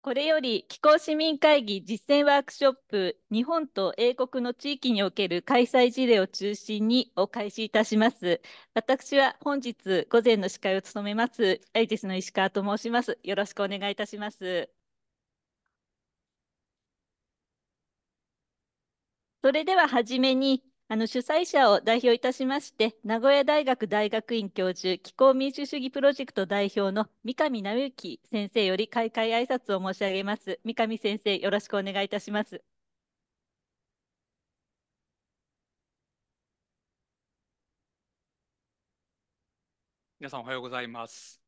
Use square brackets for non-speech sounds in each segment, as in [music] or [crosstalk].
これより気候市民会議実践ワークショップ日本と英国の地域における開催事例を中心にお開始いたします。私は本日午前の司会を務めますアイスの石川と申します。よろしくお願いいたします。それでは初めにあの主催者を代表いたしまして、名古屋大学大学院教授、気候民主主義プロジェクト代表の三上直之先生より開会挨拶を申し上げます。三上先生、よろしくお願いいたします。皆さんおはようございます。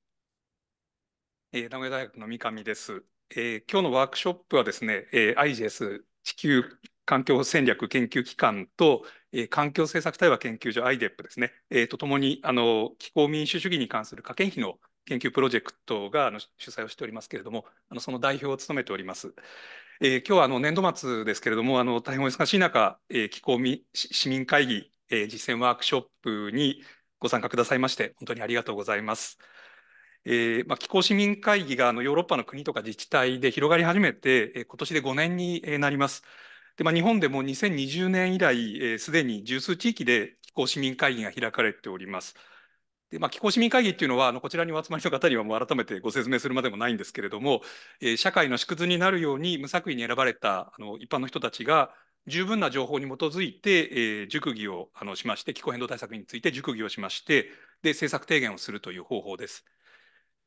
えー、名古屋大学の三上です。えー、今日のワークショップはですね、えー、IGS 地球環境戦略研究機関と、えー、環境政策対話研究所 IDEP ですね、えー、とともにあの気候民主主義に関する科研費の研究プロジェクトがあの主催をしておりますけれども、あのその代表を務めております。えー、今日はあの年度末ですけれども、あの大変お忙しい中、えー、気候市民会議、えー、実践ワークショップにご参加くださいまして、本当にありがとうございます。えーまあ、気候市民会議があのヨーロッパの国とか自治体で広がり始めて、えー、今年で5年になります。で、まあ、日本でも2020年以来、す、で、に十数地域で気候市民会議が開かれております。でまあ、気候市民会議っていうのはあのこちらにお集まりの方にはもう改めてご説明するまでもないんですけれども、えー、社会の縮図になるように無作為に選ばれたあの一般の人たちが十分な情報に基づいて、えー、熟議をあのしまして気候変動対策について熟議をしましてで政策提言をするという方法です。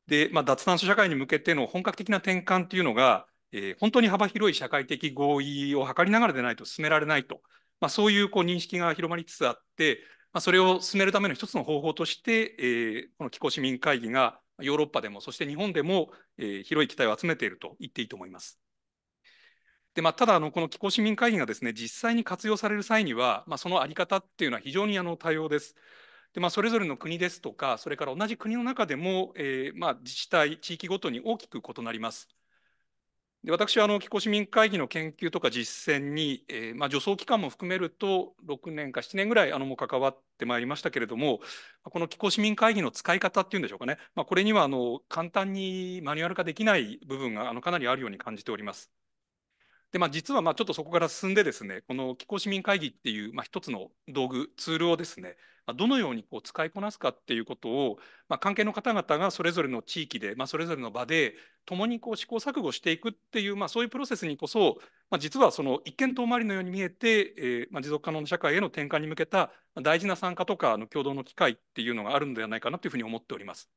でまあ、脱炭素社会に向けての本格的な転換というのがえー、本当に幅広い社会的合意を図りながらでないと進められないと、まあ、そういうこう認識が広まりつつあって、まあ、それを進めるための一つの方法として、えー、この気候市民会議がヨーロッパでも、そして日本でも、えー、広い期待を集めていると言っていいと思います。でまあ、ただあの、この気候市民会議がですね実際に活用される際には、まあ、その在り方っていうのは非常にあの多様です。でまあ、それぞれの国ですとか、それから同じ国の中でも、えーまあ、自治体、地域ごとに大きく異なります。で私はあの気候市民会議の研究とか実践に、えー、まあ、助走期間も含めると6年か7年ぐらいあのも関わってまいりましたけれどもこの気候市民会議の使い方っていうんでしょうかね、まあ、これにはあの簡単にマニュアル化できない部分があのかなりあるように感じております。でまあ、実はまあちょっとそこから進んでですねこの気候市民会議っていう、まあ、一つの道具ツールをですねあ、どのようにこう使いこなすかっていうことを、まあ、関係の方々がそれぞれの地域で、まあ、それぞれの場で共にこう試行錯誤していくっていう、まあ、そういうプロセスにこそ、まあ、実はその一見遠回りのように見えて、えーまあ、持続可能な社会への転換に向けた大事な参加とかの共同の機会っていうのがあるのではないかなというふうに思っております。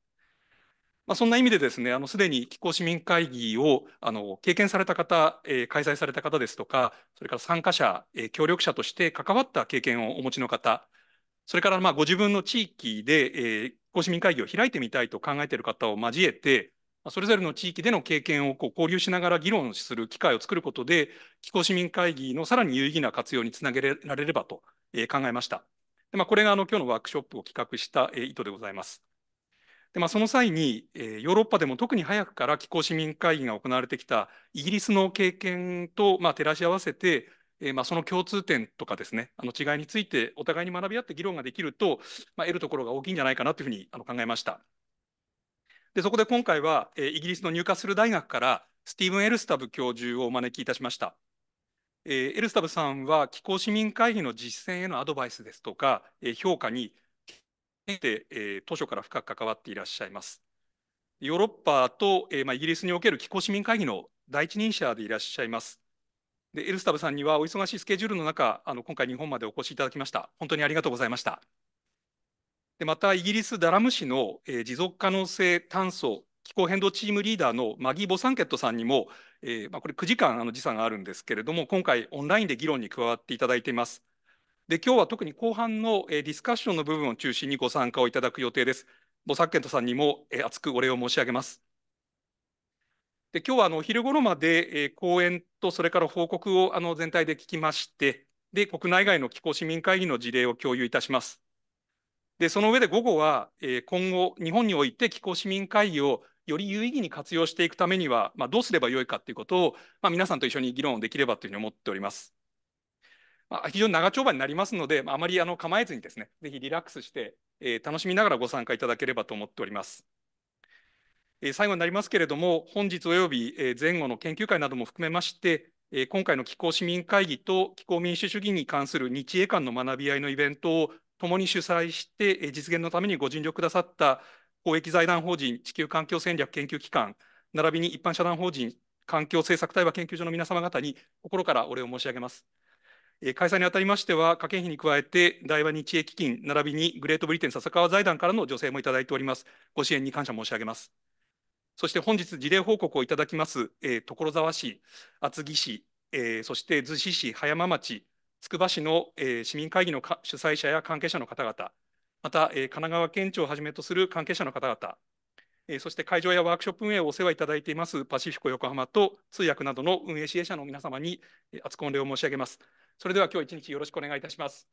まあ、そんな意味でですね、あのすでに気候市民会議をあの経験された方、えー、開催された方ですとか、それから参加者、えー、協力者として関わった経験をお持ちの方、それからまあご自分の地域で、えー、市民会議を開いてみたいと考えている方を交えて、それぞれの地域での経験をこう交流しながら議論する機会を作ることで、気候市民会議のさらに有意義な活用につなげられればと、え考えました。でまあ、これがあの今日のワークショップを企画した、え意図でございます。でまあ、その際に、えヨーロッパでも特に早くから気候市民会議が行われてきたイギリスの経験と、まあ、照らし合わせて、えー、まあ、その共通点とかですねあの違いについてお互いに学び合って議論ができると、まあ、得るところが大きいんじゃないかなというふうにあの考えました。でそこで今回は、えー、イギリスのニューカッスル大学からスティーブン・エルスタブ教授をお招きいたしました。えー、エルスタブさんは気候市民会議の実践へのアドバイスですとか、えー、評価に、えー、当初から深く関わっていらっしゃいます。ヨーロッパと、えーまあ、イギリスにおける気候市民会議の第一人者でいらっしゃいます。でエルスタブさんにはお忙しいスケジュールの中、あの今回日本までお越しいただきました。本当にありがとうございました。でまたイギリスダラム市の、えー、持続可能性炭素気候変動チームリーダーのマギー・ボサンケットさんにも、えーまあ、これ9時間あの時差があるんですけれども今回オンラインで議論に加わっていただいています。で今日は特に後半の、えー、ディスカッションの部分を中心にご参加をいただく予定です。ボサンケットさんにも、えー、厚くお礼を申し上げます。で今日はあのお昼頃まで、えー、講演とそれから報告をあの全体で聞きましてで国内外の気候市民会議の事例を共有いたします。でその上で午後は、えー、今後日本において気候市民会議をより有意義に活用していくためには、まあ、どうすればよいかということを、まあ、皆さんと一緒に議論できればというふうに思っております。まあ、非常に長丁場になりますので、あまりあの構えずにですね、ぜひリラックスして、えー、楽しみながらご参加いただければと思っております。最後になりますけれども、本日及び前後の研究会なども含めまして、今回の気候市民会議と気候民主主義に関する日英間の学び合いのイベントを共に主催して、実現のためにご尽力くださった公益財団法人地球環境戦略研究機関、並びに一般社団法人環境政策対話研究所の皆様方に心からお礼を申し上げます。開催にあたりましては、科研費に加えて、大和日英基金、並びにグレートブリテン笹川財団からの助成もいただいております。ご支援に感謝申し上げます。そして本日、事例報告をいただきます、えー、所沢市、厚木市、えー、そして逗子市、葉山町、つくば市の、えー、市民会議の主催者や関係者の方々、また、えー、神奈川県庁をはじめとする関係者の方々、えー、そして会場やワークショップ運営をお世話いただいていますパシフィコ横浜と通訳などの運営支援者の皆様に、えー、厚く御礼を申し上げます。それでは今日一日よろしくお願いいたします。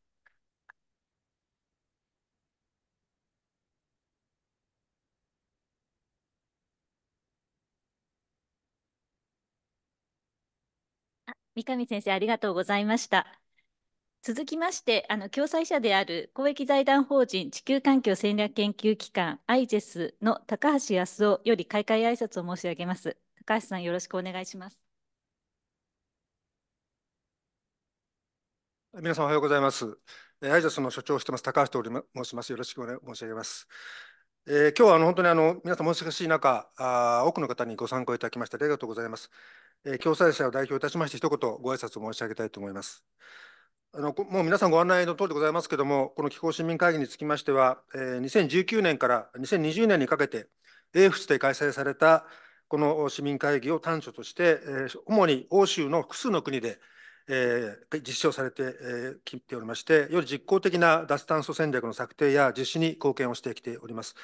三上先生、ありがとうございました。続きまして、あの共催者である公益財団法人地球環境戦略研究機関 IGES の高橋康夫より開会挨拶を申し上げます。高橋さん、よろしくお願いします。皆さんおはようございます。IGES の所長をしてます高橋と申します。よろしくお願い申し上げます。えー、今日はあの本当にあの皆さん難しい中あ、多くの方にご参考いただきましてありがとうございます。えー、共済者を代表いたしまして、一言ご挨拶を申し上げたいと思います。あのもう皆さんご案内の通りでございますけれども、この気候市民会議につきましては、えー、2019年から2020年にかけて、英仏で開催されたこの市民会議を端緒として、えー、主に欧州の複数の国で、えー、実証されてき、えー、ておりまして、より実効的な脱炭素戦略の策定や実施に貢献をしてきております。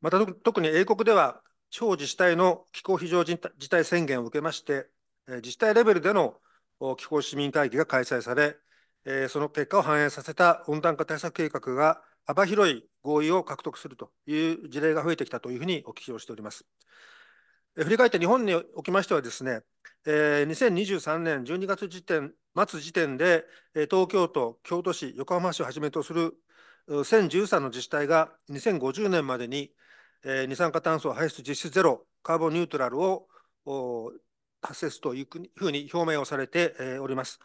また特に英国では、地方自治体の気候非常事態宣言を受けまして、自治体レベルでの気候市民会議が開催され、その結果を反映させた温暖化対策計画が幅広い合意を獲得するという事例が増えてきたというふうにお聞きをしております。振り返って日本におきましてはですね、えー、2023年12月時点末時点で、東京都、京都市、横浜市をはじめとする1013の自治体が2050年までに、えー、二酸化炭素排出実質ゼロ、カーボンニュートラルを達成するというふうに表明をされて、えー、おります。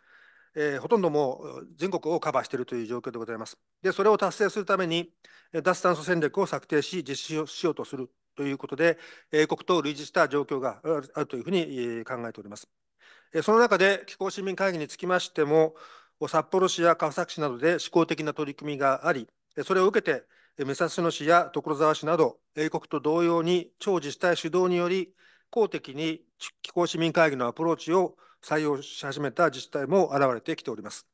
えー、ほとんどもう全国をカバーしているという状況でございます。で、それを達成するために、脱炭素戦略を策定し、実施しようとするということで、英国と類似した状況があるというふうに考えております。その中で気候市民会議につきましても、札幌市や川崎市などで試行的な取り組みがあり、それを受けて、武蔵野市や所沢市など、英国と同様に超自治体主導により、公的に気候市民会議のアプローチを採用し始めた自治体も現れてきております。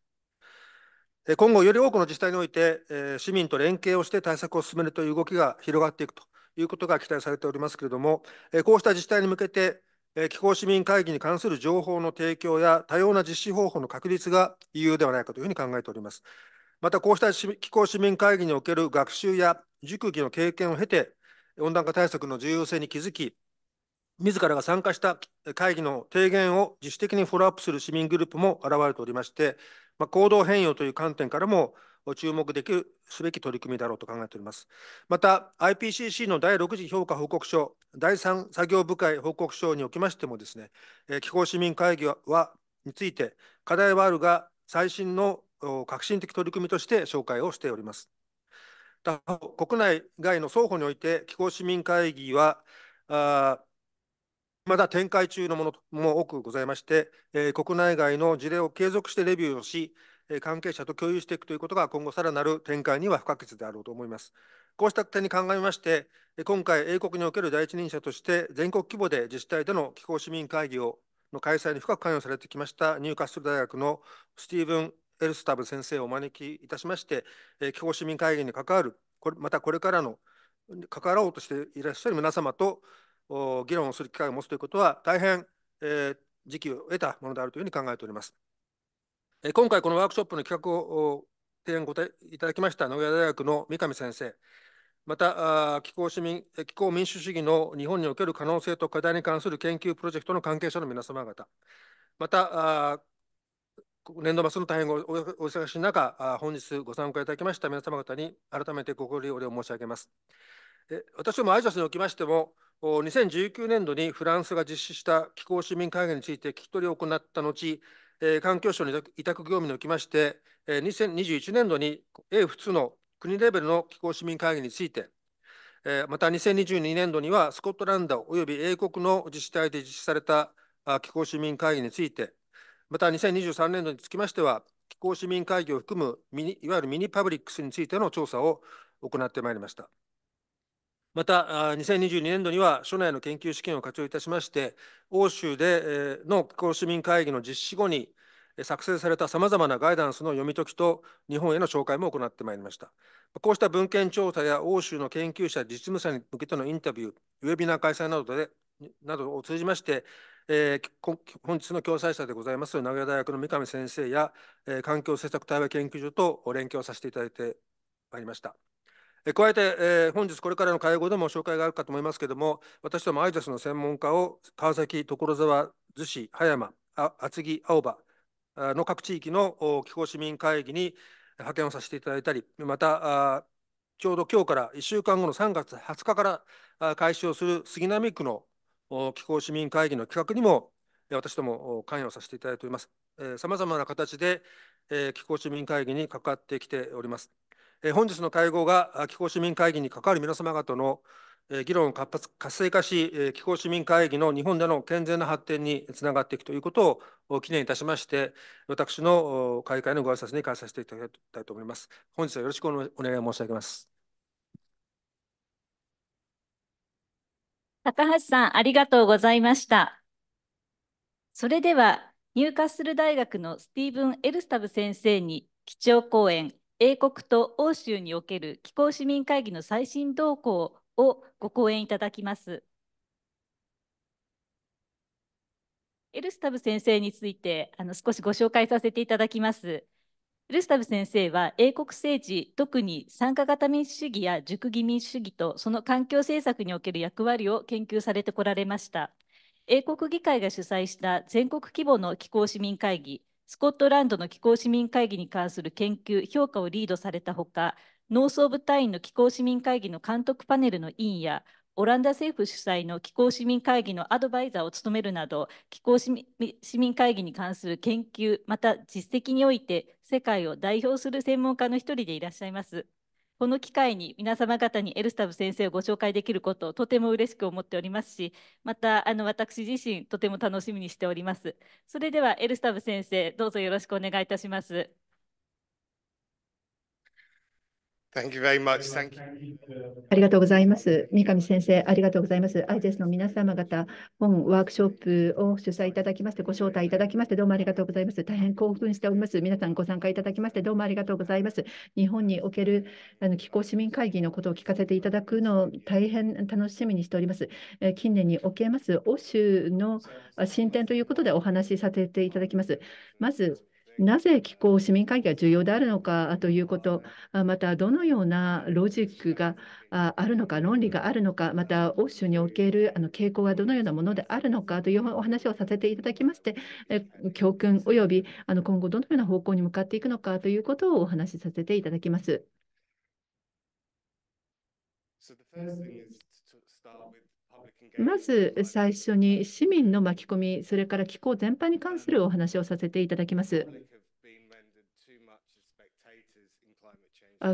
今後、より多くの自治体において、市民と連携をして対策を進めるという動きが広がっていくということが期待されておりますけれども、こうした自治体に向けて、気候市民会議に関する情報の提供や多様な実施方法の確立が理由ではないかというふうに考えております。また、こうした気候市民会議における学習や熟議の経験を経て、温暖化対策の重要性に気づき、自らが参加した会議の提言を自主的にフォローアップする市民グループも現れておりまして、まあ、行動変容という観点からも、注目できるすべき取り組みだろうと考えております。また、IPCC の第6次評価報告書、第3作業部会報告書におきましてもですね、気候市民会議はについて、課題はあるが、最新の革新的取り組みとして紹介をしております。他方、国内外の双方において、気候市民会議は、まだ展開中のものも多くございまして、国内外の事例を継続してレビューをし、関係者と共有していくということが今後さらなる展開には不可欠であろうと思います。こうした点に鑑みまして、今回、英国における第一人者として、全国規模で自治体での気候市民会議をの開催に深く関与されてきましたニューカッスル大学のスティーブン・エルスタブ先生をお招きいたしまして、気候市民会議に関わる、またこれからの関わろうとしていらっしゃる皆様と議論をする機会を持つということは、大変、えー、時期を得たものであるというふうに考えております。今回このワークショップの企画を提案ごいただきました名古屋大学の三上先生、また気候市民気候民主主義の日本における可能性と課題に関する研究プロジェクトの関係者の皆様方、また年度末の大変お忙しい中、本日ご参加いただきました皆様方に改めて心よりお申し上げます。私どもアイジャスにおきましても、2019年度にフランスが実施した気候市民会議について聞き取りを行った後、え環境省に委託業務におきまして、え2021年度に A2 の国レベルの気候市民会議について、えまた2022年度にはスコットランドおよび英国の自治体で実施された気候市民会議について、また2023年度につきましては、気候市民会議を含むいわゆるミニパブリックスについての調査を行ってまいりました。また、2022年度には、所内の研究資金を活用いたしまして、欧州での公市民会議の実施後に、作成されたさまざまなガイダンスの読み解きと日本への紹介も行ってまいりました。こうした文献調査や欧州の研究者、実務者に向けてのインタビュー、ウェビナー開催などでなどを通じまして、えー、本日の共催者でございます名古屋大学の三上先生や、えー、環境政策対話研究所と連携をさせていただいてまいりました。加えて、えー、本日これからの会合でも紹介があるかと思いますけれども、私ども IDAS の専門家を川崎、所沢、逗子、葉山、厚木、青葉の各地域の気候市民会議に派遣をさせていただいたり、また、ちょうど今日から1週間後の3月20日から開始をする杉並区の気候市民会議の企画にも私ども関与させていただいております。さまざまな形で気候市民会議に関わってきております。本日の会合が気候市民会議に関わる皆様方の議論を活発活性化し、気候市民会議の日本での健全な発展につながっていくということを記念いたしまして、私の開会のご挨拶に変えさせていただきたいと思います。本日はよろしくお願い申し上げます。高橋さん、ありがとうございました。それでは、ニューカッスル大学のスティーブン・エルスタブ先生に基調講演英国と欧州における気候市民会議の最新動向をご講演いただきます。エルスタブ先生についてあの少しご紹介させていただきます。エルスタブ先生は英国政治、特に参加型民主主義や熟議民主主義とその環境政策における役割を研究されてこられました。英国議会が主催した全国規模の気候市民会議、スコットランドの気候市民会議に関する研究・評価をリードされたほか、ノース・オブ・タインの気候市民会議の監督パネルの委員や、オランダ政府主催の気候市民会議のアドバイザーを務めるなど、気候市民会議に関する研究、また実績において、世界を代表する専門家の一人でいらっしゃいます。この機会に皆様方にエルスタブ先生をご紹介できることをとても嬉しく思っておりますし、またあの私自身とても楽しみにしております。それではエルスタブ先生、どうぞよろしくお願いいたします。Thank you very much. Thank you. ありがとうございます。三上先生、ありがとうございます。i j s の皆様方、本ワークショップを主催いただきまして、ご招待いただきまして、どうもありがとうございます。大変興奮しております。皆さんご参加いただきまして、どうもありがとうございます。日本におけるあの気候市民会議のことを聞かせていただくのを大変楽しみにしております。え近年におけます欧州の進展ということでお話しさせていただきます。まず、なぜ気候市民会議が重要であるのかということ、またどのようなロジックがあるのか、論理があるのか、また欧州におけるあの傾向はどのようなものであるのかというお話をさせていただきまして、教訓及びあの今後どのような方向に向かっていくのかということをお話しさせていただきます。まず最初に市民の巻き込み、それから気候全般に関するお話をさせていただきます。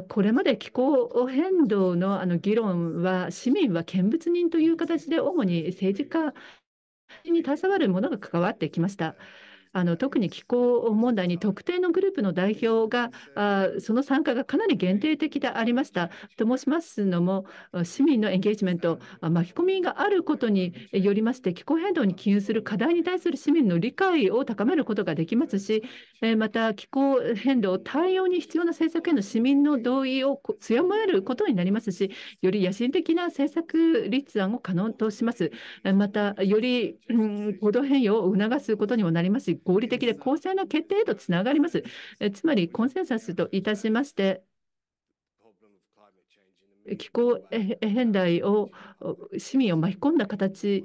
これまで気候変動のあの議論は、市民は見物人という形で主に政治家に携わる者が関わってきました。あの特に気候問題に特定のグループの代表があその参加がかなり限定的でありましたと申しますのも市民のエンゲージメント巻き込みがあることによりまして気候変動に起因する課題に対する市民の理解を高めることができますしまた気候変動対応に必要な政策への市民の同意を強めることになりますしより野心的な政策立案を可能としますまたより行動変容を促すことにもなりますし合理的で公正な決定へとつながります。つまり、コンセンサスといたしまして、気候変代を市民を巻き込んだ形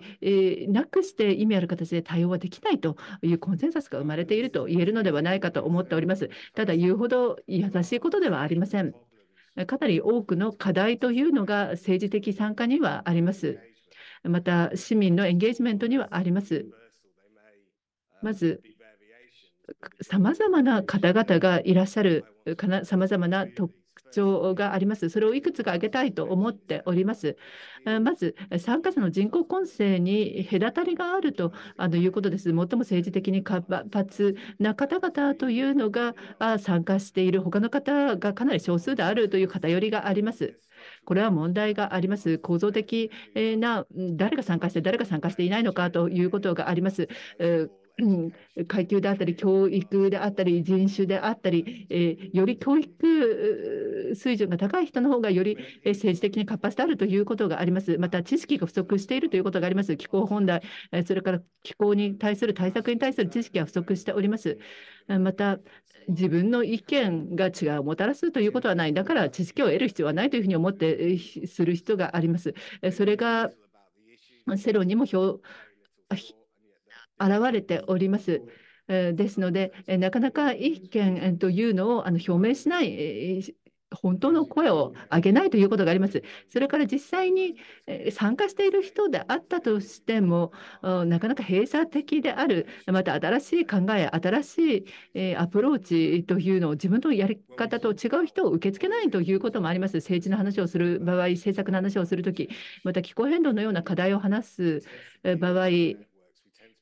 なくして意味ある形で対応はできないというコンセンサスが生まれていると言えるのではないかと思っております。ただ言うほど優しいことではありません。かなり多くの課題というのが政治的参加にはあります。また市民のエンゲージメントにはあります。まずさまざまな方々がいらっしゃるさまざまな特徴があります。それをいくつか挙げたいと思っております。まず、参加者の人口混成に隔たりがあるということです。最も政治的に活発な方々というのが参加している、他の方がかなり少数であるという偏りがあります。これは問題があります。構造的な誰が参加して、誰が参加していないのかということがあります。うん、階級であったり、教育であったり、人種であったり、えー、より教育水準が高い人の方がより政治的に活発であるということがあります。また、知識が不足しているということがあります。気候本来それから気候に対する対策に対する知識が不足しております。また、自分の意見が違いをもたらすということはない。だから、知識を得る必要はないというふうに思ってする人があります。それが世論にも表現れております。ですので、なかなか意見というのを表明しない、本当の声を上げないということがあります。それから実際に参加している人であったとしても、なかなか閉鎖的である、また新しい考え、新しいアプローチというのを自分のやり方と違う人を受け付けないということもあります。政治の話をする場合、政策の話をするとき、また気候変動のような課題を話す場合、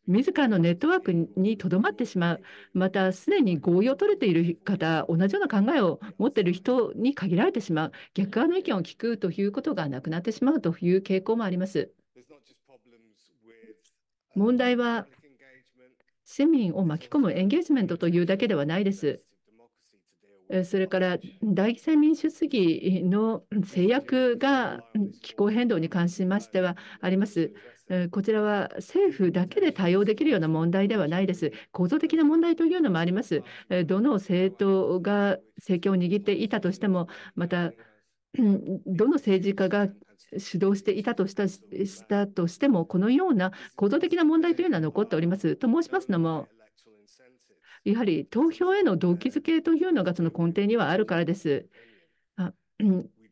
自らのネットワークにとどまってしまう、またすでに合意を取れている方、同じような考えを持っている人に限られてしまう、逆側の意見を聞くということがなくなってしまうという傾向もあります。問題は、市民を巻き込むエンゲージメントというだけではないです。それから第一民主主義の制約が気候変動に関しましてはあります。こちらは政府だけで対応できるような問題ではないです。構造的な問題というのもあります。どの政党が政権を握っていたとしても、また、どの政治家が主導していたとしたしたとしても、このような構造的な問題というのは残っております。と申しますのも、やはり投票への動機づけというのがその根底にはあるからです。あ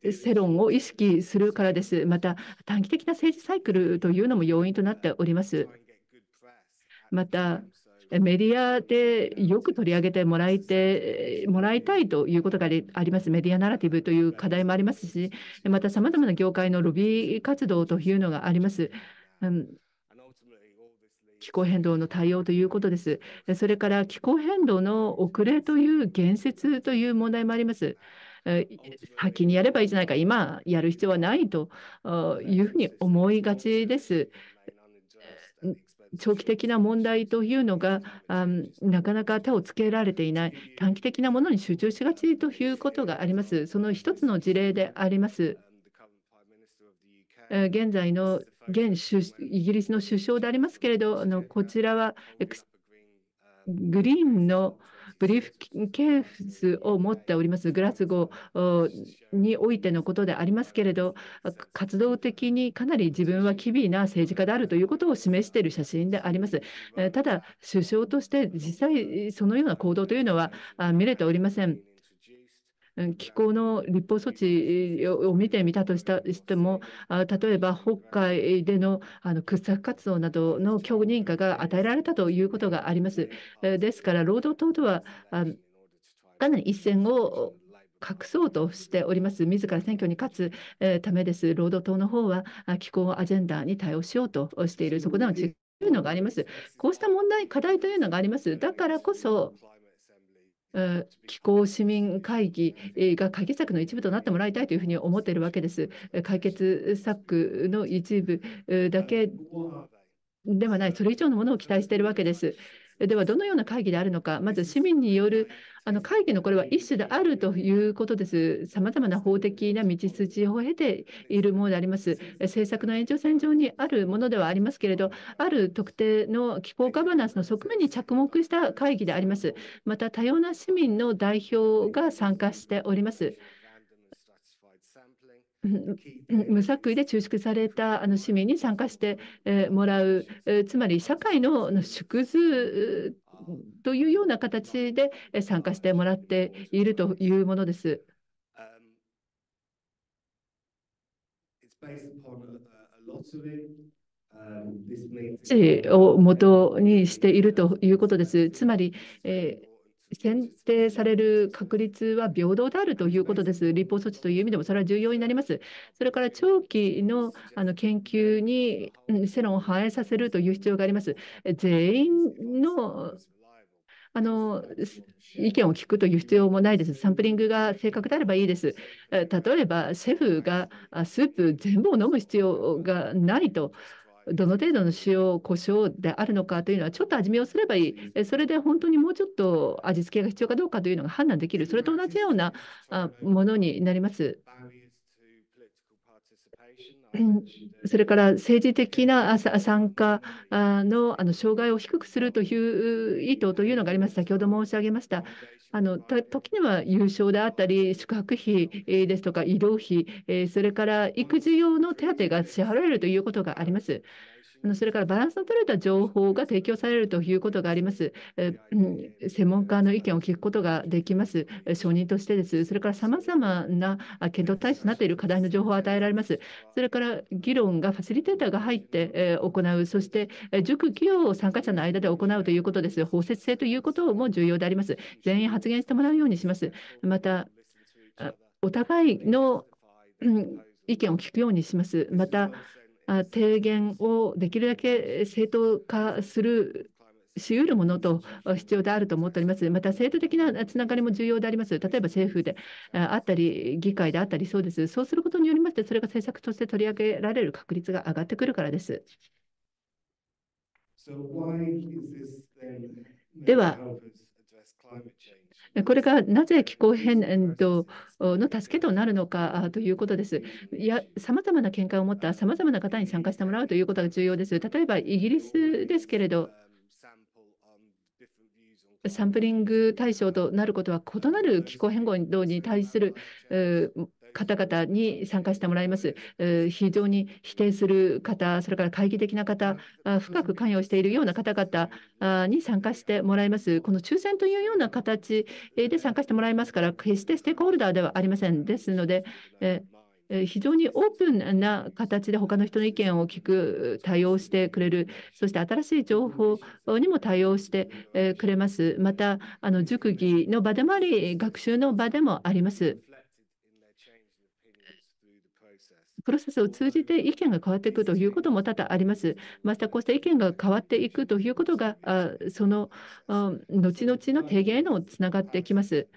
世論を意識するからです。また、短期的な政治サイクルというのも要因となっております。また、メディアでよく取り上げてもらいてもらいたいということがあります。メディアナラティブという課題もありますし、またさまざまな業界のロビー活動というのがあります。気候変動の対応ということです。それから気候変動の遅れという言説という問題もあります。先にやればいいじゃないか、今やる必要はないというふうに思いがちです。長期的な問題というのが、なかなか手をつけられていない、短期的なものに集中しがちということがあります。その一つの事例であります。現在の現イギリスの首相でありますけれど、こちらはグリーンのブリーフケースを持っておりますグラスゴーにおいてのことでありますけれど活動的にかなり自分は機微な政治家であるということを示している写真でありますただ首相として実際そのような行動というのは見れておりません気候の立法措置を見てみたとしたしても、例えば北海でのあの掘削活動などの強認可が与えられたということがあります。ですから、労働党とはかなり一線を隠そうとしております。自ら選挙に勝つためです。労働党の方は気候アジェンダに対応しようとしている、そこでの違いというのがあります。こうした問題、課題というのがあります。だからこそ、気候市民会議が解決策の一部となってもらいたいというふうに思っているわけです。解決策の一部だけではない、それ以上のものを期待しているわけです。ではどのような会議であるのか、まず市民によるあの会議のこれは一種であるということです。さまざまな法的な道筋を経ているものであります。政策の延長線上にあるものではありますけれど、ある特定の気候ガバナンスの側面に着目した会議であります。また多様な市民の代表が参加しております。無作為で中粛されたあの市民に参加してもらう、つまり社会の縮図というような形で参加してもらっているというものです。をとにしているということです。つまり、えー選定される確率は平等であるということです。立法措置という意味でもそれは重要になります。それから長期のあの研究に世論を反映させるという必要があります。全員のあの意見を聞くという必要もないです。サンプリングが正確であればいいです。例えば、シェフがスープ全部を飲む必要がないとどの程度の塩、胡椒であるのかというのは、ちょっと味見をすればいい、それで本当にもうちょっと味付けが必要かどうかというのが判断できる、それと同じようなものになります。それから政治的な参加の障害を低くするという意図というのがあります。先ほど申し上げました。あの時には優勝であったり、宿泊費ですとか、医療費、それから育児用の手当が支払われるということがあります。あのそれからバランスの取れた情報が提供されるということがあります。え専門家の意見を聞くことができます。承認としてです。それから様々な検討対象になっている課題の情報を与えられます。それから議論がファシリテーターが入って行う、そして塾企業を参加者の間で行うということです。包摂性ということも重要であります。全員発言してもらうようにします。また、お互いの意見を聞くようにします。また、提言をできるだけ正当化するしうるものと必要であると思っております。また、制度的なつながりも重要であります。例えば政府であったり、議会であったり、そうです。そうすることによりまして、それが政策として取り上げられる確率が上がってくるからです。では、これがなぜ気候変動の助けとなるのかということです。いや、さまざまな見解を持ったさまざまな方に参加してもらうということが重要です。例えばイギリスですけれど、サンプリング対象となることは異なる気候変動に対する方々に参加してもらいます。非常に否定する方、それから懐疑的な方、深く関与しているような方々に参加してもらいます。この抽選というような形で参加してもらいますから、決してステークホルダーではありません。ですので、非常にオープンな形で他の人の意見を聞く、対応してくれる、そして新しい情報にも対応してくれます。また、あの塾議の場でもあり、学習の場でもあります。プロセスを通じて意見が変わっていくということも多々あります。また、こうした意見が変わっていくということが、あその後々の提言へのつながってきます。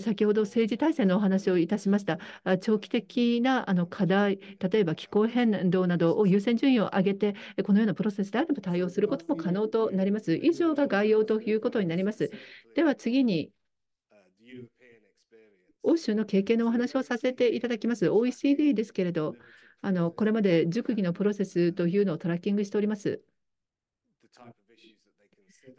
先ほど政治体制のお話をいたしました。長期的なあの課題、例えば気候変動などを優先順位を上げて、このようなプロセスであれば対応することも可能となります。以上が概要ということになります。では次に欧州の経験のお話をさせていただきます。OECD ですけれど、あのこれまで熟議のプロセスというのをトラッキングしております。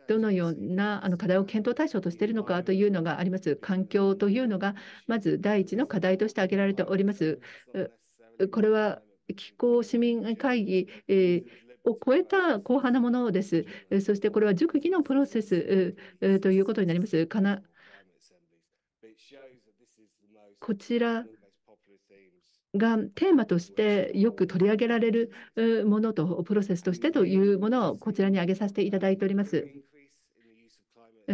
どのようなあの課題を検討対象としているのかというのがあります。環境というのが、まず第一の課題として挙げられております。これは気候市民会議、えを超えた広範なものです。そしてこれは熟議のプロセスということになります。かなこちらがテーマとしてよく取り上げられるものとプロセスとしてというものをこちらに挙げさせていただいております。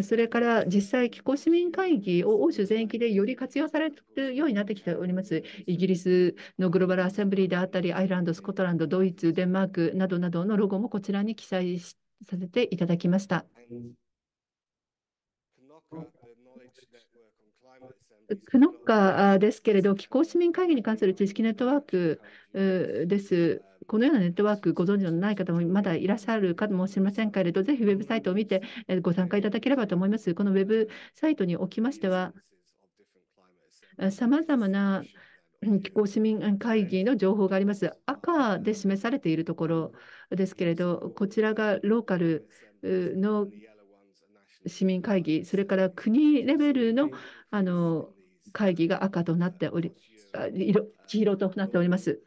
それから実際、気候市民会議を欧州全域でより活用されるようになってきております。イギリスのグローバルアセンブリーであったり、アイランド、スコットランド、ドイツ、デンマークなどなどのロゴもこちらに記載させていただきました。c n o c ですけれど、気候市民会議に関する知識ネットワークです。このようなネットワーク、ご存知のない方もまだいらっしゃるかもしれませんけれど、ぜひウェブサイトを見てご参加いただければと思います。このウェブサイトにおきましては、さまざまな気候市民会議の情報があります。赤で示されているところですけれど、こちらがローカルの市民会議、それから国レベルのあの会議が赤となっており、色黄色となっております。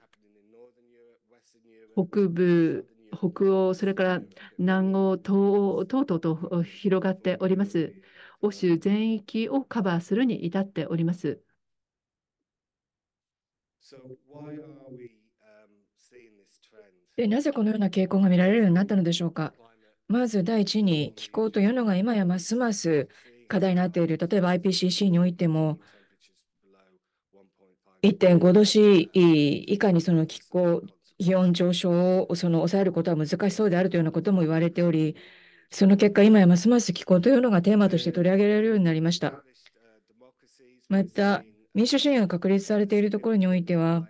北部、北欧、それから南欧、東欧等々と広がっております。欧州全域をカバーするに至っております。でなぜこのような傾向が見られるようになったのでしょうか。まず第一に気候というのが今やますます課題になっている。例えば IPCC においても1.5度 C 以下にその気候、気温上昇をその抑えることは難しそうであるというようなことも言われており、その結果、今やますます気候というのがテーマとして取り上げられるようになりました。また、民主主義が確立されているところにおいては、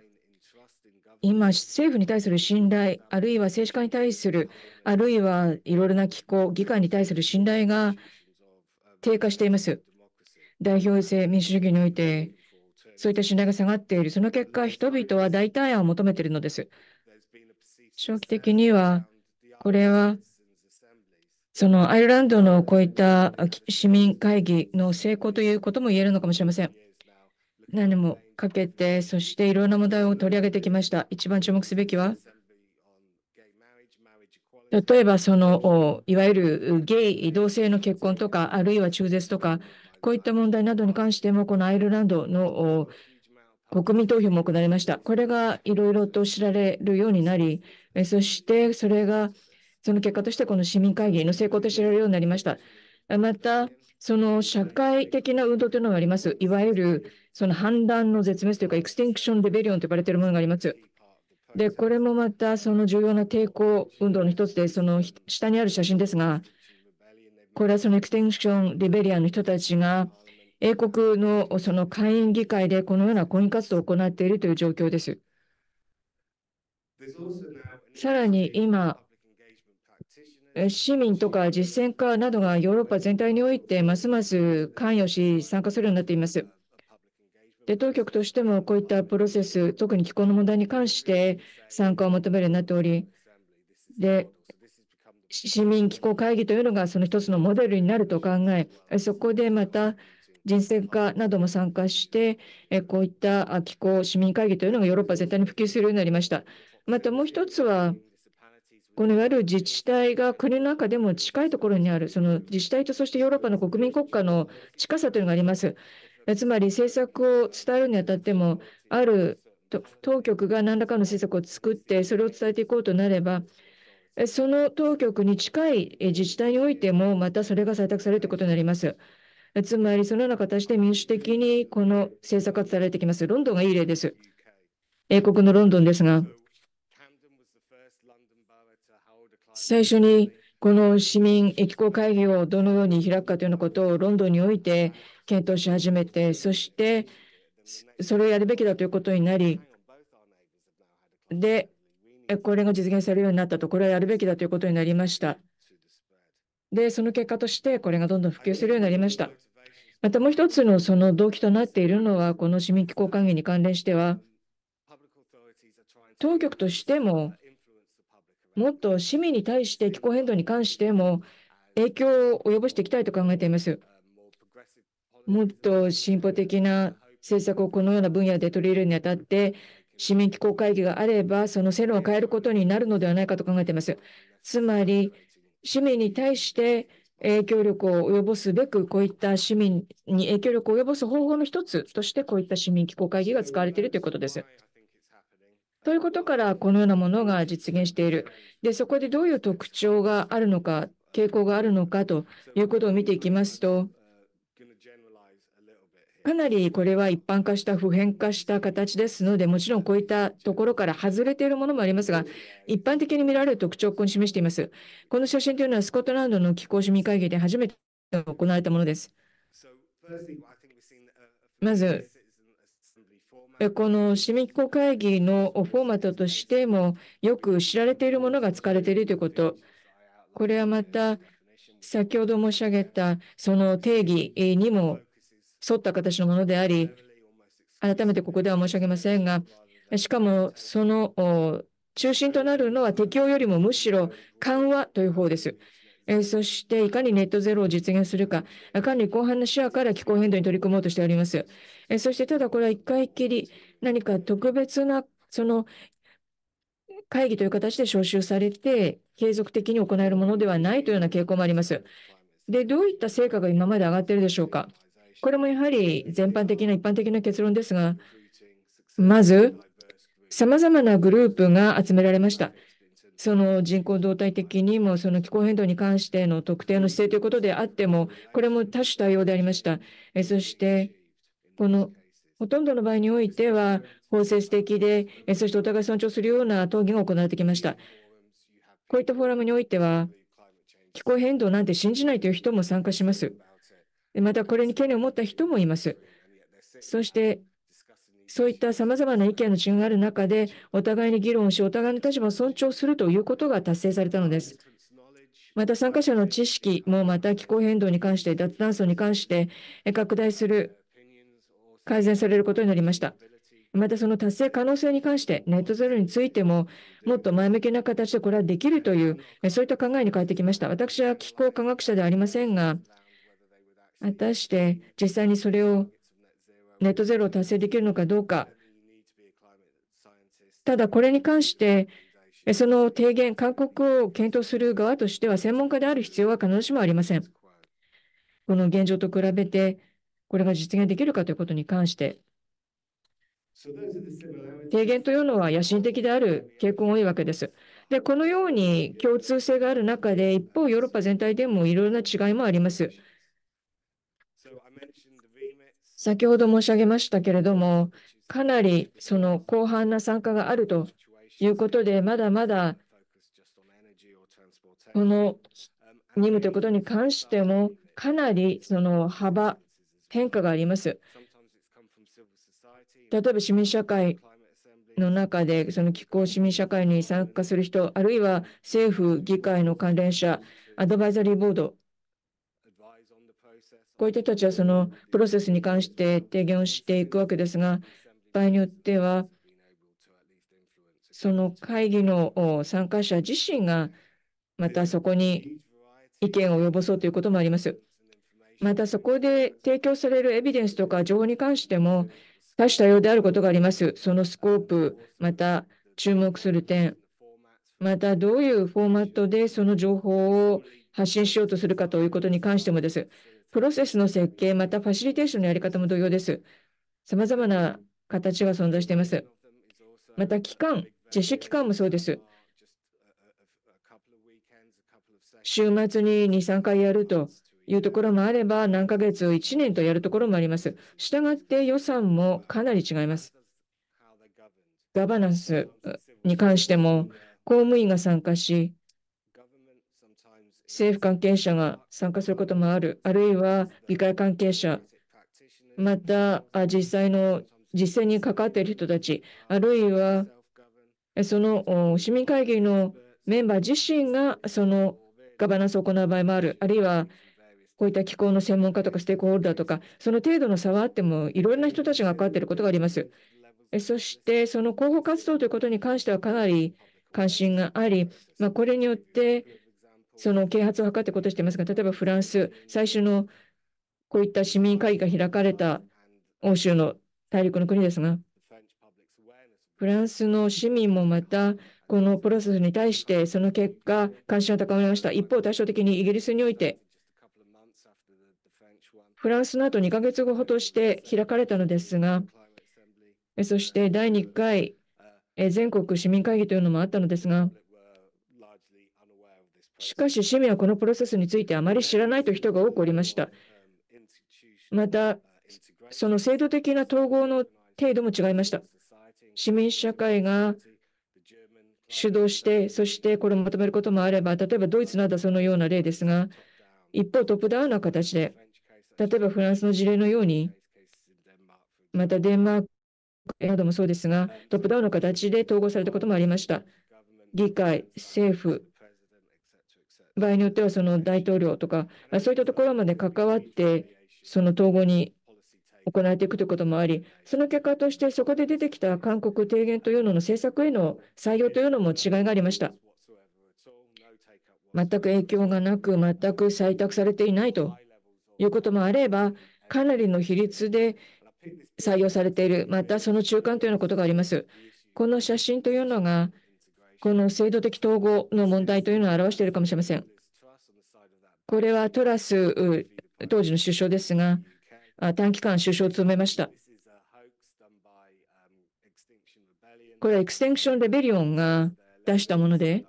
今、政府に対する信頼、あるいは政治家に対する、あるいはいろいろな機構、議会に対する信頼が低下しています。代表性、民主主義において、そういった信頼が下がっている。その結果、人々は代替案を求めているのです。長期的には、これは、そのアイルランドのこういった市民会議の成功ということも言えるのかもしれません。何もかけて、そしていろんな問題を取り上げてきました。一番注目すべきは、例えばそのいわゆるゲイ同性の結婚とか、あるいは中絶とか、こういった問題などに関しても、このアイルランドの国民投票も行われました。これがいろいろと知られるようになり、そしてそれが、その結果としてこの市民会議の成功と知られるようになりました。また、その社会的な運動というのがあります。いわゆるその判断の絶滅というか、エクステンクション・レベリオンと呼ばれているものがあります。で、これもまたその重要な抵抗運動の一つで、その下にある写真ですが、コーラスのエクステンションリベリアの人たちが英国のその会員議会でこのような婚姻活動を行っているという状況です。さらに今、市民とか実践家などがヨーロッパ全体においてますます関与し参加するようになっています。で当局としてもこういったプロセス、特に気候の問題に関して参加を求めるようになっており、で市民機構会議というのがその一つのモデルになると考え、そこでまた人選化なども参加して、こういった気候市民会議というのがヨーロッパ全体に普及するようになりました。またもう一つは、このいわゆる自治体が国の中でも近いところにある、その自治体とそしてヨーロッパの国民国家の近さというのがあります。つまり政策を伝えるにあたっても、ある当局が何らかの政策を作って、それを伝えていこうとなれば、その当局に近い自治体においても、またそれが採択されるということになります。つまり、そのような形で民主的にこの政策がされてきます。ロンドンがいい例です。英国のロンドンですが、最初にこの市民機構会議をどのように開くかというようなことをロンドンにおいて検討し始めて、そしてそれをやるべきだということになり、で、これが実現されるようになったと、これはやるべきだということになりました。で、その結果として、これがどんどん普及するようになりました。またもう一つのその動機となっているのは、この市民機構会議に関連しては、当局としても、もっと市民に対して気候変動に関しても影響を及ぼしていきたいと考えています。もっと進歩的な政策をこのような分野で取り入れるにあたって、市民機構会議があれば、その世論を変えることになるのではないかと考えています。つまり、市民に対して影響力を及ぼすべく、こういった市民に影響力を及ぼす方法の一つとして、こういった市民機構会議が使われているということです。ということから、このようなものが実現している。で、そこでどういう特徴があるのか、傾向があるのかということを見ていきますと、かなりこれは一般化した、普遍化した形ですので、もちろんこういったところから外れているものもありますが、一般的に見られる特徴をここに示しています。この写真というのは、スコットランドの気候市民会議で初めて行われたものです。まず、この市民機構会議のフォーマットとしても、よく知られているものが使われているということ、これはまた、先ほど申し上げたその定義にも沿った形のものであり、改めてここでは申し上げませんが、しかもその中心となるのは適用よりもむしろ緩和という方です。そして、いかにネットゼロを実現するか、かなり広範な視野から気候変動に取り組もうとしております。そして、ただこれは一回きり、何か特別な、その会議という形で招集されて、継続的に行えるものではないというような傾向もあります。で、どういった成果が今まで上がっているでしょうか。これもやはり全般的な一般的な結論ですが、まず、さまざまなグループが集められました。その人口動態的にも、その気候変動に関しての特定の姿勢ということであっても、これも多種多様でありました。そして、このほとんどの場合においては、包摂的で、そしてお互い尊重するような討議が行われてきました。こういったフォーラムにおいては、気候変動なんて信じないという人も参加します。またこれに懸念を持った人もいます。そして、そういったさまざまな意見の違いがある中で、お互いに議論をし、お互いの立場を尊重するということが達成されたのです。また参加者の知識もまた気候変動に関して、脱炭素に関して拡大する、改善されることになりました。またその達成可能性に関して、ネットゼロについても、もっと前向きな形でこれはできるという、そういった考えに変えてきました。私は気候科学者ではありませんが、果たして実際にそれをネットゼロを達成できるのかどうか。ただ、これに関して、その提言、勧告を検討する側としては、専門家である必要は必ずしもありません。この現状と比べて、これが実現できるかということに関して。提言というのは野心的である傾向が多いわけです。で、このように共通性がある中で、一方、ヨーロッパ全体でもいろいろな違いもあります。先ほど申し上げましたけれども、かなりその広範な参加があるということで、まだまだこの任務ということに関しても、かなりその幅、変化があります。例えば市民社会の中で、その気候市民社会に参加する人、あるいは政府、議会の関連者、アドバイザリーボードこういう人たちはそのプロセスに関して提言をしていくわけですが、場合によっては、その会議の参加者自身がまたそこに意見を及ぼそうということもあります。またそこで提供されるエビデンスとか情報に関しても多種多様であることがあります。そのスコープ、また注目する点、またどういうフォーマットでその情報を発信しようとするかということに関してもです。プロセスの設計、またファシリテーションのやり方も同様です。様々な形が存在しています。また、期間、実施期間もそうです。週末に2、3回やるというところもあれば、何ヶ月、1年とやるところもあります。したがって予算もかなり違います。ガバナンスに関しても、公務員が参加し、政府関係者が参加することもある、あるいは議会関係者、また実際の実践に関わっている人たち、あるいはその市民会議のメンバー自身がそのガバナンスを行う場合もある、あるいはこういった機構の専門家とかステークホルダーとか、その程度の差はあっても、いろいろな人たちが関わっていることがあります。そして、その広報活動ということに関してはかなり関心があり、まあ、これによってその啓発を図ってことをしていますが、例えばフランス、最初のこういった市民会議が開かれた欧州の大陸の国ですが、フランスの市民もまた、このプロセスに対して、その結果、関心を高めました。一方、対照的にイギリスにおいて、フランスの後2ヶ月後ほどして開かれたのですが、そして第2回全国市民会議というのもあったのですが、しかし、市民はこのプロセスについてあまり知らないという人が多くおりました。また、その制度的な統合の程度も違いました。市民社会が主導して、そしてこれをまとめることもあれば、例えばドイツなどそのような例ですが、一方、トップダウンな形で、例えばフランスの事例のように、またデンマークなどもそうですが、トップダウンの形で統合されたこともありました。議会、政府、場合によってはその大統領とか、そういったところまで関わって、その統合に行われていくということもあり、その結果として、そこで出てきた韓国提言というのの政策への採用というのも違いがありました。全く影響がなく、全く採択されていないということもあれば、かなりの比率で採用されている、またその中間というようなことがあります。この写真というのが、この制度的統合の問題というのを表しているかもしれません。これはトラス当時の首相ですが、短期間首相を務めました。これはエクステンクション・レベリオンが出したもので、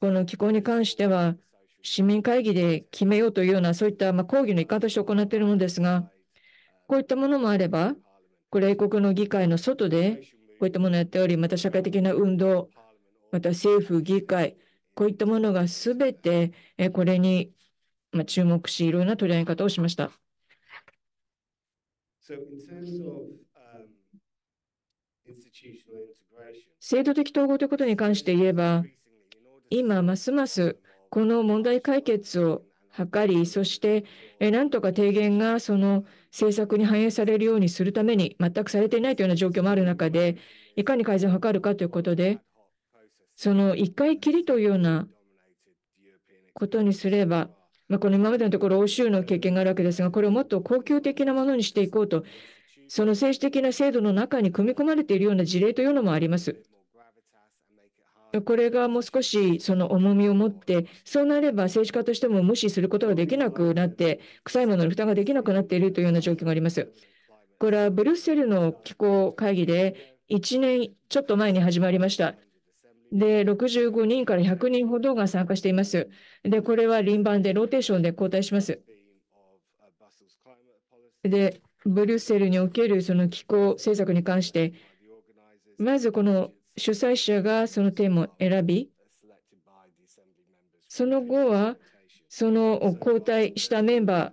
この気候に関しては、市民会議で決めようというような、そういったま抗議の一環として行っているものですが、こういったものもあれば、これ、英国の議会の外でこういったものをやっており、また社会的な運動、また政府、議会、こういったものがすべてこれに注目し、いろいろな取り上げ方をしました。制度的統合ということに関して言えば、今、ますますこの問題解決を図り、そして、なんとか提言がその政策に反映されるようにするために全くされていないというような状況もある中で、いかに改善を図るかということで、その1回きりというようなことにすれば、まあ、この今までのところ欧州の経験があるわけですが、これをもっと恒久的なものにしていこうと、その政治的な制度の中に組み込まれているような事例というのもあります。これがもう少しその重みを持って、そうなれば政治家としても無視することができなくなって、臭いものの負担ができなくなっているというような状況があります。これはブリュッセルの気候会議で1年ちょっと前に始まりました。で、65人から100人ほどが参加しています。で、これは輪番でローテーションで交代します。で、ブリュッセルにおけるその気候政策に関して、まずこの主催者がそのテーマを選び、その後は、その交代したメンバー、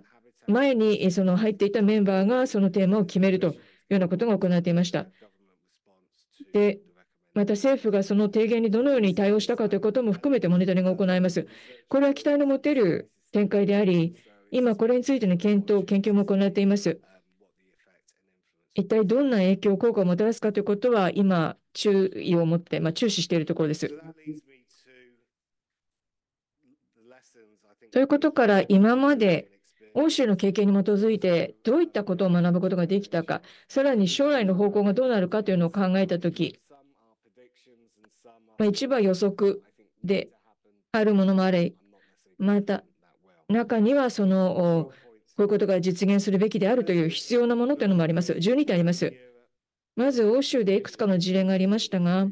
前にその入っていたメンバーがそのテーマを決めるというようなことが行われていました。で、また政府がその提言にどのように対応したかということも含めてモニタリングを行います。これは期待の持てる展開であり、今これについての検討、研究も行っています。一体どんな影響、効果をもたらすかということは今注意を持って、まあ、注視しているところです。ということから、今まで欧州の経験に基づいて、どういったことを学ぶことができたか、さらに将来の方向がどうなるかというのを考えたとき、まあ、一部は予測であるものもあれ、また中にはそのこういうことが実現するべきであるという必要なものというのもあります。12点あります。まず欧州でいくつかの事例がありましたが、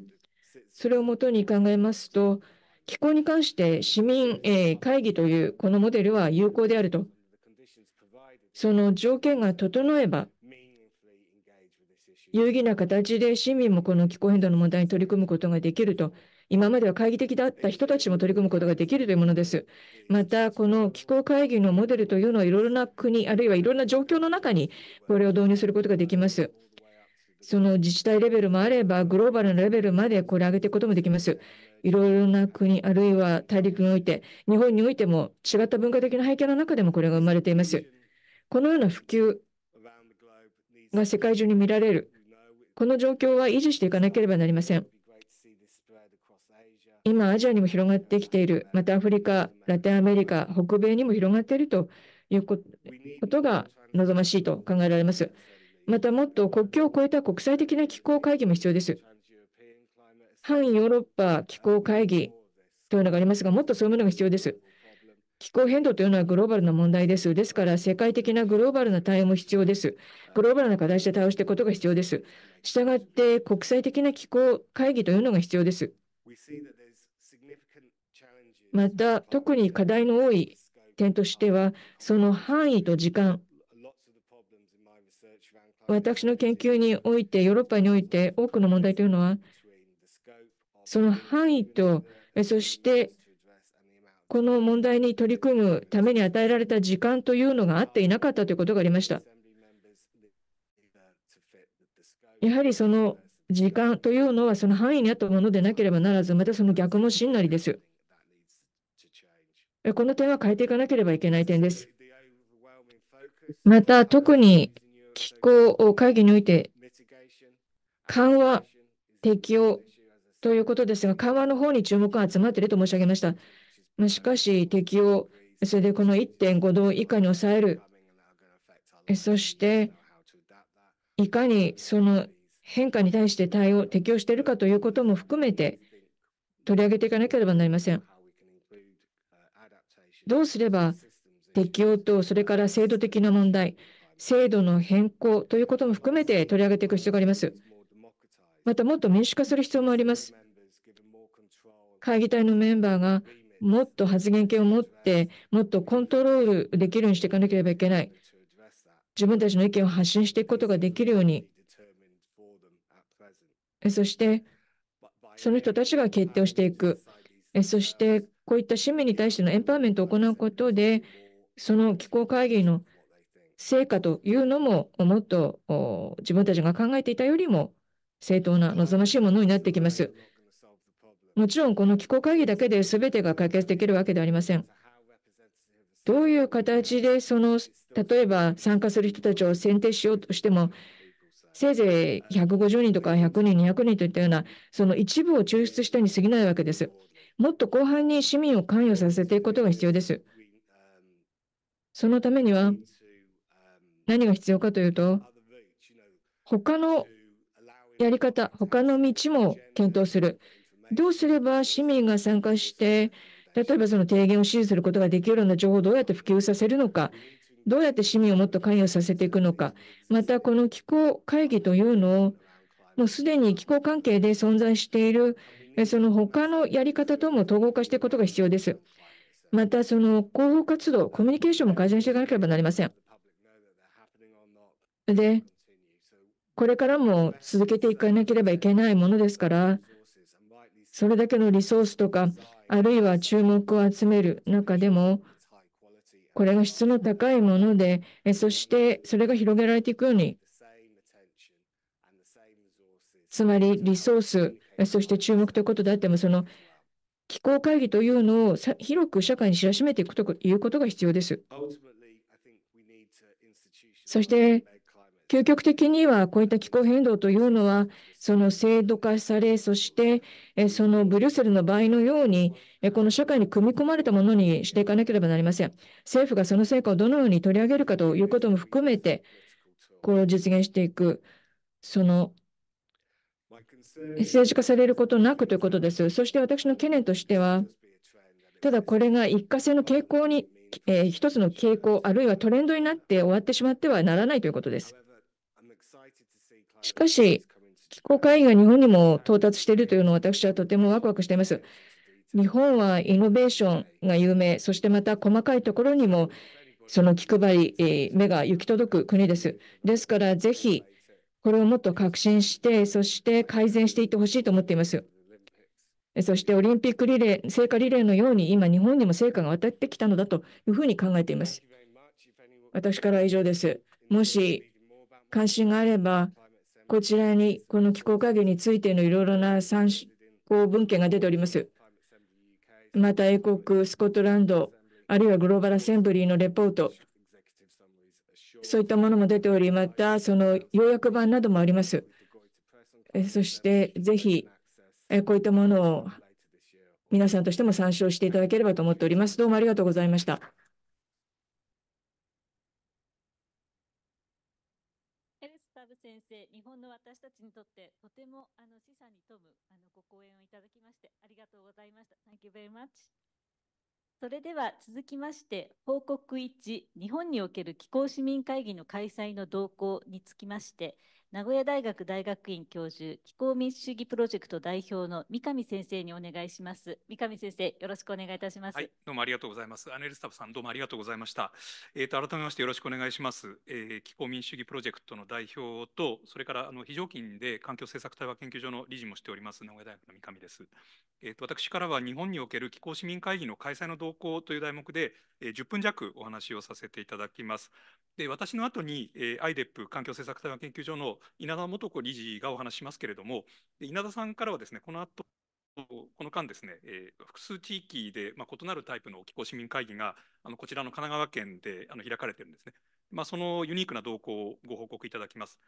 それをもとに考えますと、気候に関して市民会議というこのモデルは有効であると。その条件が整えば、有意義な形で市民もこの気候変動の問題に取り組むことができると、今までは懐疑的だった人たちも取り組むことができるというものです。また、この気候会議のモデルというのは、いろいろな国、あるいはいろんな状況の中にこれを導入することができます。その自治体レベルもあれば、グローバルなレベルまでこれ上げていくこともできます。いろいろな国、あるいは大陸において、日本においても違った文化的な背景の中でもこれが生まれています。このような普及が世界中に見られる、この状況は維持していかなければなりません。今、アジアにも広がってきている、またアフリカ、ラテンアメリカ、北米にも広がっているということが望ましいと考えられます。またもっと国境を越えた国際的な気候会議も必要です。反ヨーロッパ気候会議というのがありますが、もっとそういうものが必要です。気候変動というのはグローバルな問題です。ですから、世界的なグローバルな対応も必要です。グローバルな課題して対応していくことが必要です。したがって、国際的な気候会議というのが必要です。また、特に課題の多い点としては、その範囲と時間、私の研究において、ヨーロッパにおいて多くの問題というのは、その範囲と、そしてこの問題に取り組むために与えられた時間というのが合っていなかったということがありました。やはりその時間というのはその範囲にあったものでなければならず、またその逆も真なりです。この点は変えていかなければいけない点です。また特に気候を会議において緩和適用ということですが、緩和の方に注目が集まっていると申し上げました。しかし、適用、それでこの1.5度以下に抑える、そしていかにその変化に対して対応、適用しているかということも含めて取り上げていかなければなりません。どうすれば適用と、それから制度的な問題、制度の変更ということも含めて取り上げていく必要があります。また、もっと民主化する必要もあります。会議体のメンバーがもっと発言権を持って、もっとコントロールできるようにしていかなければいけない。自分たちの意見を発信していくことができるように、そしてその人たちが決定をしていく、そしてこういった市民に対してのエンパワーメントを行うことで、その気候会議の成果というのも、もっと自分たちが考えていたよりも正当な望ましいものになってきます。もちろん、この気候会議だけで全てが解決できるわけではありません。どういう形で、その、例えば参加する人たちを選定しようとしても、せいぜい150人とか100人、200人といったような、その一部を抽出したに過ぎないわけです。もっと広範に市民を関与させていくことが必要です。そのためには、何が必要かというと、他のやり方、他の道も検討する。どうすれば市民が参加して、例えばその提言を支持することができるような情報をどうやって普及させるのか、どうやって市民をもっと関与させていくのか、またこの気候会議というのを、もうすでに気候関係で存在している、その他のやり方とも統合化していくことが必要です。また、その広報活動、コミュニケーションも改善していかなければなりません。で、これからも続けていかなければいけないものですから、それだけのリソースとか、あるいは注目を集める中でも、これが質の高いもので、そしてそれが広げられていくように、つまりリソース、そして注目ということであっても、その気候会議というのを広く社会に知らしめていくということが必要です。そして、究極的にはこういった気候変動というのは、その制度化され、そしてそのブリュッセルの場合のように、この社会に組み込まれたものにしていかなければなりません。政府がその成果をどのように取り上げるかということも含めて、これを実現していく、その政治化されることなくということです。そして私の懸念としては、ただこれが一過性の傾向に、えー、一つの傾向、あるいはトレンドになって終わってしまってはならないということです。しかし、気候会議が日本にも到達しているというのを私はとてもワクワクしています。日本はイノベーションが有名、そしてまた細かいところにもその気配り、目が行き届く国です。ですから、ぜひこれをもっと革新して、そして改善していってほしいと思っています。そしてオリンピックリレー、聖火リレーのように、今、日本にも成果が渡ってきたのだというふうに考えています。私からは以上です。もし関心があれば、こちらにこの気候会議についてのいろいろな参考文献が出ております。また英国、スコットランド、あるいはグローバル・アセンブリーのレポート、そういったものも出ており、またその要約版などもあります。そしてぜひこういったものを皆さんとしても参照していただければと思っております。どうもありがとうございました。し日本の私たちにとってとてもあの資産に富むあのご講演をいただきましてありがとうございました。Thank you very much. それでは続きまして報告1日本における気候市民会議の開催の動向につきまして名古屋大学大学院教授気候民主主義プロジェクト代表の三上先生にお願いします三上先生よろしくお願いいたします、はい、どうもありがとうございますアネルスタブさんどうもありがとうございましたえっ、ー、と改めましてよろしくお願いします、えー、気候民主主義プロジェクトの代表とそれからあの非常勤で環境政策対話研究所の理事もしております名古屋大学の三上ですえー、と私からは日本における気候市民会議の開催の動向という題目で、えー、10分弱お話をさせていただきます。で私の後に、えー、IDEP 環境政策対話研究所の稲田元子理事がお話しますけれども稲田さんからはですねこの後この間ですね、えー、複数地域で、まあ、異なるタイプの気候市民会議があのこちらの神奈川県であの開かれているんですね、まあ、そのユニークな動向をご報告いただきます。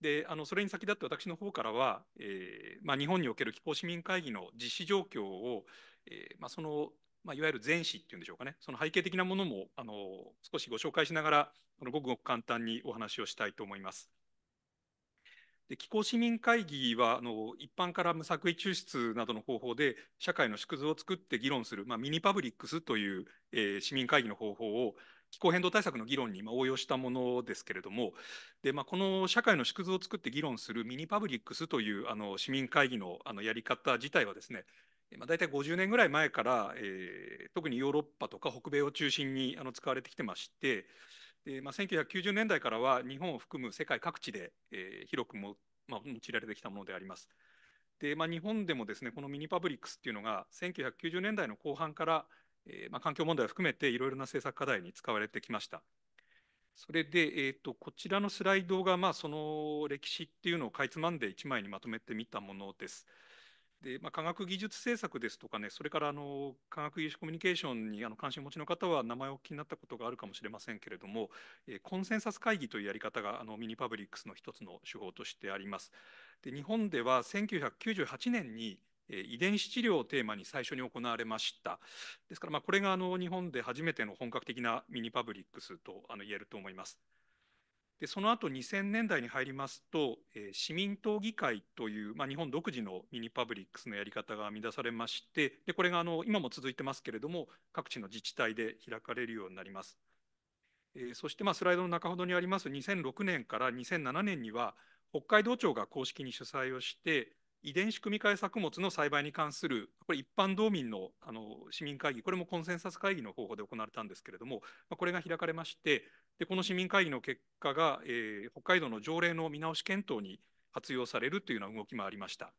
であのそれに先立って私の方からは、えーまあ、日本における気候市民会議の実施状況を、えーまあ、その、まあ、いわゆる前史っていうんでしょうかねその背景的なものもあの少しご紹介しながらこのごくごく簡単にお話をしたいと思います。で気候市民会議はあの一般から無作為抽出などの方法で社会の縮図を作って議論する、まあ、ミニパブリックスという、えー、市民会議の方法を気候変動対策の議論に応用したものですけれども、でまあ、この社会の縮図を作って議論するミニパブリックスというあの市民会議のあのやり方自体はですね、まあ、大体50年ぐらい前から、えー、特にヨーロッパとか北米を中心にあの使われてきてまして、でまあ、1990年代からは日本を含む世界各地で、えー、広くも、まあ、用いられてきたものであります。でまあ、日本でもですねこのミニパブリックスっていうのが1990年代の後半からえー、まあ、環境問題を含めていろいろな政策課題に使われてきました。それで、えーと、こちらのスライドが、まあ、その歴史っていうのをかいつまんで1枚にまとめてみたものです。でまあ、科学技術政策ですとかね、それからあの科学技術コミュニケーションにあの関心を持ちの方は名前を気になったことがあるかもしれませんけれども、えー、コンセンサス会議というやり方があのミニパブリックスの一つの手法としてあります。で日本では1998年に遺伝子治療をテーマに最初に行われました。ですから、まあ、これがあの日本で初めての本格的なミニパブリックスとあの言えると思います。でその後2000年代に入りますと、えー、市民党議会という、まあ、日本独自のミニパブリックスのやり方が編み出されましてでこれがあの今も続いてますけれども各地の自治体で開かれるようになります。えー、そしてまあスライドの中ほどにあります2006年から2007年には北海道庁が公式に主催をして遺伝子組み換え作物の栽培に関するこれ一般道民のあの市民会議これもコンセンサス会議の方法で行われたんですけれども、まあ、これが開かれましてでこの市民会議の結果が、えー、北海道の条例の見直し検討に活用されるというような動きもありました。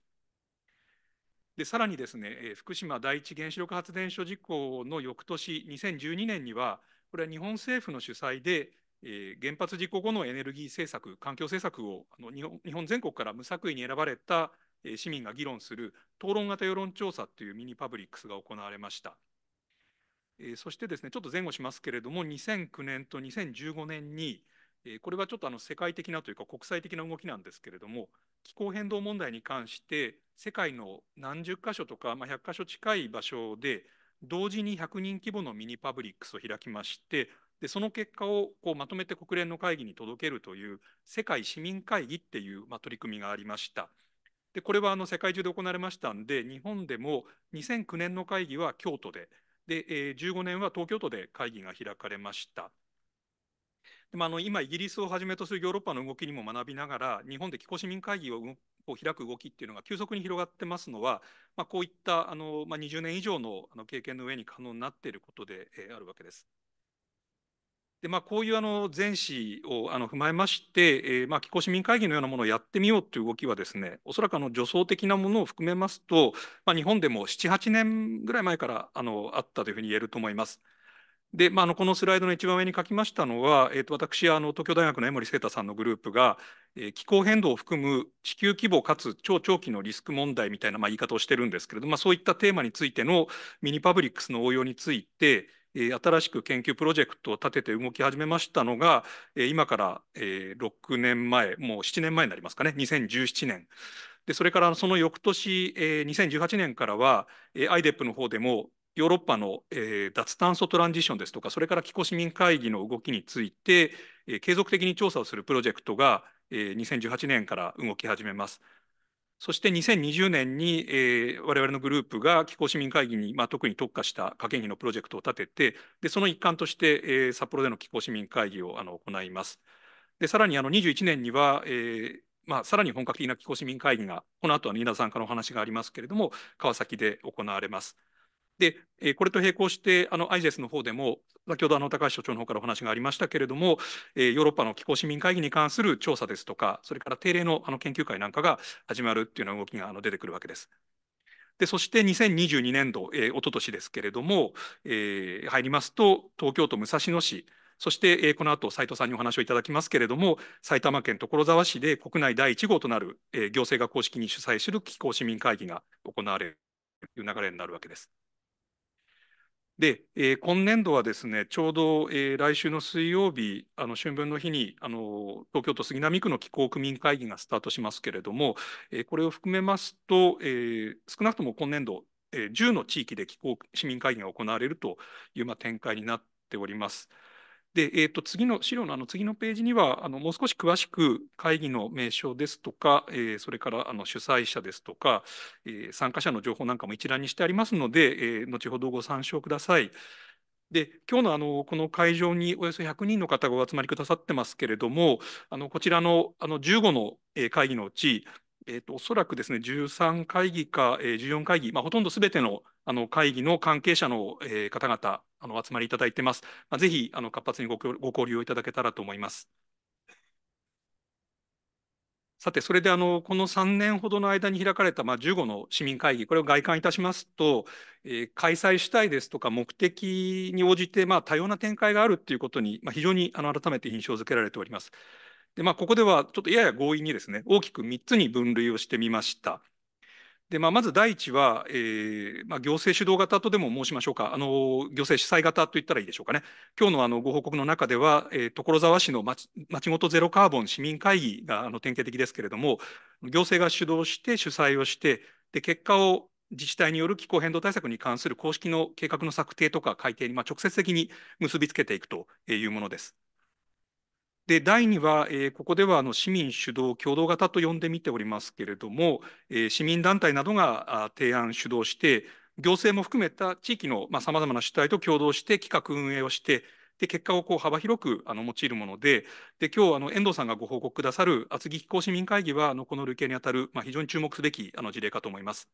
でさらにですね、えー、福島第一原子力発電所事故の翌年2012年にはこれは日本政府の主催でえー、原発事故後のエネルギー政策、環境政策をあの日本全国から無作為に選ばれた市民が議論する討論型世論調査というミニパブリックスが行われました。そしてですね、ちょっと前後しますけれども、2009年と2015年に、これはちょっとあの世界的なというか国際的な動きなんですけれども、気候変動問題に関して、世界の何十箇所とか、まあ、100箇所近い場所で、同時に100人規模のミニパブリックスを開きまして、でその結果をこうまとめて国連の会議に届けるという世界市民会議っていう、まあ、取り組みがありました。でこれはあの世界中で行われましたんで日本でも2009年の会議は京都でで、えー、15年は東京都で会議が開かれました。でもあ、の今イギリスをはじめとするヨーロッパの動きにも学びながら日本で気候市民会議をを開く動きっていうのが急速に広がってますのは、まあ、こういったあの、まあ、20年以上のあの経験の上に可能になっていることで、あるわけです。でまあ、こういうあの前史をあの踏まえまして、えー、まあ気候市民会議のようなものをやってみようという動きはですねおそらくあの助走的なものを含めますと、まあ、日本でも78年ぐらい前からあのあったというふうに言えると思います。で、まあ、あのこのスライドの一番上に書きましたのは、えー、と私あの東京大学の江森聖太さんのグループが、えー、気候変動を含む地球規模かつ超長期のリスク問題みたいな、まあ、言い方をしてるんですけれども、まあ、そういったテーマについてのミニパブリックスの応用について新しく研究プロジェクトを立てて動き始めましたのが、今から6年前、もう7年前になりますかね、2017年。で、それからその翌年、2018年からは、IDEP の方でも、ヨーロッパの脱炭素トランジションですとか、それから気候市民会議の動きについて、継続的に調査をするプロジェクトが2018年から動き始めます。そして2020年に、えー、我々のグループが気候市民会議に、まあ、特に特化した科研費のプロジェクトを立ててでその一環として、えー、札幌での気候市民会議をあの行います。でさらにあの21年には、えーまあ、さらに本格的な気候市民会議がこの後は皆さんからお話がありますけれども川崎で行われます。で、えー、これと並行して、あの、IGES の方でも、先ほどあの高橋所長の方からお話がありましたけれども、えー、ヨーロッパの気候市民会議に関する調査ですとか、それから定例のあの研究会なんかが始まるっていうような動きがあの出てくるわけです。で、そして2022年度、えー、一昨年ですけれども、えー、入りますと、東京都武蔵野市、そして、えー、この後、斉藤さんにお話をいただきますけれども、埼玉県所沢市で国内第1号となる、えー、行政が公式に主催する気候市民会議が行われるという流れになるわけです。で、えー、今年度はですね、ちょうど、えー、来週の水曜日、あの春分の日にあの東京都杉並区の気候区民会議がスタートしますけれども、えー、これを含めますと、えー、少なくとも今年度、えー、10の地域で気候市民会議が行われるという、まあ、展開になっております。で、えー、と次の資料のあの次のページにはあのもう少し詳しく会議の名称ですとか、えー、それからあの主催者ですとか、えー、参加者の情報なんかも一覧にしてありますので、えー、後ほどご参照ください。で今日のあのこの会場におよそ100人の方がお集まりくださってますけれどもあのこちらのあの15の会議のうち、えーと、おそらくですね13会議か14会議、まあ、ほとんどすべてのあの会議の関係者の方々あの集まりいただいてます。まあ、ぜひあの活発にごご交流をいただけたらと思います。さて、それであのこの3年ほどの間に開かれた、まあ、15の市民会議、これを外観いたしますと、えー、開催したいですとか、目的に応じて、まあ、多様な展開があるということに、まあ、非常にあの改めて印象づけられております。でまあ、ここでは、ちょっとやや強引にですね、大きく3つに分類をしてみました。でまあ、まず第一は、えーまあ、行政主導型とでも申しましょうか、あの行政主催型と言ったらいいでしょうかね、今日のあのご報告の中では、えー、所沢市の町町ごとゼロカーボン市民会議があの典型的ですけれども、行政が主導して主催をして、で結果を自治体による気候変動対策に関する公式の計画の策定とか改定に、まあ、直接的に結びつけていくというものです。で第2は、えー、ここではあの市民主導共同型と呼んでみておりますけれども、えー、市民団体などが提案主導して行政も含めた地域のさまざ、まな主体と共同して企画運営をしてで結果をこう幅広くあの用いるものでで今日あの遠藤さんがご報告くださる厚木気候市民会議はあのこの類型にあたる、まあ、非常に注目すべきあの事例かと思います。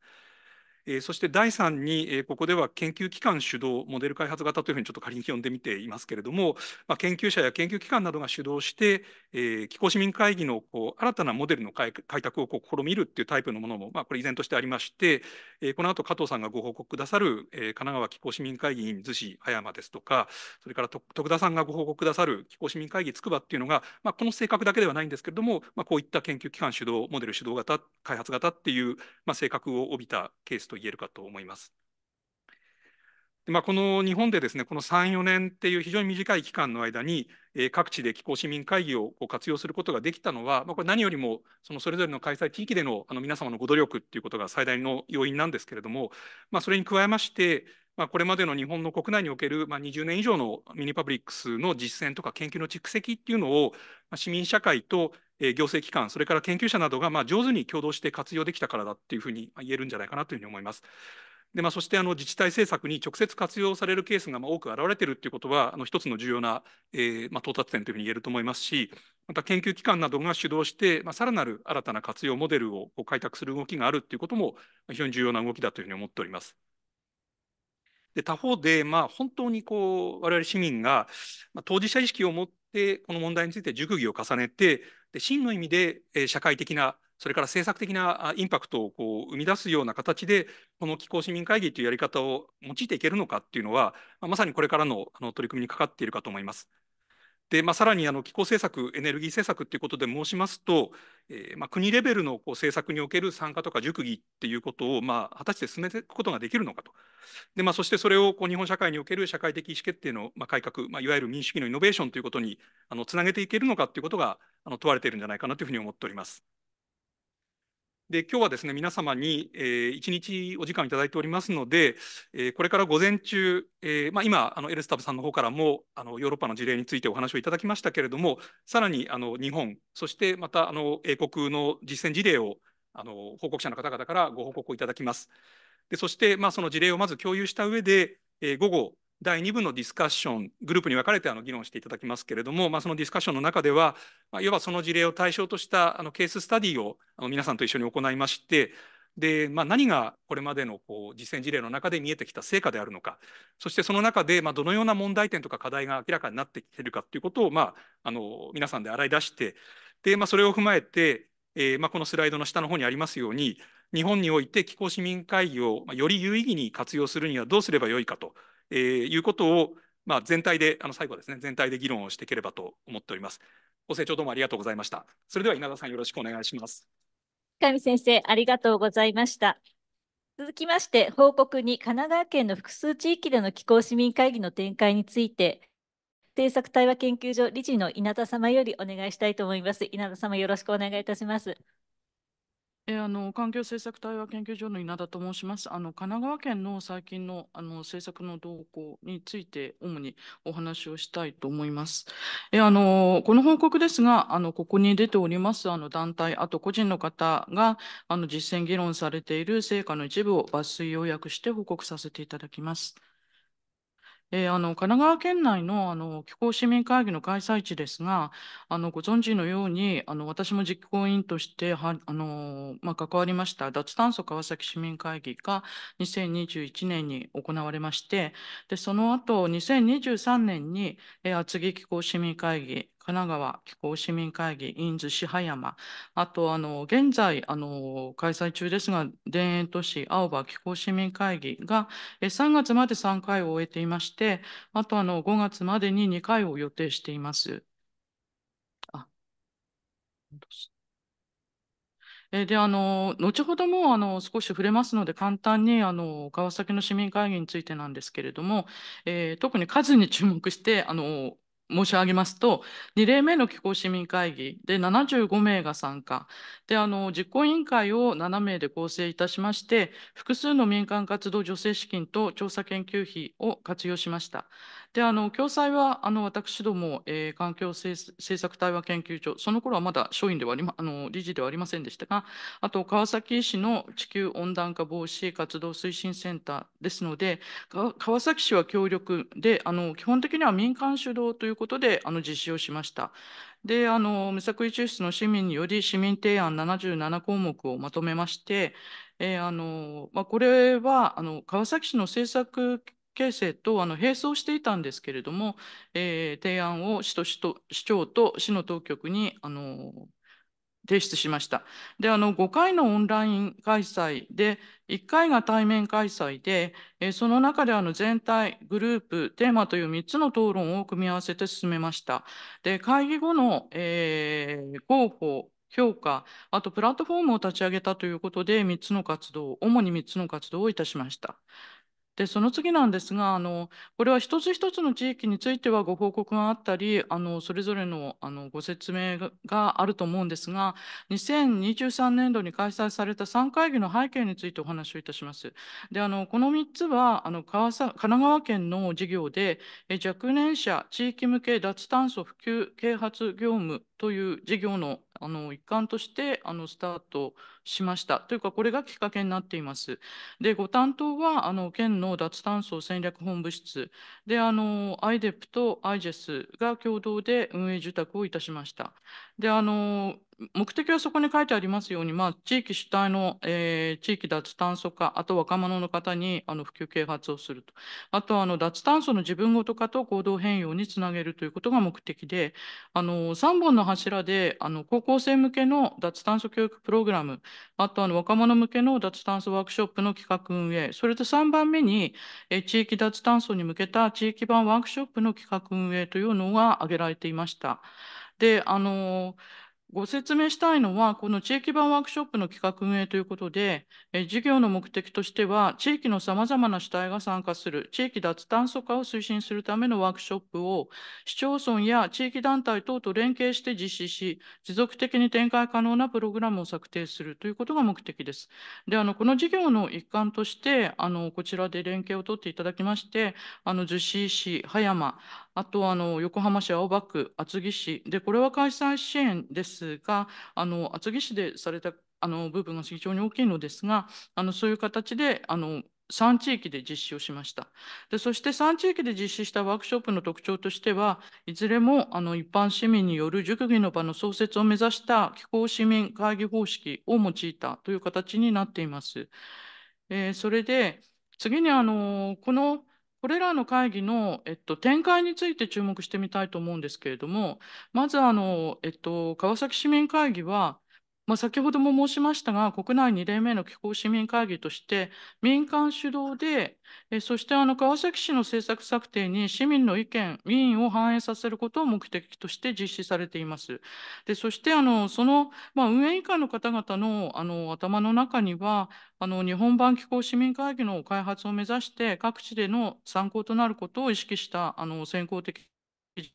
えー、そして第3に、えー、ここでは研究機関主導モデル開発型というふうにちょっと仮に呼んでみていますけれども、まあ、研究者や研究機関などが主導して、えー、気候市民会議のこう新たなモデルの開拓をこう試みるっていうタイプのものも、まあ、これ依然としてありまして、えー、この後加藤さんがご報告くださる、えー、神奈川気候市民会議員逗子葉山ですとかそれから徳田さんがご報告くださる気候市民会議つくばっていうのが、まあ、この性格だけではないんですけれども、まあ、こういった研究機関主導モデル主導型開発型っていう、まあ、性格を帯びたケースとと言えるかと思います。でまあ、この日本でですねこの3、4年っていう非常に短い期間の間に、えー、各地で気候市民会議を活用することができたのは、まあ、これ何よりもそのそれぞれの開催地域でのあの皆様のご努力っていうことが最大の要因なんですけれども、まあ、それに加えまして、まあ、これまでの日本の国内における、まあ、20年以上のミニパブリックスの実践とか研究の蓄積っていうのを、まあ、市民社会と、えー、行政機関、それから研究者などが、まあ、上手に共同して活用できたからだっていうふうに言えるんじゃないかなというふうに思います。でまあ、そしてあの自治体政策に直接活用されるケースがまあ多く現れているということは一つの重要な、えまあ、到達点というふうに言えると思いますしまた研究機関などが主導して、さらなる新たな活用モデルを開拓する動きがあるということも非常に重要な動きだというふうに思っております。で他方で、まあ、本当にこう我々市民が、まあ、当事者意識を持ってこの問題について熟議を重ねてで真の意味で、えー、社会的なそれから政策的なインパクトをこう生み出すような形でこの気候市民会議というやり方を用いていけるのかっていうのは、まあ、まさにこれからのあの取り組みにかかっているかと思います。で、まあ、さらにあの気候政策エネルギー政策ということで申しますと、えーまあ、国レベルのこう政策における参加とか熟議っていうことを、まあ、果たして進めていくことができるのかとで、まあ、そしてそれをこう日本社会における社会的意思決定の、まあ、改革、まあ、いわゆる民主主義のイノベーションということにあのつなげていけるのかということがあの問われているんじゃないかなというふうに思っております。で今日はですね皆様に、えー、1日お時間いただいておりますので、えー、これから午前中、えーまあ、今あのエルスタブさんの方からもあのヨーロッパの事例についてお話をいただきましたけれどもさらにあの日本そしてまたあの英国の実践事例をあの報告者の方々からご報告をいただきます。でそして、まあ、その事例をまず共有した上で、えー、午後第2部のディスカッショングループに分かれてあの議論していただきますけれども、まあ、そのディスカッションの中では、まあ、いわばその事例を対象としたあのケーススタディをあの皆さんと一緒に行いましてで、まあ、何がこれまでのこう実践事例の中で見えてきた成果であるのかそしてその中でまあどのような問題点とか課題が明らかになってきているかということを、まあ、あの皆さんで洗い出してで、まあ、それを踏まえて、えーまあ、このスライドの下の方にありますように日本において気候市民会議をより有意義に活用するにはどうすればよいかとえー、いうことを、まあ、全体で、あの最後ですね、全体で議論をしていければと思っております。ご清聴どうもありがとうございました。それでは稲田さん、よろしくお願いします。深先生、ありがとうございました。続きまして、報告に神奈川県の複数地域での気候市民会議の展開について、政策対話研究所理事の稲田様よりお願いしたいと思います。稲田様、よろしくお願いいたします。えあの環境政策対話研究所の稲田と申します。あの神奈川県の最近の、あの政策の動向について主にお話をしたいと思います。えあのこの報告ですが、あのここに出ておりますあの団体、あと個人の方があの実践議論されている成果の一部を抜粋要約して報告させていただきます。えー、あの神奈川県内の、あの気候市民会議の開催地ですが、あのご存知のように、あの私も実行委員としてはあの、まあ、関わりました脱炭素川崎市民会議が2021年に行われまして、でその後2023年に、えー、厚木気候市民会議、神奈川気候市民会議 in 逗子葉山、あとあの現在あの開催中ですが、田園都市青葉気候市民会議が3月まで3回を終えていまして、あとあの5月までに2回を予定しています。あえであの後ほどもあの少し触れますので簡単にあの川崎の市民会議についてなんですけれども、えー、特に数に注目してあの申し上げますと、2例目の気候市民会議で75名が参加、であの実行委員会を7名で構成いたしまして、複数の民間活動助成資金と調査研究費を活用しました。であの共済はあの私ども、えー、環境政策対話研究所、その頃はまだ署員ではあり、ま、あの理事ではありませんでしたが、あと川崎市の地球温暖化防止活動推進センターですので、川崎市は協力で、あの基本的には民間主導ということであの実施をしました。で、あの無作為抽出の市民により市民提案77項目をまとめまして、えーあのまあ、これはあの川崎市の政策形成とあの並走していたんですけれども、えー、提案を市と市と市長と市の当局にあの提出しました。で、あの5回のオンライン開催で、1回が対面開催で、えその中であの全体、グループ、テーマという3つの討論を組み合わせて進めました。で、会議後の、えー、広報、評価、あとプラットフォームを立ち上げたということで、3つの活動、主に3つの活動をいたしました。でその次なんですがあのこれは一つ一つの地域についてはご報告があったりあのそれぞれのあのご説明があると思うんですが2023年度に開催された3会議の背景についてお話をいたします。であのこの3つはあの川さ神奈川県の事業で若年者地域向け脱炭素普及啓発業務という事業のあの一環としてあのスタートしました。というか、これがきっかけになっています。で、ご担当はあの県の脱炭素戦略本部室で、あの IDEP と IGES が共同で運営受託をいたしました。で、あの目的はそこに書いてありますように、まあ、地域主体の、えー、地域脱炭素化、あと若者の方にあの普及啓発をすると、あとはあの脱炭素の自分ごと化と行動変容につなげるということが目的で、あの3本の柱であの高校生向けの脱炭素教育プログラム、あとあの若者向けの脱炭素ワークショップの企画運営、それと3番目に、えー、地域脱炭素に向けた地域版ワークショップの企画運営というのが挙げられていました。であのーご説明したいのは、この地域版ワークショップの企画運営ということで、え事業の目的としては、地域のさまざまな主体が参加する、地域脱炭素化を推進するためのワークショップを、市町村や地域団体等と連携して実施し、持続的に展開可能なプログラムを策定するということが目的です。で、あのこの事業の一環として、あのこちらで連携を取っていただきまして、あの逗子市、葉山、あとあの横浜市青葉区厚木市でこれは開催支援ですがあの厚木市でされたあの部分が非常に大きいのですがあのそういう形であの3地域で実施をしましたでそして3地域で実施したワークショップの特徴としてはいずれもあの一般市民による熟議の場の創設を目指した気候市民会議方式を用いたという形になっています。えー、それで次にあのこのこれらの会議の、えっと、展開について注目してみたいと思うんですけれども、まずあの、えっと、川崎市民会議は、まあ、先ほども申しましたが、国内2例目の気候市民会議として、民間主導で、えそしてあの川崎市の政策策定に市民の意見、委員を反映させることを目的として実施されています。でそしてあの、その、まあ、運営委員会の方々のあの頭の中には、あの日本版気候市民会議の開発を目指して、各地での参考となることを意識したあの先行的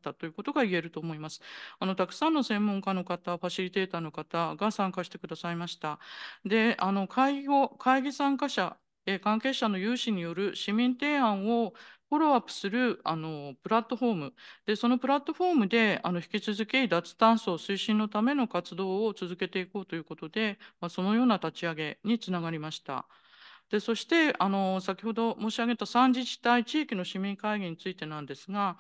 たということが言えると思います。あのたくさんの専門家の方、ファシリテーターの方が参加してくださいました。で、あの会議を会議参加者、え関係者の有志による市民提案をフォローアップするあのプラットフォームで、そのプラットフォームであの引き続き脱炭素推進のための活動を続けていこうということで、まあ、そのような立ち上げにつながりました。でそしてあの先ほど申し上げた3自治体地域の市民会議についてなんですが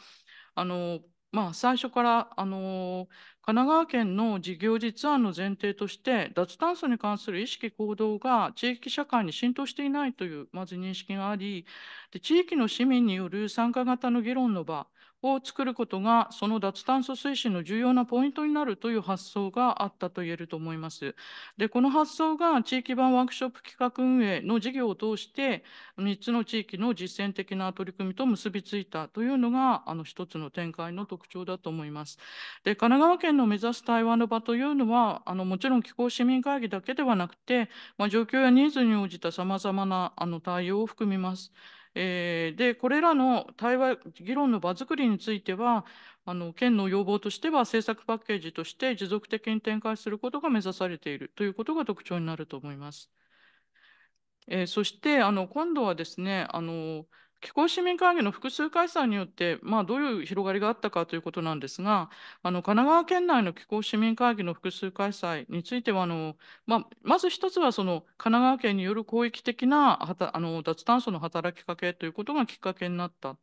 あのまあ、最初からあの神奈川県の事業実案の前提として脱炭素に関する意識行動が地域社会に浸透していないというまず認識がありで地域の市民による参加型の議論の場を作ることが、その脱炭素推進の重要なポイントになるという発想があったと言えると思います。で、この発想が地域版ワークショップ企画運営の事業を通して、3つの地域の実践的な取り組みと結びついたというのが、あの一つの展開の特徴だと思います。で、神奈川県の目指す対話の場というのは、あのもちろん気候市民会議だけではなくて、まあ、状況やニーズに応じたさまざまなあの対応を含みます。えー、でこれらの対話議論の場づくりについてはあの県の要望としては政策パッケージとして持続的に展開することが目指されているということが特徴になると思います。えー、そしてあの今度はですねあの気候市民会議の複数開催によって、まあ、どういう広がりがあったかということなんですが、あの神奈川県内の気候市民会議の複数開催については、あのまあ、まず一つはその神奈川県による広域的なあの脱炭素の働きかけということがきっかけになった。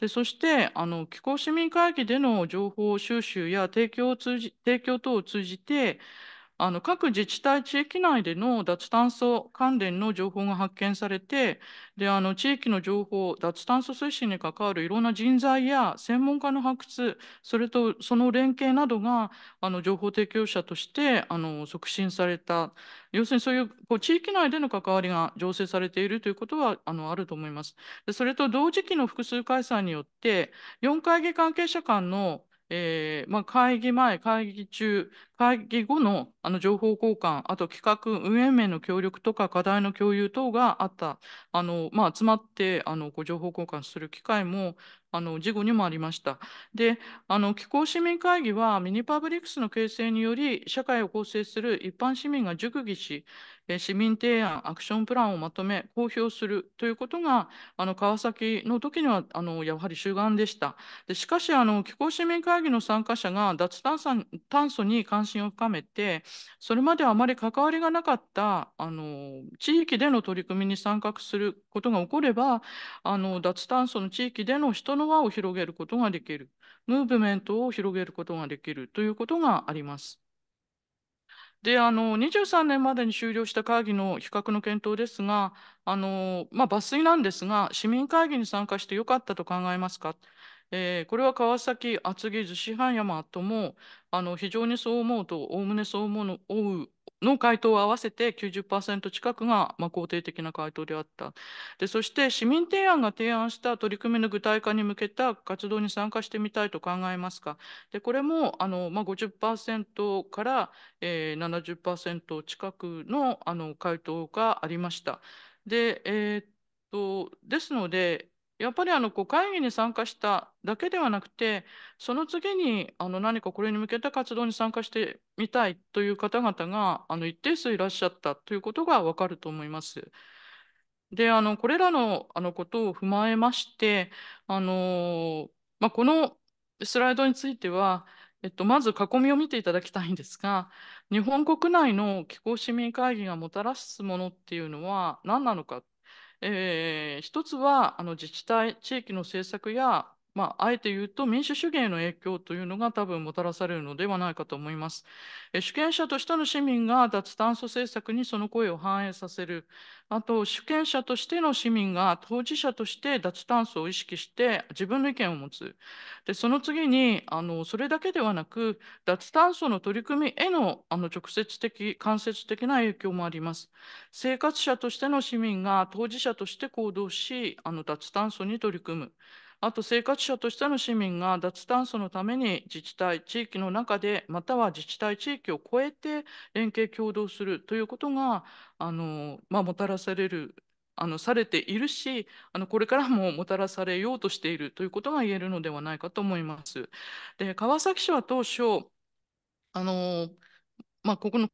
でそしてあの、気候市民会議での情報収集や提供を通じ提供等を通じて、あの各自治体、地域内での脱炭素関連の情報が発見されて、であの地域の情報、脱炭素推進に関わるいろんな人材や専門家の発掘、それとその連携などがあの情報提供者としてあの促進された、要するにそういうこう地域内での関わりが醸成されているということはあのあると思います。でそれと同時期の複数開催によって、4会議関係者間のえーまあ、会議前、会議中、会議後のあの情報交換、あと企画運営面の協力とか課題の共有等があった、あのまあ、集まってあのこう情報交換する機会もあの事後にもありました。で、あの気候市民会議はミニパブリックスの形成により社会を構成する一般市民が熟議し、市民提案、アクションプランをまとめ、公表するということが、あの川崎の時にはあのやはり主眼でした。でしかしあの、気候市民会議の参加者が脱炭素炭素に関心を深めて、それまであまり関わりがなかったあの地域での取り組みに参画することが起これば、あの脱炭素の地域での人の輪を広げることができる、ムーブメントを広げることができるということがあります。で、あの、23年までに終了した会議の比較の検討ですが、あの、まあ、抜粋なんですが、市民会議に参加してよかったと考えますか。えー、これは川崎、厚木、逗子半山とも、あの、非常にそう思うと、おおむねそう思うの、思うの回答を合わせて90%近くが、まあ、肯定的な回答であった。で、そして市民提案が提案した取り組みの具体化に向けた活動に参加してみたいと考えますか。で、これもあの、まあ、50%から、えー、70%近くのあの回答がありました。で、えー、っと、ですので、やっぱりあのこう会議に参加しただけではなくて、その次にあの何かこれに向けた活動に参加してみたいという方々があの一定数いらっしゃったということがわかると思います。で、あのこれらのあのことを踏まえまして、あのまあ、このスライドについては、えっと、まず囲みを見ていただきたいんですが、日本国内の気候市民会議がもたらすものっていうのは何なのかえー、一つはあの自治体、地域の政策やまあ、あえて言うと民主主義への影響というのが多分もたらされるのではないかと思います。主権者としての市民が脱炭素政策にその声を反映させる。あと、主権者としての市民が当事者として脱炭素を意識して自分の意見を持つ。で、その次に、あの、それだけではなく、脱炭素の取り組みへの、あの、直接的、間接的な影響もあります。生活者としての市民が当事者として行動し、あの、脱炭素に取り組む。あと生活者としての市民が脱炭素のために自治体、地域の中で、または自治体、地域を超えて連携協働するということが、あのまあ、もたらされる。あのされているしあのこれからももたらされようとしているということが言えるのではないかと思います。で川崎市は当初あの、まあ、ここの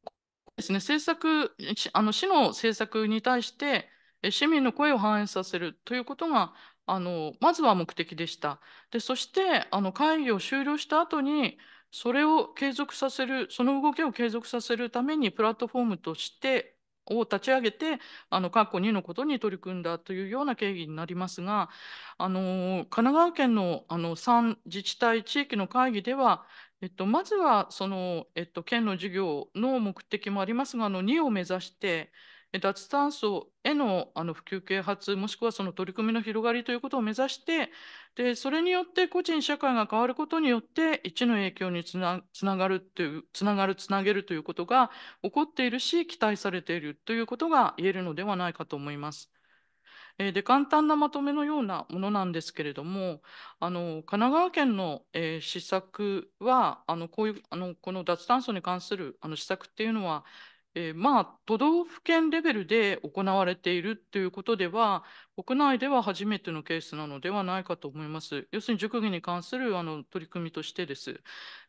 ですね政策あの市の政策に対して市民の声を反映させるということがあのまずは目的でした。でそしてあの会議を終了した後にそれを継続させるその動きを継続させるためにプラットフォームとしてを立ち上げてあの括弧2のことに取り組んだというような経緯になりますがあの神奈川県のあの3自治体地域の会議では、えっと、まずはその、えっと、県の事業の目的もありますがあの2を目指して脱炭素へのあの普及啓発もしくはその取り組みの広がりということを目指してでそれによって個人社会が変わることによって一の影響につなつながるというつながるつなげるということが起こっているし期待されているということが言えるのではないかと思います。で簡単なまとめのようなものなんですけれどもあの神奈川県の、えー、施策はあのこういうあのこの脱炭素に関するあの施策っていうのはえー、まあ都道府県レベルで行われているということでは国内では初めてのケースなのではないかと思います。要するに熟議に関するあの取り組みとしてです。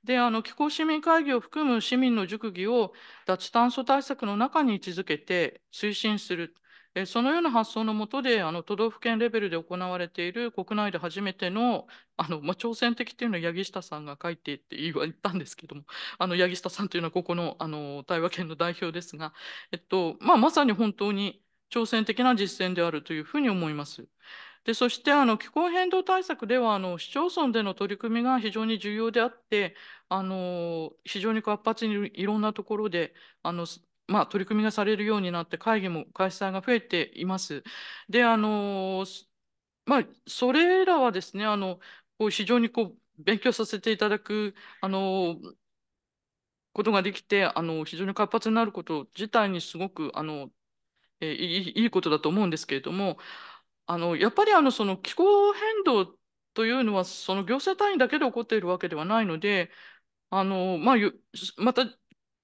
であの気候市民会議を含む市民の熟議を脱炭素対策の中に位置づけて推進する。えそのような発想のもとであの都道府県レベルで行われている国内で初めてのあの、まあ、挑戦的っていうのは八木下さんが書いてって言ったんですけどもあの八木下さんというのはここのあの対話県の代表ですが、えっとまあ、まさに本当に挑戦的な実践であるというふうに思います。でそしてあの気候変動対策ではあの市町村での取り組みが非常に重要であってあの非常に活発にいろんなところであのまあ、取り組みがされるようになって会議も開催が増えています。であのまあ、それらはですねあのこう非常にこう勉強させていただくあのことができてあの非常に活発になること自体にすごくあの、えいいいことだと思うんですけれどもあのやっぱりあのその気候変動というのはその行政単位だけで起こっているわけではないのであの、まあ、また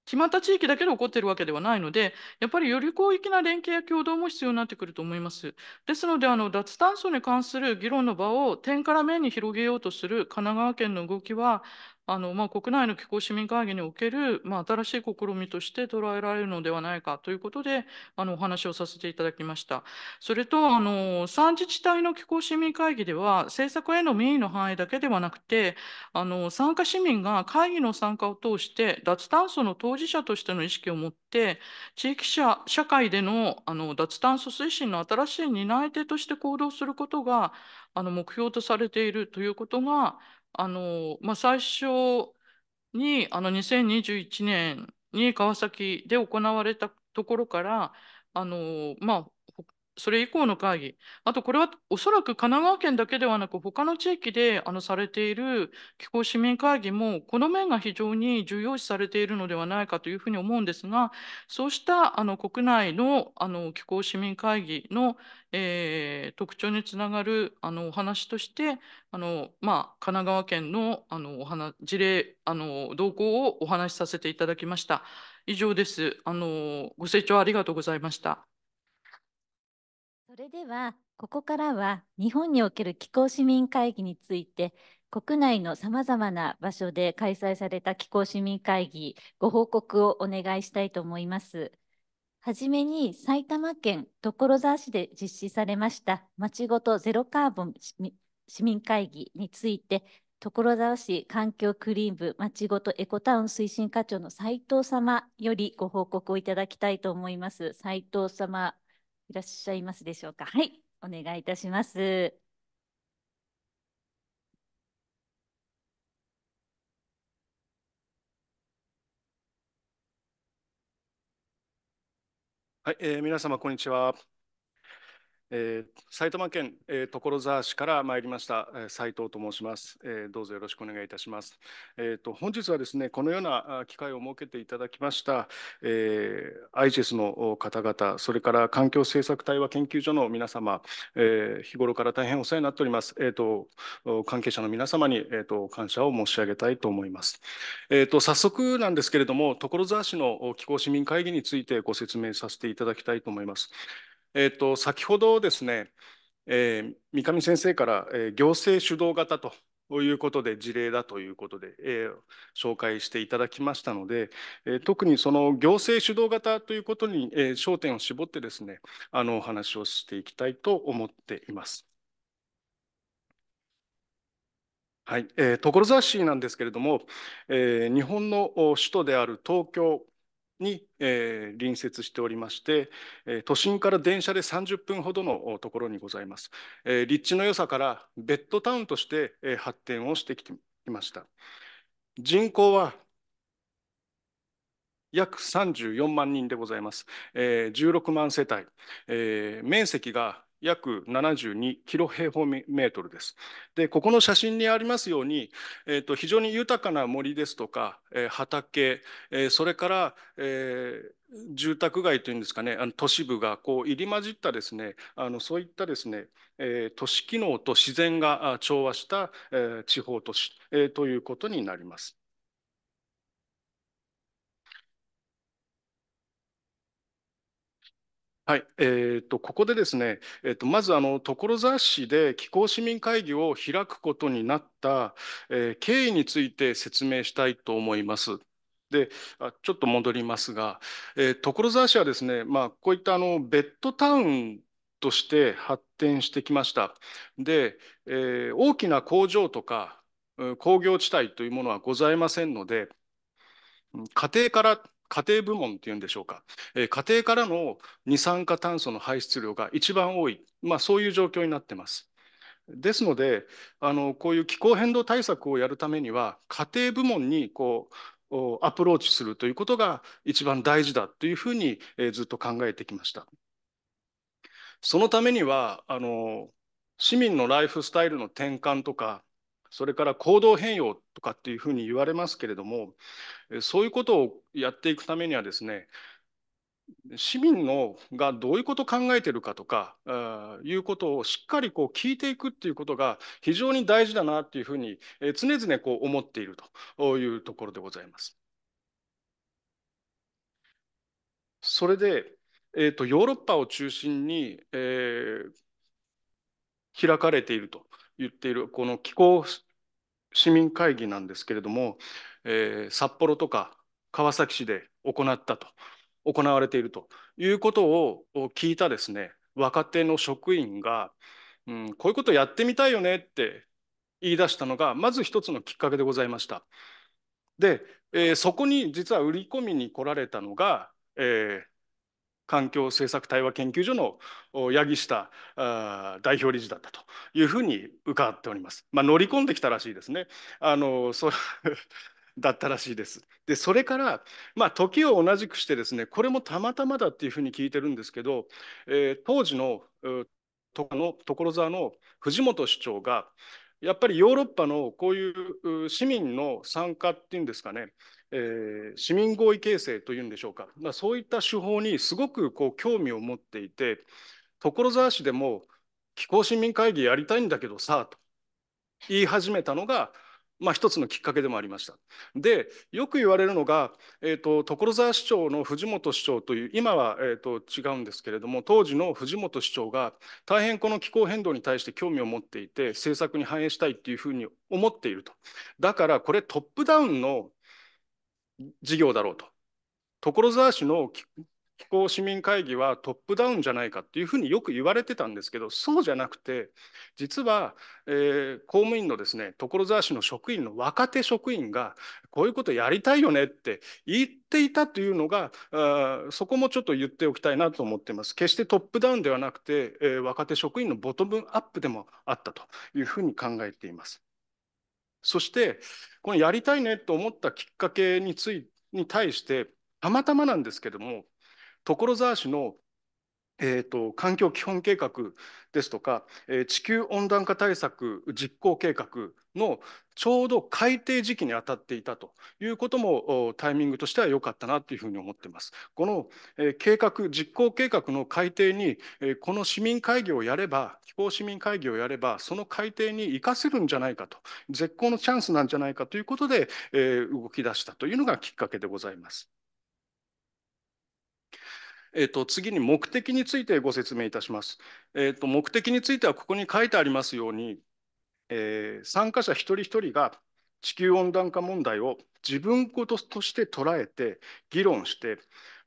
決まった地域だけで起こっているわけではないので、やっぱりより広域な連携や共同も必要になってくると思います。ですので、あの脱炭素に関する議論の場を点から面に広げようとする神奈川県の動きは、あのまあ、国内の気候市民会議における、まあ、新しい試みとして捉えられるのではないかということであのお話をさせていただきました。それとあの3自治体の気候市民会議では政策への民意の範囲だけではなくてあの参加市民が会議の参加を通して脱炭素の当事者としての意識を持って地域社社会でのあの脱炭素推進の新しい担い手として行動することがあの目標とされているということがあのまあ、最初にあの2021年に川崎で行われたところからあの、まあ、それ以降の会議、あとこれはおそらく神奈川県だけではなく、他の地域であのされている気候市民会議も、この面が非常に重要視されているのではないかというふうに思うんですが、そうしたあの国内のあの気候市民会議の、えー、特徴につながるあのお話として、あのまあ、神奈川県のあのお話事例あの動向をお話しさせていただきました。以上ですあの。ご清聴ありがとうございました。それでは、ここからは日本における気候市民会議について、国内のさまざまな場所で開催された気候市民会議、ご報告をお願いしたいと思います。はじめに埼玉県所沢市で実施されました町ごとゼロカーボン市民会議について、所沢市環境クリーン部町ごとエコタウン推進課長の斉藤様よりご報告をいただきたいと思います。斉藤様いらっしゃいますでしょうか。はい、お願いいたします。はい、えー、皆様こんにちは。えー、埼玉県、えー、所沢市から参りました斉藤と申します、えー、どうぞよろしくお願いいたします。えーと、本日はですねこのような機会を設けていただきました、えー、IGES の方々それから環境政策対話研究所の皆様、えー、日頃から大変お世話になっております、えーと、関係者の皆様に、えーと感謝を申し上げたいと思います。えー、と早速なんですけれども所沢市の気候市民会議についてご説明させていただきたいと思います。えーと、先ほどですね、えー、三上先生から、えー、行政主導型ということで事例だということで、えー、紹介していただきましたので、えー、特にその行政主導型ということに、えー、焦点を絞ってですねあのお話をしていきたいと思っています。はいえー、所沢市なんですけれども、えー、日本の首都である東京に、えー、隣接しておりまして、えー、都心から電車で30分ほどのところにございます、えー、立地の良さからベッドタウンとして、えー、発展をしてきていました人口は約34万人でございます、えー、16万世帯、えー、面積が約72キロ平方メートルです。で、ここの写真にありますように、えーと、非常に豊かな森ですとか、えー、畑、えー、それから、えー、住宅街というんですかね、あの都市部がこう入り混じったですね、あのそういったですね、えー、都市機能と自然が調和した、えー、地方都市、えー、ということになります。はい、えーと、ここでですね、えーと、まずあの所沢市で気候市民会議を開くことになった、えー、経緯について説明したいと思います。であちょっと戻りますが、えー、所沢市はですね、まあ、こういったあのベッドタウンとして発展してきました。で、えー、大きな工場とか工業地帯というものはございませんので家庭から家庭部門っていうんでしょうか、えー、家庭からの二酸化炭素の排出量が一番多い、まあ、そういう状況になってます。ですのであのこういう気候変動対策をやるためには家庭部門にこうアプローチするということが一番大事だというふうに、えー、ずっと考えてきました。そのためにはあの市民のライフスタイルの転換とかそれから行動変容とかっていうふうに言われますけれどもそういうことをやっていくためにはですね市民のがどういうことを考えているかとかいうことをしっかりこう聞いていくっていうことが非常に大事だなっていうふうに常々こう思っているというところでございます。それで、えーと、ヨーロッパを中心に、えー、開かれていると言っているこの気候市民会議なんですけれども、えー、札幌とか川崎市で行ったと行われているということを聞いたですね若手の職員が、うん、こういうことやってみたいよねって言い出したのがまず一つのきっかけでございました。で、えー、そこに実は売り込みに来られたのが、えー、環境政策対話研究所の八木下代表理事だったというふうに伺っております。まあ、乗り込んできたらしいですね。あのそ [laughs] だったらしいです。でそれから、まあ、時を同じくしてですねこれもたまたまだっていうふうに聞いてるんですけど、えー、当時の所沢の藤本市長がやっぱりヨーロッパのこういう市民の参加っていうんですかねえー、市民合意形成というんでしょうか、まあ、そういった手法にすごくこう興味を持っていて所沢市でも気候市民会議やりたいんだけどさと言い始めたのが、まあ、一つのきっかけでもありました。でよく言われるのが、えーと、所沢市長の藤本市長という今は、えーと、と違うんですけれども当時の藤本市長が大変この気候変動に対して興味を持っていて政策に反映したいっていうふうに思っていると。だからこれトップダウンの事業だろうと。所沢市の気候市民会議はトップダウンじゃないかっていうふうによく言われてたんですけどそうじゃなくて実は、えー、公務員のですね所沢市の職員の若手職員がこういうことやりたいよねって言っていたというのがあそこもちょっと言っておきたいなと思ってます決してトップダウンではなくて、えー、若手職員のボトムアップでもあったというふうに考えています。そしてこのやりたいねと思ったきっかけについに対してたまたまなんですけども所沢市のえーと、環境基本計画ですとか、えー、地球温暖化対策実行計画のちょうど改定時期に当たっていたということもタイミングとしては良かったなというふうに思ってます。この、えー、計画実行計画の改定に、えー、この市民会議をやれば気候市民会議をやればその改定に生かせるんじゃないかと絶好のチャンスなんじゃないかということで、え動き出したというのがきっかけでございます。えーと、次に目的についてご説明いたします。えーと、目的についてはここに書いてありますように、えー、参加者一人一人が地球温暖化問題を自分事として捉えて議論して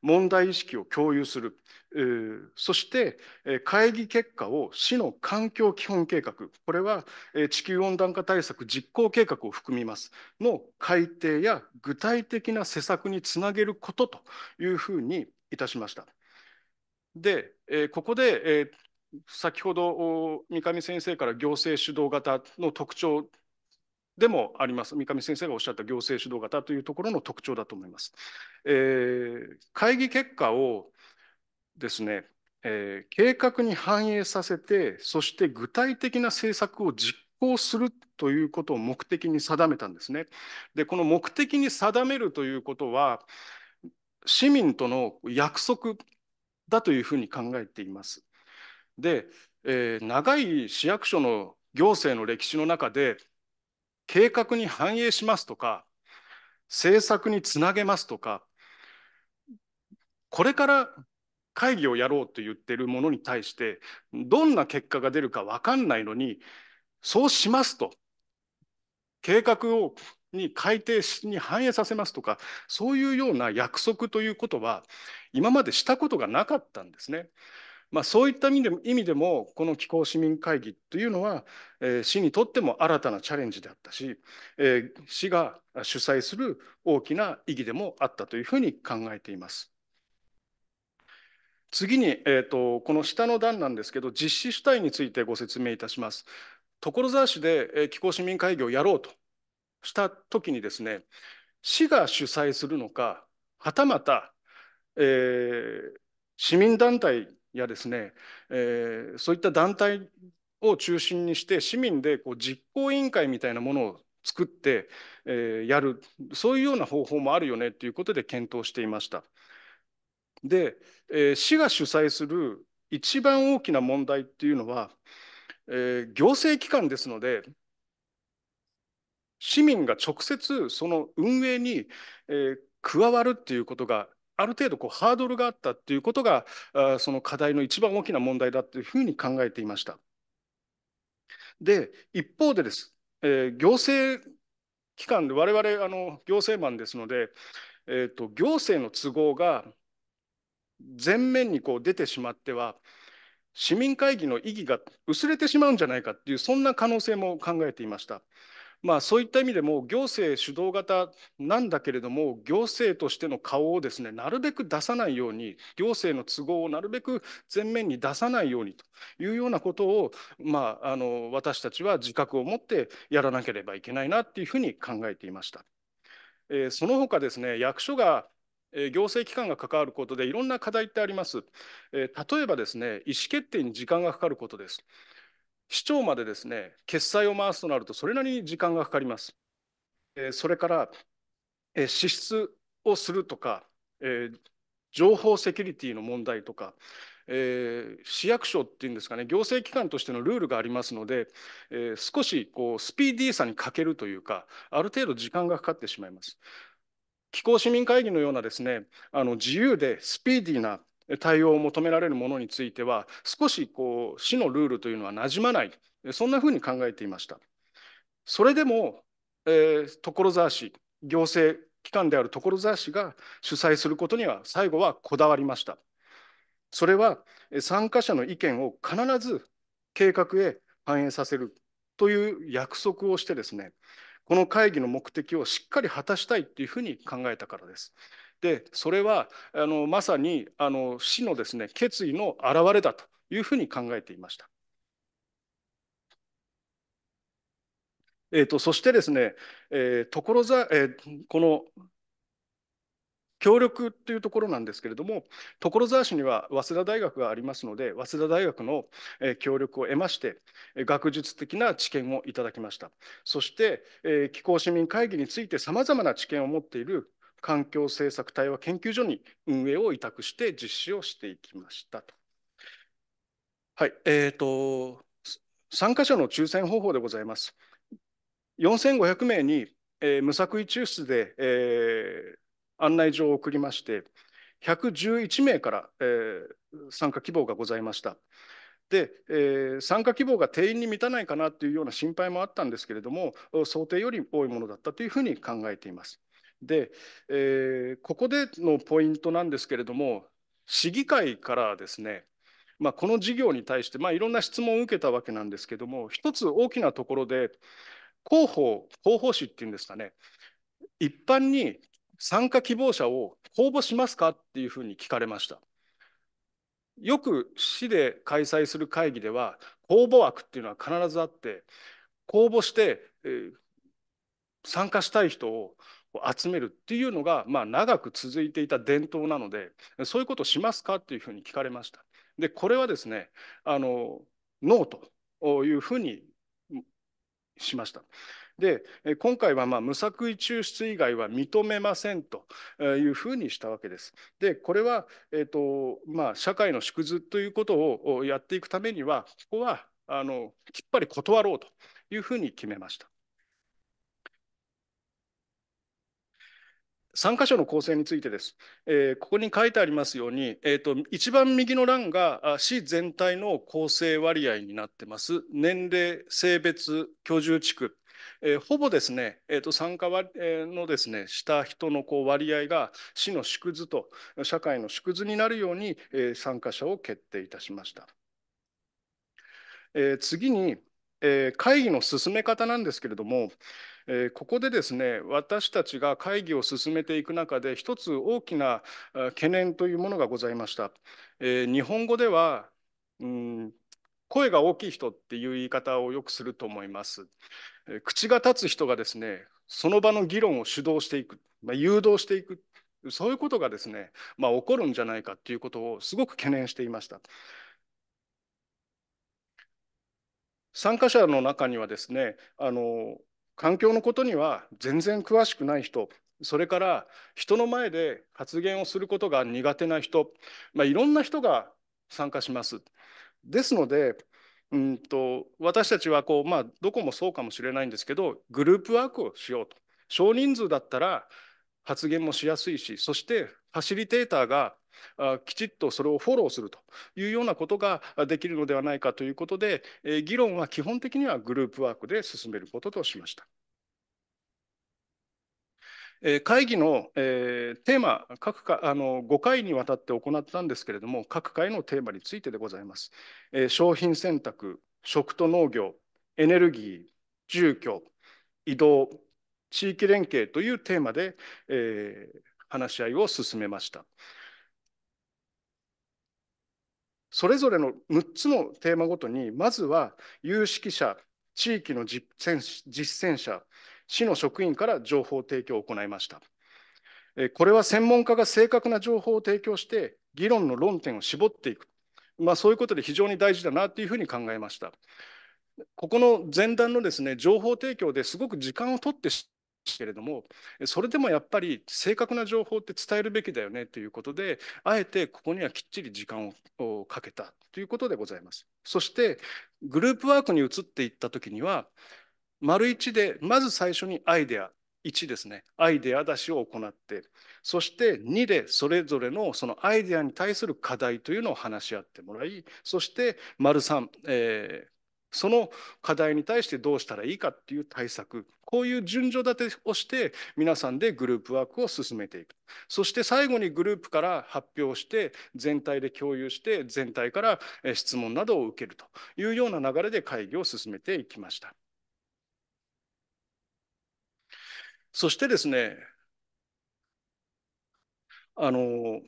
問題意識を共有する、えー、そして、えー、会議結果を市の環境基本計画これは、えー、地球温暖化対策実行計画を含みますの改定や具体的な施策につなげることというふうにいたしました。で、えここで、え先ほど三上先生から行政主導型の特徴でもあります三上先生がおっしゃった行政主導型というところの特徴だと思います。えー、会議結果をですね、えー、計画に反映させてそして具体的な政策を実行するということを目的に定めたんですね。でこの目的に定めるということは市民との約束だというふうに考えています。で、えー、長い市役所の行政の歴史の中で計画に反映しますとか政策につなげますとかこれから会議をやろうと言ってるものに対してどんな結果が出るか分かんないのにそうしますと計画をに改定に反映させますとかそういうような約束ということは今までしたことがなかったんですね。まあ、そういった意味でも意味でもこの気候市民会議というのは、えー、市にとっても新たなチャレンジであったし、えー、市が主催する大きな意義でもあったというふうに考えています。次に、えーと、とこの下の段なんですけど実施主体についてご説明いたします。所沢市で気候市民会議をやろうとした時にですね市が主催するのかはたまた、えー、市民団体やですね、えー、そういった団体を中心にして市民でこう実行委員会みたいなものを作って、えー、やるそういうような方法もあるよねということで検討していました。で、えー、市が主催する一番大きな問題っていうのは、えー、行政機関ですので市民が直接その運営に、えー、加わるっていうことがある程度こうハードルがあったっていうことがその課題の一番大きな問題だというふうに考えていました。で一方でです、えー、行政機関で我々あの行政マンですので、えーと行政の都合が前面にこう出てしまっては市民会議の意義が薄れてしまうんじゃないかっていうそんな可能性も考えていました。まあ、そういった意味でも行政主導型なんだけれども行政としての顔をですねなるべく出さないように行政の都合をなるべく前面に出さないようにというようなことを、まあ、あの私たちは自覚を持ってやらなければいけないなっていうふうに考えていました。えー、その他ですね役所が行政機関が関わることでいろんな課題ってあります。え例えばですね、意思決定に時間がかかることです。市長までですね決済を回すとなるとそれなりに時間がかかります。えそれからえ支出をするとかえ情報セキュリティの問題とかえー、市役所っていうんですかね行政機関としてのルールがありますので、えー、少しこうスピーディーさに欠けるというかある程度時間がかかってしまいます。気候市民会議のようなですねあの自由でスピーディーな対応を求められるものについては少しこう市のルールというのはなじまないそんなふうに考えていました。それでも、えー、所沢市行政機関である所沢市が主催することには最後はこだわりました。それは参加者の意見を必ず計画へ反映させるという約束をしてですねこの会議の目的をしっかり果たしたいというふうに考えたからです。でそれはあのまさにあの死のですね決意の表れだというふうに考えていました。えーと、そしてですね、えー、所沢、えー、この協力っていうところなんですけれども所沢市には早稲田大学がありますので早稲田大学の協力を得まして学術的な知見をいただきましたそして気候市民会議についてさまざまな知見を持っている環境政策対話研究所に運営を委託して実施をしていきましたと。はい、えーと、と参加者の抽選方法でございます。4500名に、えー、無作為抽出で、えー、案内状を送りまして、111名から、えー、参加希望がございました。で、えー、参加希望が定員に満たないかなというような心配もあったんですけれども、想定より多いものだったというふうに考えています。で、えー、ここでのポイントなんですけれども、市議会からですね、まあ、この事業に対して、まあ、いろんな質問を受けたわけなんですけども、一つ大きなところで、広報、広報誌っていうんですかね、一般に参加希望者を公募しますかっていうふうに聞かれました。よく市で開催する会議では、公募枠っていうのは必ずあって、公募して、えー、参加したい人を集めるっていうのが、まあ、長く続いていた伝統なのでそういうことをしますかっていうふうに聞かれました。でこれはですねあのノーというふうにしました。で今回はまあ無作為抽出以外は認めませんというふうにしたわけです。でこれは、えーとまあ、社会の縮図ということをやっていくためにはここはあのきっぱり断ろうというふうに決めました。3箇所の構成についてです。えー、ここに書いてありますように、えーと、一番右の欄が市全体の構成割合になってます。年齢、性別、居住地区。えー、ほぼですね、えーと、と参加割、えー、のですねした人のこう割合が市の縮図と社会の縮図になるように、えー、参加者を決定いたしました。えー、次に、えー、会議の進め方なんですけれども、えここでですね私たちが会議を進めていく中で一つ大きな懸念というものがございました。え日本語では、うん声が大きい人っていう言い方をよくすると思います。口が立つ人がですね、その場の議論を主導していく、まあ、誘導していく、そういうことがですね、まあ、起こるんじゃないかということをすごく懸念していました。参加者の中にはですね、あの環境のことには全然詳しくない人それから人の前で発言をすることが苦手な人、まあ、いろんな人が参加します。ですのでうんと私たちはこう、まあ、どこもそうかもしれないんですけどグループワークをしようと少人数だったら発言もしやすいしそしてファシリテーターがきちっとそれをフォローするというようなことができるのではないかということで議論は基本的にはグループワークで進めることとしました。会議の、えテーマ各かあの5回にわたって行ったんですけれども各回のテーマについてでございます、え商品選択食と農業エネルギー住居移動地域連携というテーマで、えー、話し合いを進めました。それぞれの6つのテーマごとに、まずは有識者、地域の実践者、市の職員から情報提供を行いました。これは専門家が正確な情報を提供して、議論の論点を絞っていく、まあ、そういうことで非常に大事だなというふうに考えました。ここの前段のですね情報提供ですごく時間を取ってけれどもそれでもやっぱり正確な情報って伝えるべきだよねということであえてここにはきっちり時間をかけたということでございます。そしてグループワークに移っていった時には丸1でまず最初にアイデア1ですねアイデア出しを行ってそして2でそれぞれのそのアイデアに対する課題というのを話し合ってもらいそして丸3、えー、その課題に対してどうしたらいいかっていう対策こういう順序立てをして皆さんでグループワークを進めていくそして最後にグループから発表して全体で共有して全体から質問などを受けるというような流れで会議を進めていきましたそしてですねあの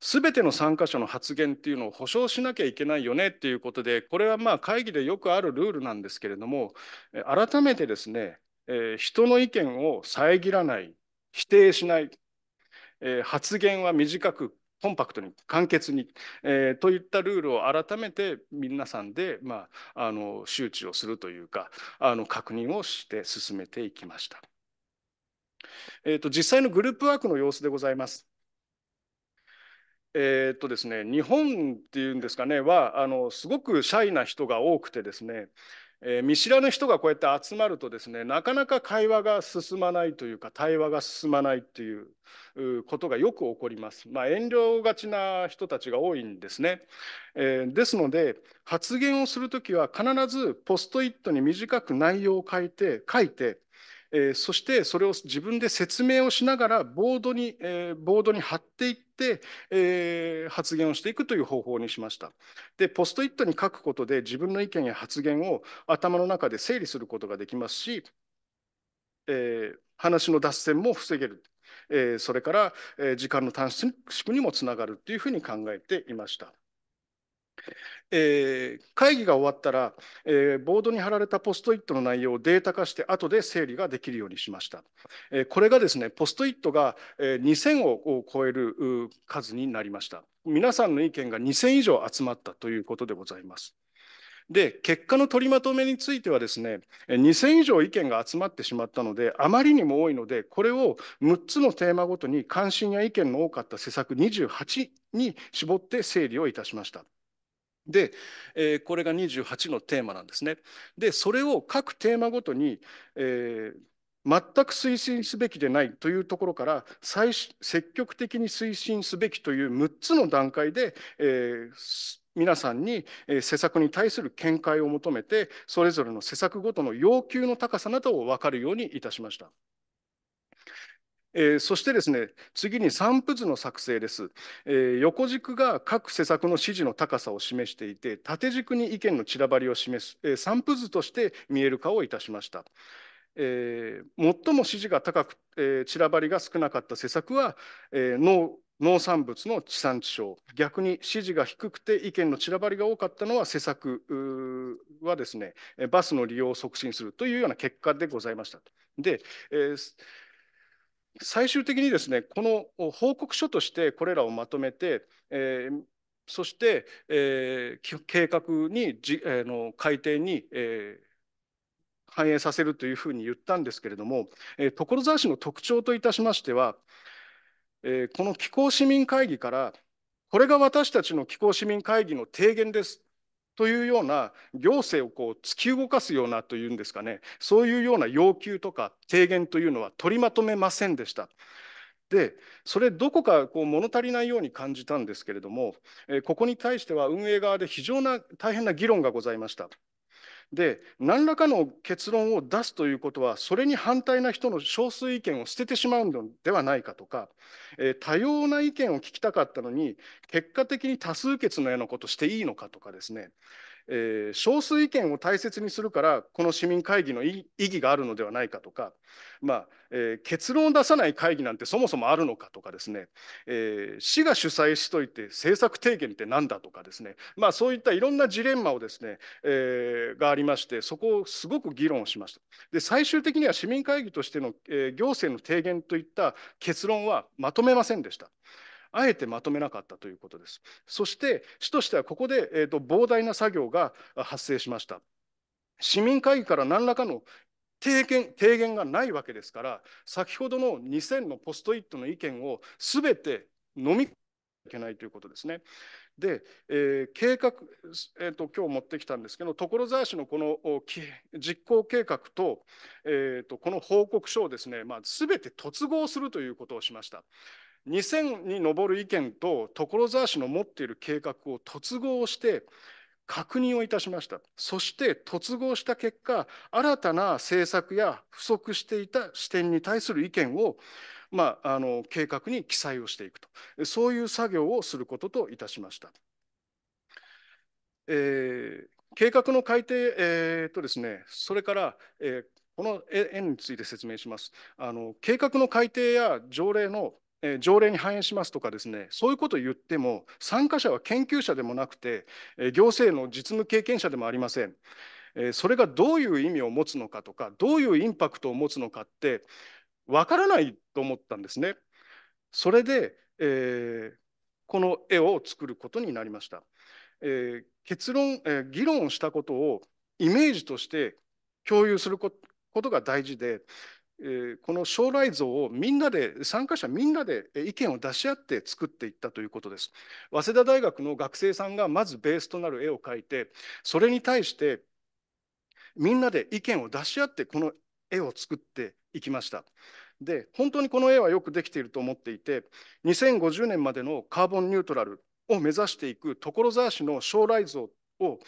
全ての参加者の発言っていうのを保証しなきゃいけないよねっていうことでこれはまあ会議でよくあるルールなんですけれども改めてですね、えー、人の意見を遮らない否定しない、えー、発言は短くコンパクトに簡潔に、えー、といったルールを改めて皆さんで、まあ、あの周知をするというかあの確認をして進めていきました。えーと実際のグループワークの様子でございます。えー、っとですね、日本っていうんですかねはあのすごくシャイな人が多くてですね、えー、見知らぬ人がこうやって集まるとですねなかなか会話が進まないというか対話が進まないということがよく起こります、まあ、遠慮がちな人たちが多いんですね、えー、ですので発言をするときは必ずポストイットに短く内容を書いて書いてえー、そしてそれを自分で説明をしながらボードに、えー、ボードに貼っていって、えー、発言をしていくという方法にしました。で、ポストイットに書くことで自分の意見や発言を頭の中で整理することができますし、えー、話の脱線も防げる。えー、それから、えー、時間の短縮にもつながるというふうに考えていました。えー、会議が終わったら、えー、ボードに貼られたポストイットの内容をデータ化して後で整理ができるようにしました。えー、これがですね、ポストイットが2000を超える数になりました。皆さんの意見が2000以上集まったということでございます。で、結果の取りまとめについてはですね、2000以上意見が集まってしまったので、あまりにも多いので、これを6つのテーマごとに関心や意見の多かった施策28に絞って整理をいたしました。で、えー、これが28のテーマなんですね。でそれを各テーマごとに、えー、全く推進すべきでないというところから最積極的に推進すべきという6つの段階で、えー、皆さんに施策に対する見解を求めてそれぞれの施策ごとの要求の高さなどを分かるようにいたしました。えー、そしてですね次に散布図の作成です、えー、横軸が各施策の支持の高さを示していて縦軸に意見の散らばりを示す、えー、散布図として見える化をいたしました。えー、最も支持が高く、えー、散らばりが少なかった施策は、えー、農農産物の地産地消逆に支持が低くて意見の散らばりが多かったのは施策はですねバスの利用を促進するというような結果でございました。で、えー最終的にですねこの報告書としてこれらをまとめて、えー、そして、えー、計画にじ、えー、の改定に、えー反映させるというふうに言ったんですけれども、えー、所沢市の特徴といたしましては、えー、この気候市民会議からこれが私たちの気候市民会議の提言ですというような行政をこう突き動かすようなというんですかねそういうような要求とか提言というのは取りまとめませんでした。でそれどこかこう物足りないように感じたんですけれどもえここに対しては運営側で非常な大変な議論がございました。で何らかの結論を出すということはそれに反対な人の少数意見を捨ててしまうのではないかとか、えー、多様な意見を聞きたかったのに結果的に多数決のようなことしていいのかとかですねえー、少数意見を大切にするからこの市民会議の意義があるのではないかとか、まあえー、結論を出さない会議なんてそもそもあるのかとかですね、えー、市が主催しといて政策提言って何だとかですね、まあ、そういったいろんなジレンマをですね、えがありましてそこをすごく議論しましたで最終的には市民会議としての、え行政の提言といった結論はまとめませんでした。あえてまとめなかったということです。そして市としてはここで、えーと、膨大な作業が発生しました。市民会議から何らかの提言提言がないわけですから先ほどの2000のポストイットの意見をすべて飲み込いけないということですね。で、えー、計画、えーと、今日持ってきたんですけど所沢市のこの実行計画と,、えーと、この報告書をですね、まあ、全て突合するということをしました。2000に上る意見と所沢市の持っている計画を突合して確認をいたしました。そして突合した結果、新たな政策や不足していた視点に対する意見を、まあ、あの計画に記載をしていくと、そういう作業をすることといたしました。えー、計画の改定、えー、とですね、それから、えー、この円について説明しますあの。計画の改定や条例のえ条例に反映しますとかですねそういうことを言っても参加者は研究者でもなくて、え行政の実務経験者でもありません。えそれがどういう意味を持つのかとかどういうインパクトを持つのかってわからないと思ったんですね。それで、えー、この絵を作ることになりました。えー、結論、えー、議論したことをイメージとして共有することが大事でこの将来像をみんなで参加者みんなで意見を出し合って作っていったということです早稲田大学の学生さんがまずベースとなる絵を描いてそれに対してみんなで意見を出し合ってこの絵を作っていきましたで本当にこの絵はよくできていると思っていて2050年までのカーボンニュートラルを目指していく所沢市の将来像を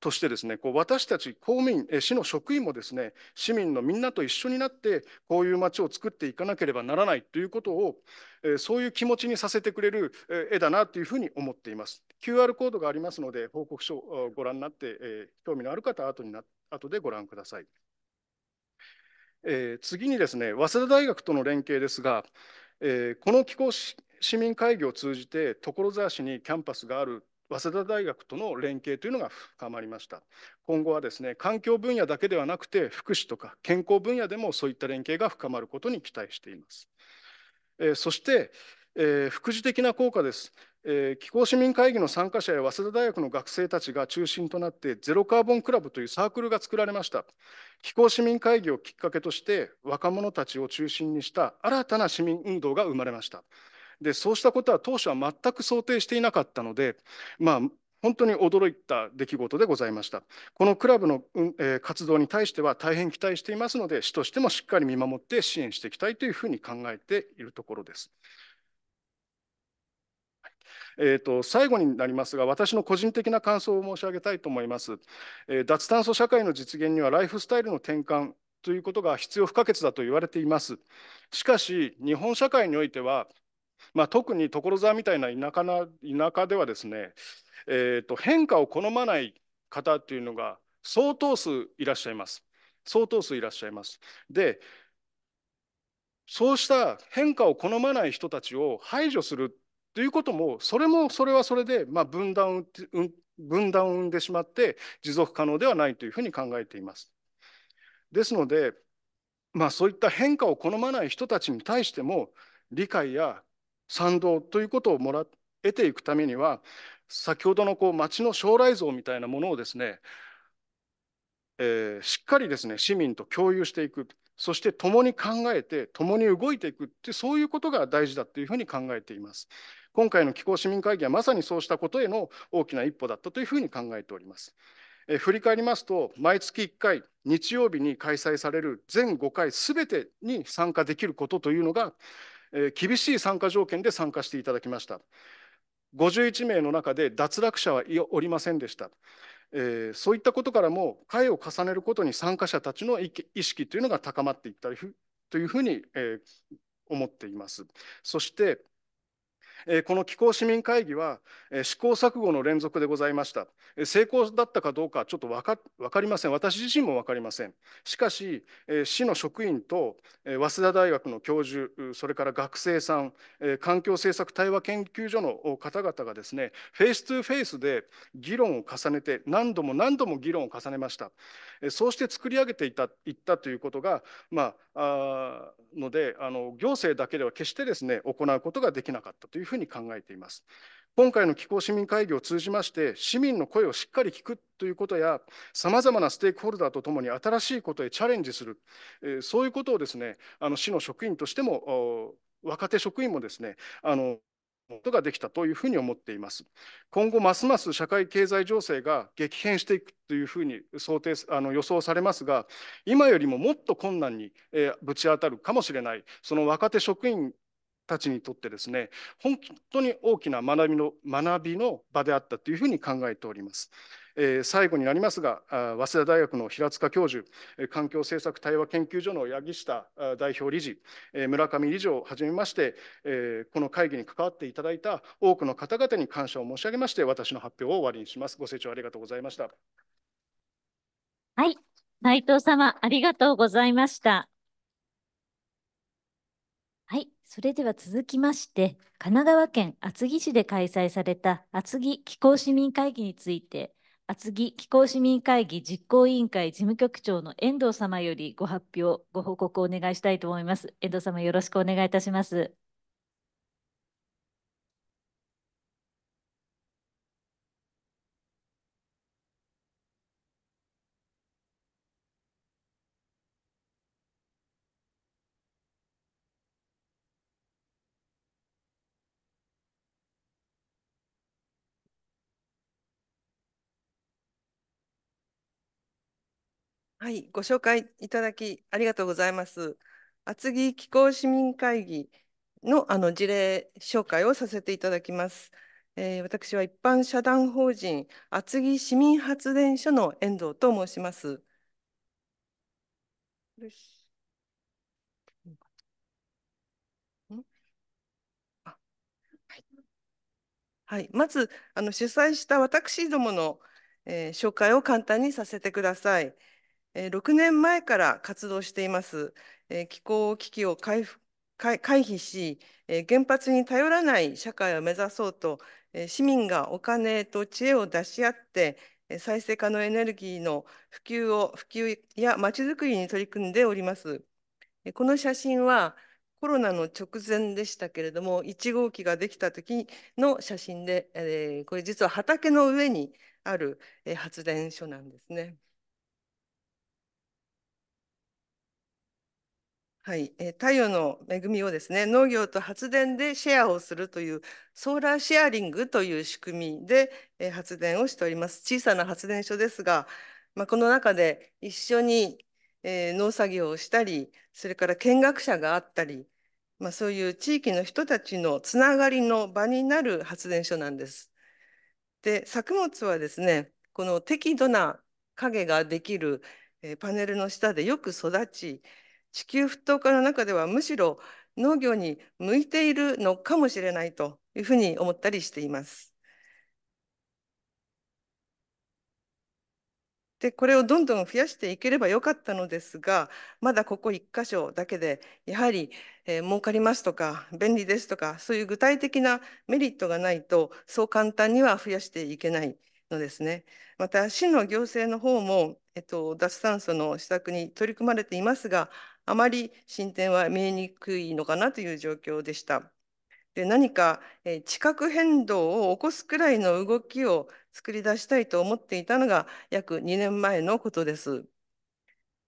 としてですね、こう私たち公務員、市の職員もですね、市民のみんなと一緒になって、こういう街を作っていかなければならないということを、えそういう気持ちにさせてくれる絵だなというふうに思っています。QR コードがありますので、報告書をご覧になって、え興味のある方は後にな後でご覧ください。えー、次にですね、早稲田大学との連携ですが、えー、この気候市民会議を通じて所沢市にキャンパスがある早稲田大学との連携というのが深まりました今後はですね環境分野だけではなくて福祉とか健康分野でもそういった連携が深まることに期待しています、えー、そして、えー、副次的な効果ですえー、気候市民会議の参加者や早稲田大学の学生たちが中心となってゼロカーボンクラブというサークルが作られました気候市民会議をきっかけとして若者たちを中心にした新たな市民運動が生まれましたでそうしたことは当初は全く想定していなかったので、まあ、本当に驚いた出来事でございました。このクラブの活動に対しては大変期待していますので、市としてもしっかり見守って支援していきたいというふうに考えているところです。えーと、最後になりますが、私の個人的な感想を申し上げたいと思います。えー、脱炭素社会の実現にはライフスタイルの転換ということが必要不可欠だと言われています。しかし、日本社会においては、まあ、特に所沢みたいな田舎な田舎ではですね、えーと、と変化を好まない方っていうのが相当数いらっしゃいます。相当数いらっしゃいます。でそうした変化を好まない人たちを排除するということもそれもそれはそれで、まあ、分断分断を生んでしまって持続可能ではないというふうに考えています。ですので、まあ、そういった変化を好まない人たちに対しても理解や賛同ということをもら得ていくためには先ほどのこう町の将来像みたいなものをですね、えー、しっかりですね市民と共有していくそして共に考えて共に動いていくってそういうことが大事だというふうに考えています。今回の気候市民会議はまさにそうしたことへの大きな一歩だったというふうに考えております。え振り返りますと、毎月1回、日曜日に開催される全5回すべてに参加できることというのが、え厳しい参加条件で参加していただきました。51名の中で脱落者はおりませんでした。えー、そういったことからも会を重ねることに参加者たちの意識というのが高まっていったというふうに、えー、思っています。そしてこの気候市民会議は試行錯誤の連続でございました成功だったかどうかちょっと分か分かりません私自身も分かりませんしかし市の職員と早稲田大学の教授それから学生さん環境政策対話研究所の方々がですねフェイス2フェイスで議論を重ねて何度も何度も議論を重ねましたそうして作り上げていたいったということがまあのであの行政だけでは決してですね行うことができなかったというふうに考えています。今回の気候市民会議を通じまして、市民の声をしっかり聞くということや、さまざまなステークホルダーとともに新しいことへチャレンジする、えー、そういうことをですねあの市の職員としても、若手職員もですね、あのことができたというふうに思っています。今後、ますます社会経済情勢が激変していくというふうに想定あの予想されますが、今よりももっと困難に、えー、ぶち当たるかもしれない、その若手職員たちにとってですね本当に大きな学びの学びの場であったというふうに考えております。えー、最後になりますが早稲田大学の平塚教授環境政策対話研究所の八木下代表理事村上理事をはじめまして、えー、この会議に関わっていただいた多くの方々に感謝を申し上げまして私の発表を終わりにしますご清聴ありがとうございましたはい斉藤様ありがとうございましたそれでは続きまして、神奈川県厚木市で開催された厚木気候市民会議について、厚木気候市民会議実行委員会事務局長の遠藤様よりご発表、ご報告をお願いしたいと思います。遠藤様よろしくお願いいたします。はい、ご紹介いただきありがとうございます。厚木気候市民会議のあの事例紹介をさせていただきます。えー、私は一般社団法人厚木市民発電所の遠藤と申します。よしはい、はい、まずあの主催した私どもの、えー、紹介を簡単にさせてください。6年前から活動しています、気候危機を回避し、原発に頼らない社会を目指そうと、市民がお金と知恵を出し合って、再生可能エネルギーの普及を普及やまちづくりに取り組んでおります。この写真はコロナの直前でしたけれども、1号機ができた時の写真で、これ実は畑の上にある発電所なんですね。はい、えー、太陽の恵みをですね農業と発電でシェアをするというソーラーシェアリングという仕組みで、えー、発電をしております小さな発電所ですが、まあ、この中で一緒に、えー、農作業をしたりそれから見学者があったり、まあ、そういう地域の人たちのつながりの場になる発電所なんです。で作物はですねこの適度な影ができる、えー、パネルの下でよく育ち地球沸騰化の中ではむしろ農業に向いているのかもしれないというふうに思ったりしています。でこれをどんどん増やしていければよかったのですがまだここ1箇所だけでやはり、えー、儲かりますとか便利ですとかそういう具体的なメリットがないとそう簡単には増やしていけないのですね。また市の行政の方も、えっと、脱炭素の施策に取り組まれていますがあまり進展は見えにくいのかなという状況でした。で何か、え地殻変動を起こすくらいの動きを作り出したいと思っていたのが約2年前のことです。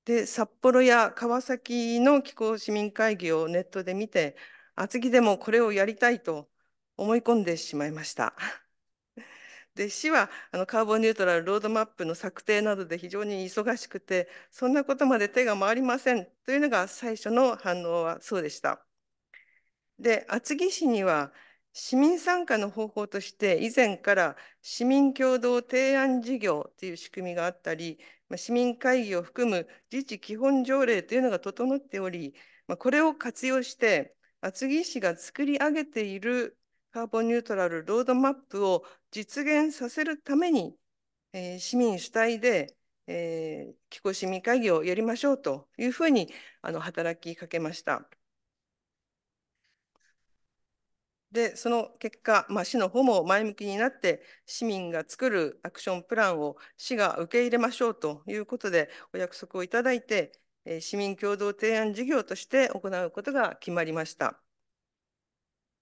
で札幌や川崎の気候市民会議をネットで見て厚木でもこれをやりたいと思い込んでしまいました。で市はあのカーボンニュートラルロードマップの策定などで非常に忙しくてそんなことまで手が回りませんというのが最初の反応はそうでした。で厚木市には市民参加の方法として以前から市民共同提案事業という仕組みがあったり市民会議を含む自治基本条例というのが整っておりこれを活用して厚木市が作り上げているカーボンニュートラルロードマップを実現させるために、えー、市民主体で、えー、気候市民会議をやりましょうというふうにあの働きかけました。で、その結果、まあ、市の方も前向きになって、市民が作るアクションプランを市が受け入れましょうということで、お約束をいただいて、市民共同提案事業として行うことが決まりました。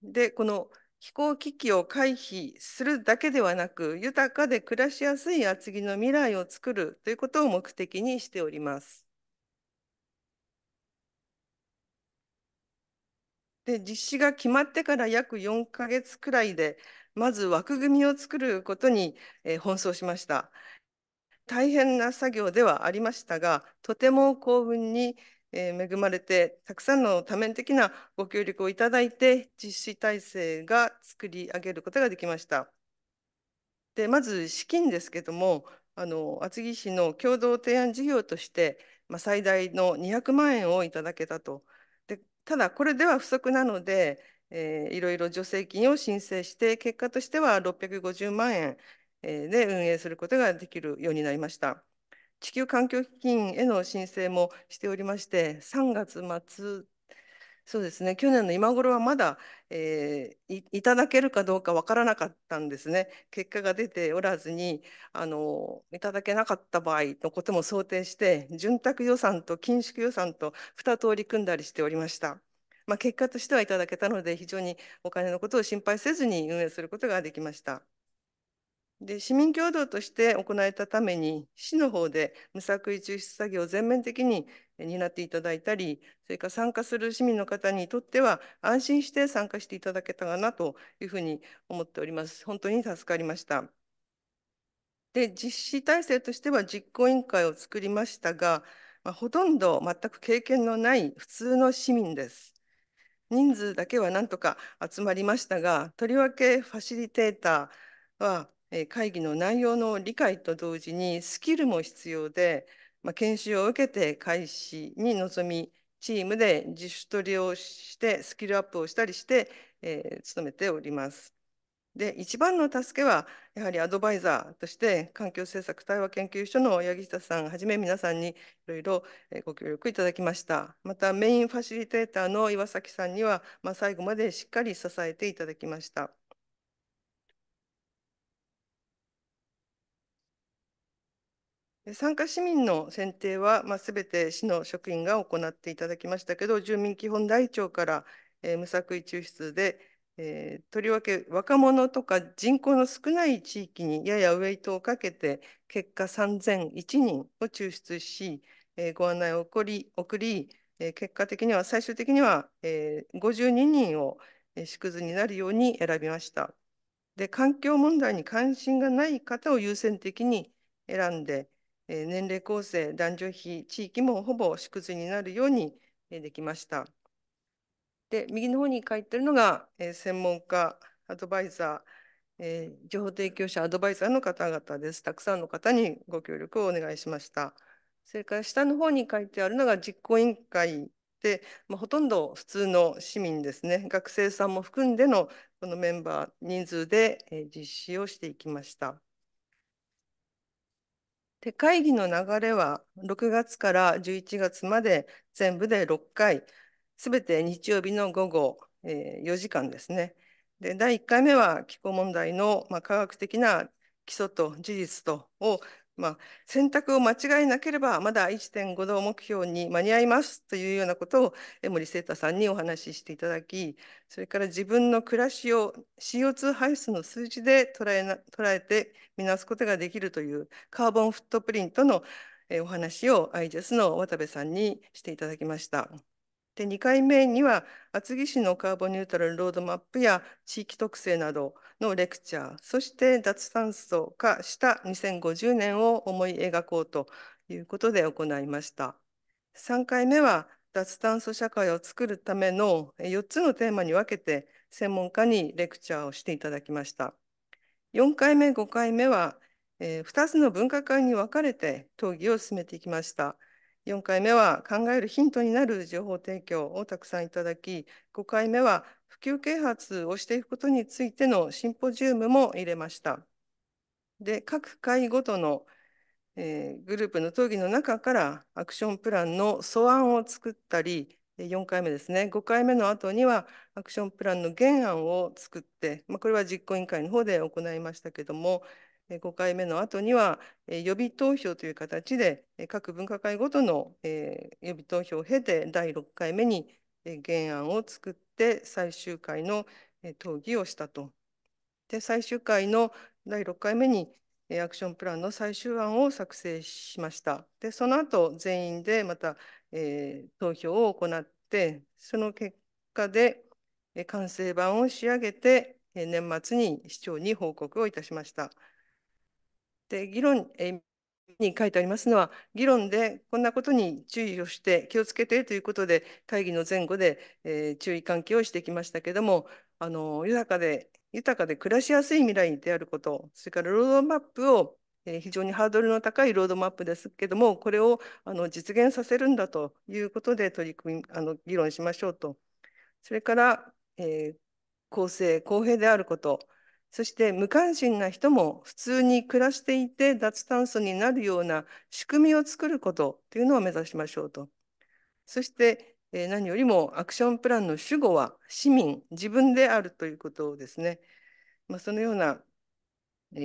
で、この飛行危機を回避するだけではなく豊かで暮らしやすい厚木の未来を作るということを目的にしております。で実施が決まってから約4か月くらいでまず枠組みを作ることに、えー、奔走しました。大変な作業ではありましたがとても幸運にえ恵まれてたくさんの多面的なご協力をいただいて実施体制が作り上げることができました。でまず資金ですけどもあの厚木市の共同提案事業として、まあ、最大の200万円をいただけたと。でただこれでは不足なので、えー、いろいろ助成金を申請して結果としては650万円えで運営することができるようになりました。地球環境基金への申請もしておりまして、3月末そうですね去年の今頃はまだ、えー、いただけるかどうか分からなかったんですね結果が出ておらずにあのいただけなかった場合のことも想定して潤沢予算と緊縮予算と2通り組んだりしておりました、まあ、結果としてはいただけたので非常にお金のことを心配せずに運営することができましたで市民共同として行われたために、市の方で無作為抽出作業を全面的に担っていただいたり、それから参加する市民の方にとっては、安心して参加していただけたかなというふうに思っております。本当に助かりました。で、実施体制としては実行委員会を作りましたが、まあ、ほとんど全く経験のない普通の市民です。人数だけはなんとか集まりましたが、とりわけファシリテーターは会議の内容の理解と同時にスキルも必要で、まあ、研修を受けて開始に臨みチームで自主取りをしてスキルアップをしたりして、えー、努めております。で一番の助けはやはりアドバイザーとして環境政策対話研究所の八木下さんはじめ皆さんにいろいろご協力いただきましたまたメインファシリテーターの岩崎さんには、まあ、最後までしっかり支えていただきました参加市民の選定は、まあ、全て市の職員が行っていただきましたけど、住民基本台帳から、えー、無作為抽出で、えー、とりわけ若者とか人口の少ない地域にややウェイトをかけて、結果3001人を抽出し、えー、ご案内を送り、送りえ結果的には、最終的には、え52人を縮図になるように選びました。で、環境問題に関心がない方を優先的に選んで、年齢構成、男女比、地域もほぼ縮図になるようにできました。で、右の方に書いてるのが、専門家、アドバイザー、情報提供者、アドバイザーの方々です。たくさんの方にご協力をお願いしました。それから下の方に書いてあるのが実行委員会で、まあ、ほとんど普通の市民ですね、学生さんも含んでのこのメンバー人数で実施をしていきました。で会議の流れは6月から11月まで全部で6回すべて日曜日の午後、えー、4時間ですねで第1回目は気候問題の、まあ、科学的な基礎と事実とをまあ、選択を間違えなければまだ1.5度目標に間に合いますというようなことを江森聖太さんにお話ししていただきそれから自分の暮らしを CO2 排出の数字で捉えな捉えて見直すことができるというカーボンフットプリントのお話を IGES の渡部さんにしていただきました。で2回目には厚木市のカーボニュートラルロードマップや地域特性などのレクチャーそして脱炭素化した2050年を思い描こうということで行いました3回目は脱炭素社会を作るための4つのテーマに分けて専門家にレクチャーをしていただきました4回目5回目は、え2つの分科会に分かれて討議を進めていきました。4回目は考えるヒントになる情報提供をたくさんいただき、5回目は普及啓発をしていくことについてのシンポジウムも入れました。で、各会ごとの、えー、グループの討議の中からアクションプランの素案を作ったり、4回目ですね、5回目の後にはアクションプランの原案を作って、まあ、これは実行委員会の方で行いましたけども、5回目の後には、予備投票という形で、各分科会ごとの予備投票を経て、第6回目に原案を作って、最終回の討議をしたと。で、最終回の第6回目に、アクションプランの最終案を作成しました。で、その後、全員でまた、えー、投票を行って、その結果で、え完成版を仕上げて、え年末に市長に報告をいたしました。で議論に書いてありますのは、議論でこんなことに注意をして気をつけてということで、会議の前後で、えー、注意喚起をしてきましたけれども、あの豊かで豊かで暮らしやすい未来であること、それからロードマップを、えー、非常にハードルの高いロードマップですけれども、これをあの実現させるんだということで取り組みあの議論しましょうと。それから、えー、公正、公平であること、そして無関心な人も普通に暮らしていて脱炭素になるような仕組みを作ることというのを目指しましょうと。そして何よりもアクションプランの主語は市民、自分であるということをですね、まあ、そのような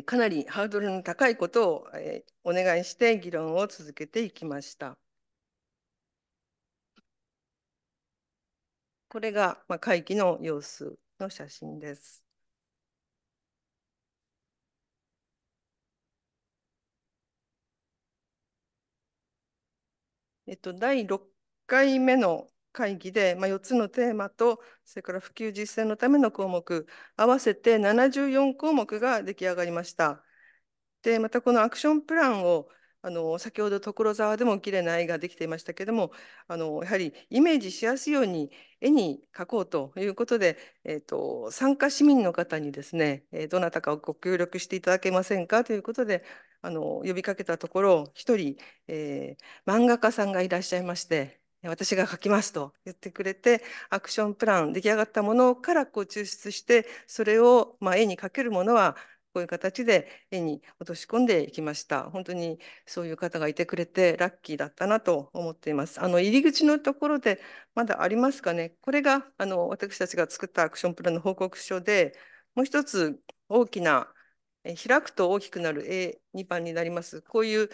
かなりハードルの高いことをお願いして議論を続けていきました。これが会議の様子の写真です。えっと、第6回目の会議で、まあ、4つのテーマと、それから普及実践のための項目、合わせて74項目が出来上がりました。で、またこのアクションプランを、あの先ほど所沢でも綺麗な絵ができていましたけどもあのやはりイメージしやすいように絵に描こうということで、えーと、参加市民の方にですね、えどなたかをご協力していただけませんかということであの呼びかけたところ一人、えー、漫画家さんがいらっしゃいまして私が書きますと言ってくれてアクションプラン出来上がったものからこう抽出してそれを、まあ、絵に描けるものはこういう形で絵に落とし込んでいきました。本当にそういう方がいてくれてラッキーだったなと思っています。あの入り口のところでまだありますかね。これがあの私たちが作ったアクションプランの報告書で、もう一つ大きなえ開くと大きくなる A2 番になります。こういう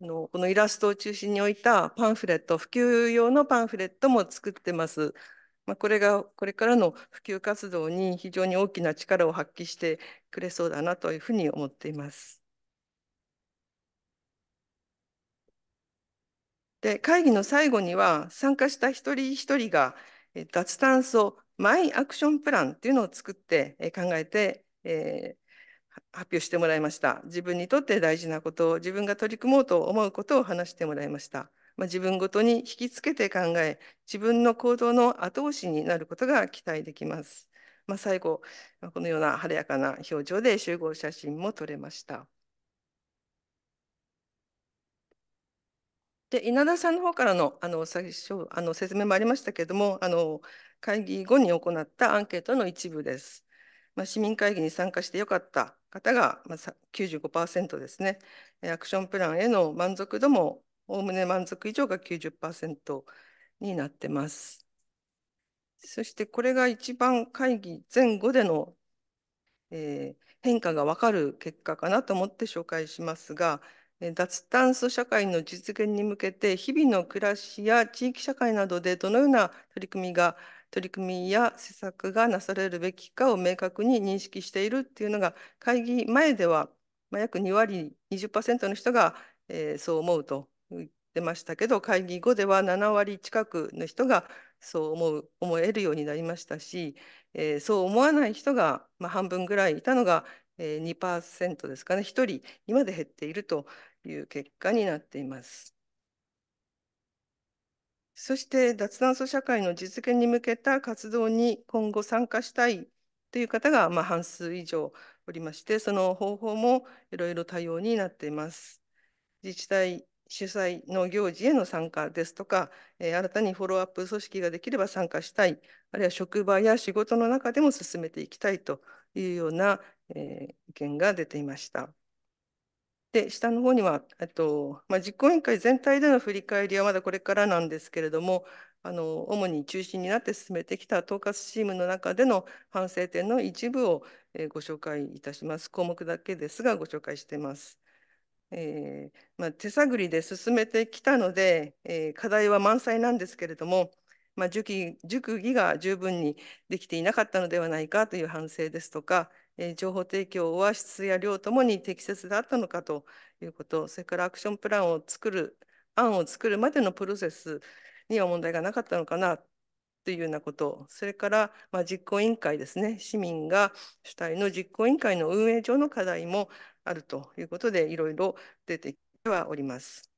のこのイラストを中心に置いたパンフレット、普及用のパンフレットも作ってます。まあ、これがこれからの普及活動に非常に大きな力を発揮してくれそうだなというふうに思っています。で会議の最後には参加した一人一人が脱炭素マイアクションプランっていうのを作って考えて、え発表してもらいました。自分にとって大事なことを、自分が取り組もうと思うことを話してもらいました。まあ、自分ごとに引きつけて考え、自分の行動の後押しになることが期待できます。まあ、最後、このような晴れやかな表情で集合写真も撮れました。で稲田さんの方からのあの最初あの説明もありましたけれどもあの会議後に行ったアンケートの一部です。まあ、市民会議に参加してよかった方がまあ、95%ですね、アクションプランへの満足度もおおむね満足以上が90%になってます。そしてこれが一番会議前後での、えー、変化がわかる結果かなと思って紹介しますが、脱炭素社会の実現に向けて、日々の暮らしや地域社会などでどのような取り組みが、取り組みや施策がなされるべきかを明確に認識しているっていうのが、会議前では、約2割、20%の人が、えー、そう思うと言ってましたけど、会議後では7割近くの人がそう思う思えるようになりましたし、えー、そう思わない人が、まあ、半分ぐらいいたのが、ー、2%ですかね、1人にまで減っているという結果になっています。そして脱炭素社会の実現に向けた活動に今後参加したいという方がまあ半数以上おりまして、その方法もいろいろ多様になっています。自治体主催の行事への参加ですとか、えー、新たにフォローアップ組織ができれば参加したい、あるいは職場や仕事の中でも進めていきたいというような、えー、意見が出ていました。で下の方には、えっとまあ、実行委員会全体での振り返りはまだこれからなんですけれどもあの主に中心になって進めてきた統括チームの中での反省点の一部を、えー、ご紹介いたします項目だけですがご紹介しています。えーまあ、手探りで進めてきたので、えー、課題は満載なんですけれども、まあ、熟議が十分にできていなかったのではないかという反省ですとかえ情報提供は質や量ともに適切だったのかということ、それからアクションプランを作る、案を作るまでのプロセスには問題がなかったのかなというようなこと、それから、まあ、実行委員会ですね、市民が主体の実行委員会の運営上の課題もあるということで、いろいろ出てきてはおります。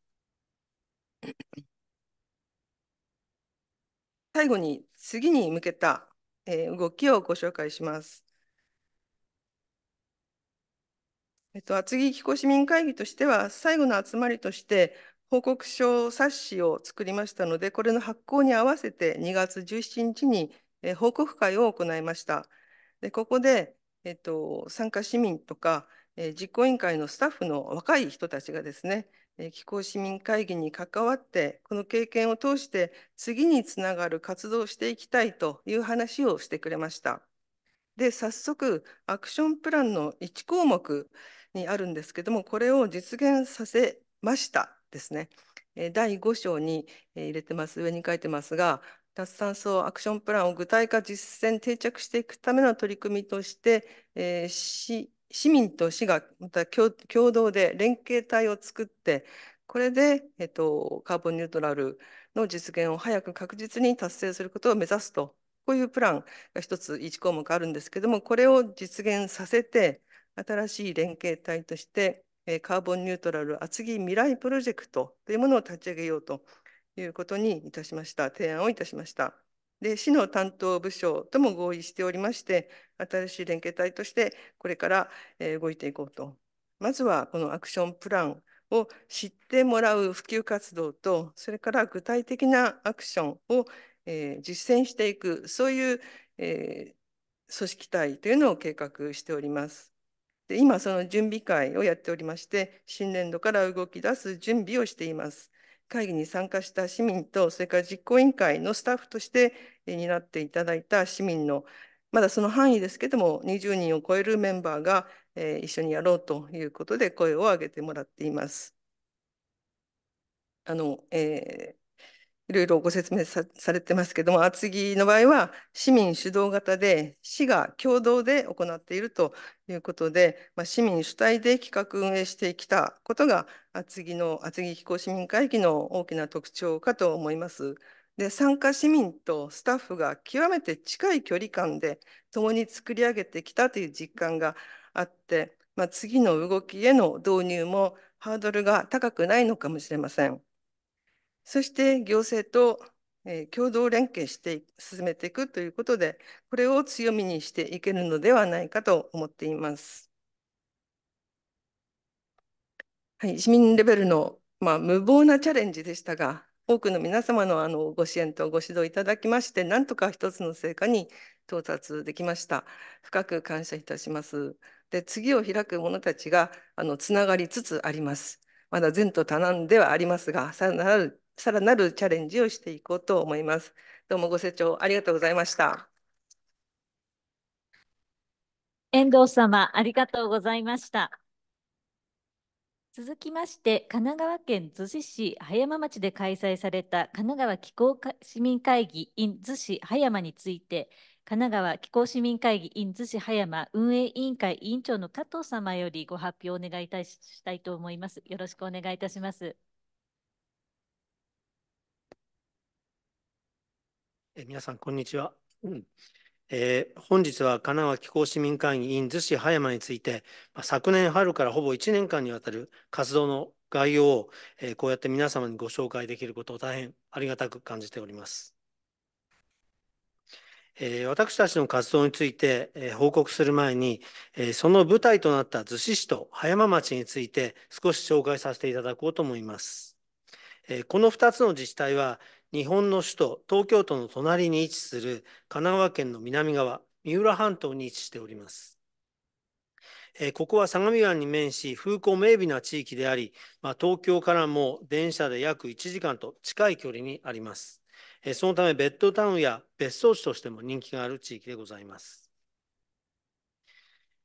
最後に次に向けた、え動きをご紹介します。えっと、厚木紀子市民会議としては、最後の集まりとして、報告書冊子を作りましたので、これの発行に合わせて2月17日に報告会を行いました。でここで、えっと、参加市民とか、え実行委員会のスタッフの若い人たちがですね、気候市民会議に関わって、この経験を通して次につながる活動をしていきたいという話をしてくれました。で、早速、アクションプランの1項目、にあるんですけどもこれを実現させましたですね。第5章に入れてます上に書いてますが脱炭素アクションプランを具体化実践定着していくための取り組みとして、えー、市市民と市がまた共同で連携体を作ってこれで、えと、カーボンニュートラルの実現を早く確実に達成することを目指すとこういうプランが一つ1項目あるんですけどもこれを実現させて新しい連携体として、えカーボンニュートラル厚木未来プロジェクトというものを立ち上げようということにいたしました、提案をいたしました。で、市の担当部署とも合意しておりまして、新しい連携体としてこれから動いていこうと。まずはこのアクションプランを知ってもらう普及活動と、それから具体的なアクションを、え実践していく、そういう、え組織体というのを計画しております。で今その準備会をやっておりまして新年度から動き出す準備をしています。会議に参加した市民とそれから実行委員会のスタッフとして担っていただいた市民のまだその範囲ですけども20人を超えるメンバーが、えー、一緒にやろうということで声を上げてもらっています。あのえー、いろいろご説明されてますけども、厚木の場合は市民主導型で、市が共同で行っているということで、まあ、市民主体で企画運営してきたことが、厚木の厚木飛行市民会議の大きな特徴かと思います。で参加市民とスタッフが極めて近い距離感で共に作り上げてきたという実感があって、まあ、次の動きへの導入もハードルが高くないのかもしれません。そして行政と、え共同連携して進めていくということで、これを強みにしていけるのではないかと思っています。はい、市民レベルの、まあ、無謀なチャレンジでしたが、多くの皆様のあのご支援とご指導いただきまして、なんとか一つの成果に到達できました。深く感謝いたします。で、次を開く者たちがあのつながりつつあります。まだ善と多難ではありますが、さらなるさらなるチャレンジをしていこうと思います。どうもご清聴ありがとうございました。遠藤様、ありがとうございました。続きまして、神奈川県逗子市葉山町で開催された神奈川気候市民会議 in 逗子葉山について、神奈川気候市民会議 in 逗子葉山運営委員会委員長の加藤様よりご発表をお願いいたしたいと思います。よろしくお願いいたします。え皆さん、こんにちは。うんえー、本日は神奈川気候市民会議員逗子葉山について、まあ、昨年春からほぼ1年間にわたる活動の概要を、えー、こうやって皆様にご紹介できることを大変ありがたく感じております。えー、私たちの活動について、えー、報告する前に、えー、その舞台となった逗子市と葉山町について少し紹介させていただこうと思います。この2つの自治体は日本の首都東京都の隣に位置する神奈川県の南側三浦半島に位置しております。えー、ここは相模湾に面し風光明媚な地域であり、まあ、東京からも電車で約1時間と近い距離にあります。えー、そのためベッドタウンや別荘地としても人気がある地域でございます。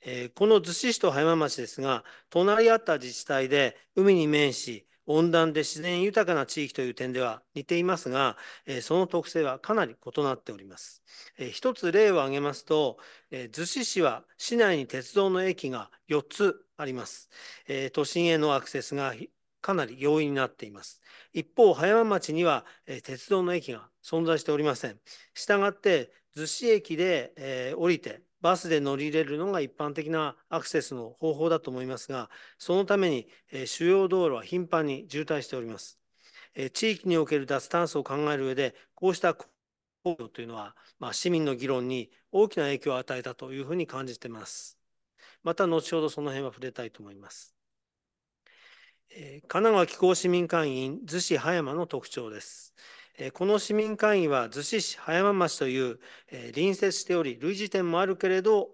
えこの逗子市と葉山町ですが隣り合った自治体で海に面し温暖で自然豊かな地域という点では似ていますが、えその特性はかなり異なっております。え一つ例を挙げますと、え逗子市は市内に鉄道の駅が4つあります。え都心へのアクセスがかなり容易になっています。一方、葉山町には、え鉄道の駅が存在しておりません。したがって、逗子駅で、え降りて、バスで乗り入れるのが一般的なアクセスの方法だと思いますが、そのために主要道路は頻繁に渋滞しております。地域における脱炭素を考える上で、こうした行動というのは、まあ、市民の議論に大きな影響を与えたというふうに感じています。また後ほどその辺は触れたいと思います。神奈川気候市民会員逗子葉山の特徴です。この市民会議は逗子市葉山町という、え隣接しており類似点もあるけれど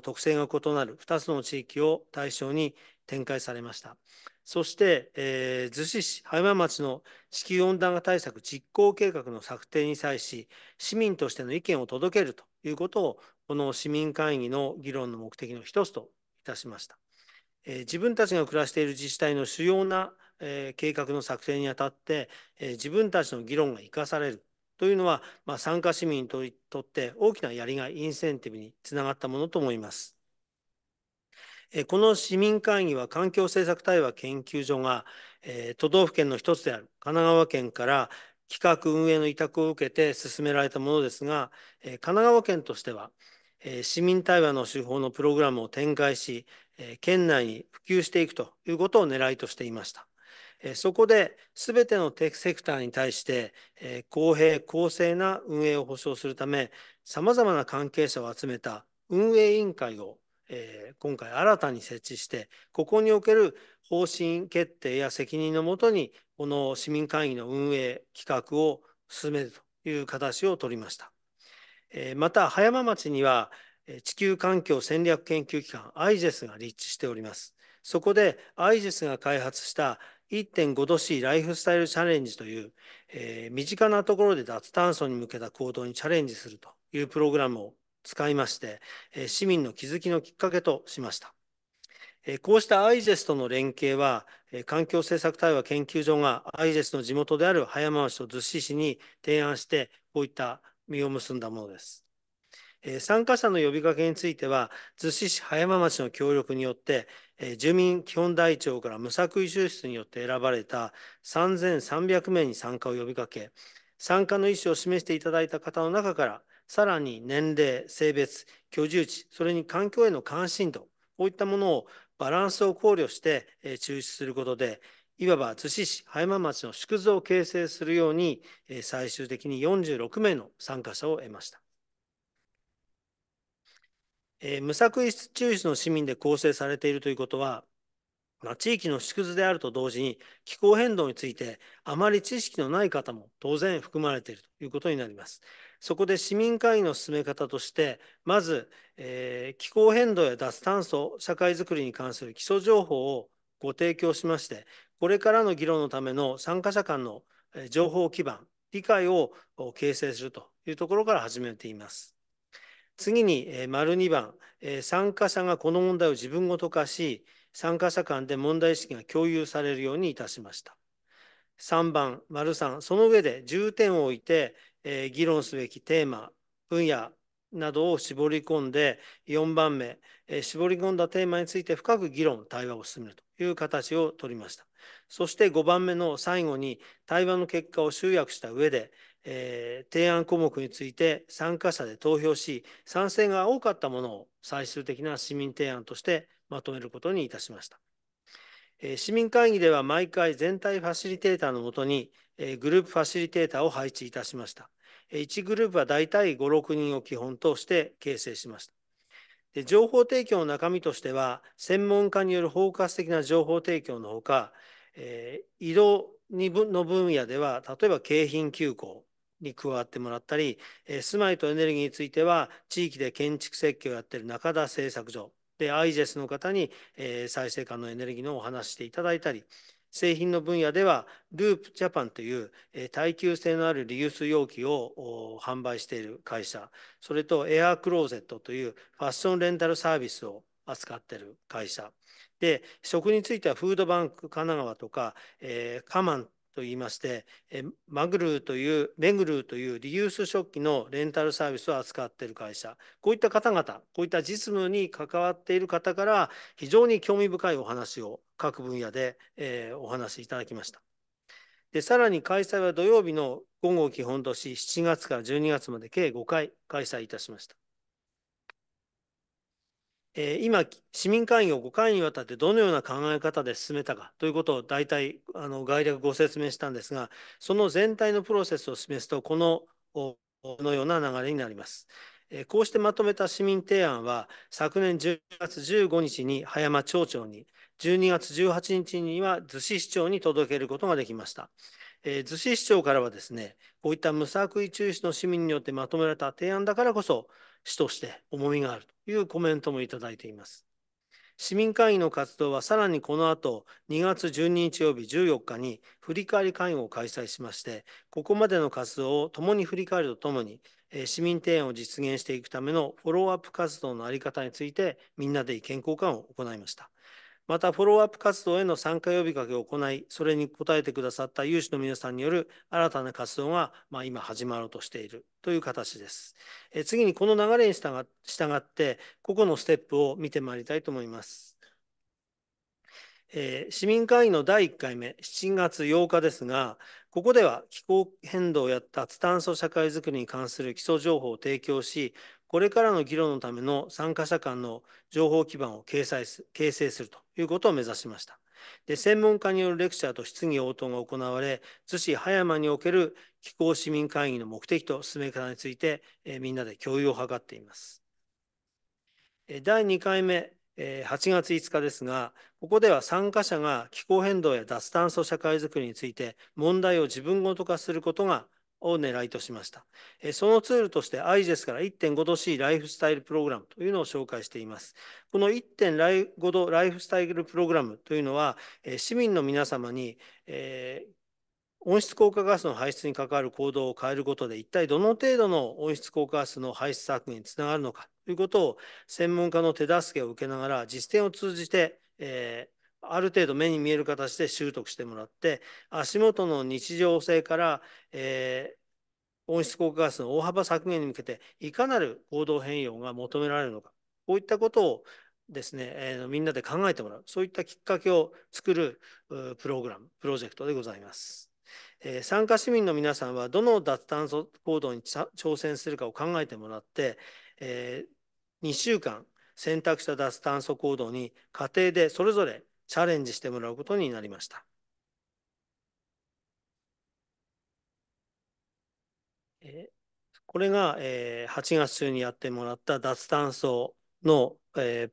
特性が異なる2つの地域を対象に展開されましたそして、え逗子市葉山町の地球温暖化対策実行計画の策定に際し市民としての意見を届けるということをこの市民会議の議論の目的の一つといたしました、え自分たちが暮らしている自治体の主要なえ計画の作成にあたって、え自分たちの議論が生かされるというのは、ま参加市民にとって大きなやりがいインセンティブにつながったものと思います。この市民会議は環境政策対話研究所が都道府県の一つである神奈川県から企画運営の委託を受けて進められたものですが神奈川県としては市民対話の手法のプログラムを展開し県内に普及していくということを狙いとしていました。そこで、すべてのテクセクターに対して、公平・公正な運営を保障するため、さまざまな関係者を集めた運営委員会を今回新たに設置して、ここにおける方針決定や責任のもとに、この市民会議の運営、企画を進めるという形を取りました。また、葉山町には、地球環境戦略研究機関 i ジ e s が立地しております。そこでイジェスが開発した1.5度 C ライフスタイルチャレンジという、えー、身近なところで脱炭素に向けた行動にチャレンジするというプログラムを使いまして、えー、市民の気づきのきっかけとしました。えー、こうしたアイジェスとの連携は、えー、環境政策対話研究所がアイジェスの地元である葉山しと逗子市に提案して、こういった実を結んだものです。えー、参加者の呼びかけについては、逗子市葉山町の協力によって、住民基本台帳から無作為抽出によって選ばれた3300名に参加を呼びかけ、参加の意思を示していただいた方の中から、さらに年齢、性別、居住地、それに環境への関心度、こういったものをバランスを考慮して抽出することで、いわば津市市葉山町の縮図を形成するように、最終的に46名の参加者を得ました。えー、無作為中室の市民で構成されているということは、まあ、地域の縮図であると同時に気候変動についてあまり知識のない方も当然含まれているということになります。そこで市民会議の進め方としてまず、えー、気候変動や脱炭素社会づくりに関する基礎情報をご提供しましてこれからの議論のための参加者間の情報基盤理解を形成するというところから始めています。次に、えー、丸2番、えー、参加者がこの問題を自分ごと化し、参加者間で問題意識が共有されるようにいたしました。3番、丸3、その上で重点を置いて、えー、議論すべきテーマ、分野などを絞り込んで、4番目、えー、絞り込んだテーマについて深く議論、対話を進めるという形をとりました。そして5番目の最後に、対話の結果を集約した上で、え提案項目について参加者で投票し、賛成が多かったものを最終的な市民提案としてまとめることにいたしました。え市民会議では毎回全体ファシリテーターのもとに、えグループファシリテーターを配置いたしました。1グループは大体5、6人を基本として形成しました。で情報提供の中身としては、専門家による包括的な情報提供のほか、え移動の分野では、例えば景品休校、に加わってもらったり、えー、住まいとエネルギーについては地域で建築設計をやっている中田製作所でアイジェスの方に、えー、再生可能エネルギーのお話していただいたり製品の分野ではループジャパンという、えー、耐久性のあるリユース容器を販売している会社それとエアークローゼットというファッションレンタルサービスを扱っている会社で食についてはフードバンク神奈川とか、えー、カマンと言いまして、マグルーという、メグルーというリユース食器のレンタルサービスを扱っている会社、こういった方々、こういった実務に関わっている方から、非常に興味深いお話を各分野で、えお話しいただきました。で、さらに開催は土曜日の午後基本とし、7月から12月まで計5回開催いたしました。えー、今、市民会議を5回にわたってどのような考え方で進めたかということを大体あの概略ご説明したんですが、その全体のプロセスを示すと、このこのような流れになります。えこうしてまとめた市民提案は、昨年10月15日に葉山町長に、12月18日には逗子市長に届けることができました。えー、逗子市長からはですね、こういった無作為中止の市民によってまとめられた提案だからこそ、死として重みがあるというコメントもいただいています。市民会議の活動はさらにこの後2月12日曜日14日に振り返り会合を開催しましてここまでの活動を共に振り返るとともに市民提案を実現していくためのフォローアップ活動の在り方についてみんなで意見交換を行いましたまた、フォローアップ活動への参加呼びかけを行い、それに応えてくださった有志の皆さんによる新たな活動が、まあ、今始まろうとしているという形です。え次にこの流れに従って、個々のステップを見てまいりたいと思います。えー、市民会議の第1回目、7月8日ですが、ここでは気候変動や脱炭素社会づくりに関する基礎情報を提供し、これからの議論のための参加者間の情報基盤を形成するということを目指しました。で専門家によるレクチャーと質疑応答が行われ逗子葉山における気候市民会議の目的と進め方について、えみんなで共有を図っています。第2回目8月5日ですが、ここでは参加者が気候変動や脱炭素社会づくりについて問題を自分ごと化することがを狙いとしました。そのツールとして IGES から 1.5°C ライフスタイルプログラムというのを紹介しています。この 1.5° ライフスタイルプログラムというのは、市民の皆様に、えー温室効果ガスの排出に関わる行動を変えることで一体どの程度の温室効果ガスの排出削減につながるのかということを専門家の手助けを受けながら実践を通じて、えー、ある程度目に見える形で習得してもらって足元の日常性から、えー、温室効果ガスの大幅削減に向けていかなる行動変容が求められるのかこういったことをですね、えー、みんなで考えてもらうそういったきっかけを作るプログラムプロジェクトでございます。えー、参加市民の皆さんはどの脱炭素行動に挑戦するかを考えてもらって、えー、2週間選択した脱炭素行動に家庭でそれぞれチャレンジしてもらうことになりました。えこれが、え8月中にやってもらった脱炭素の、え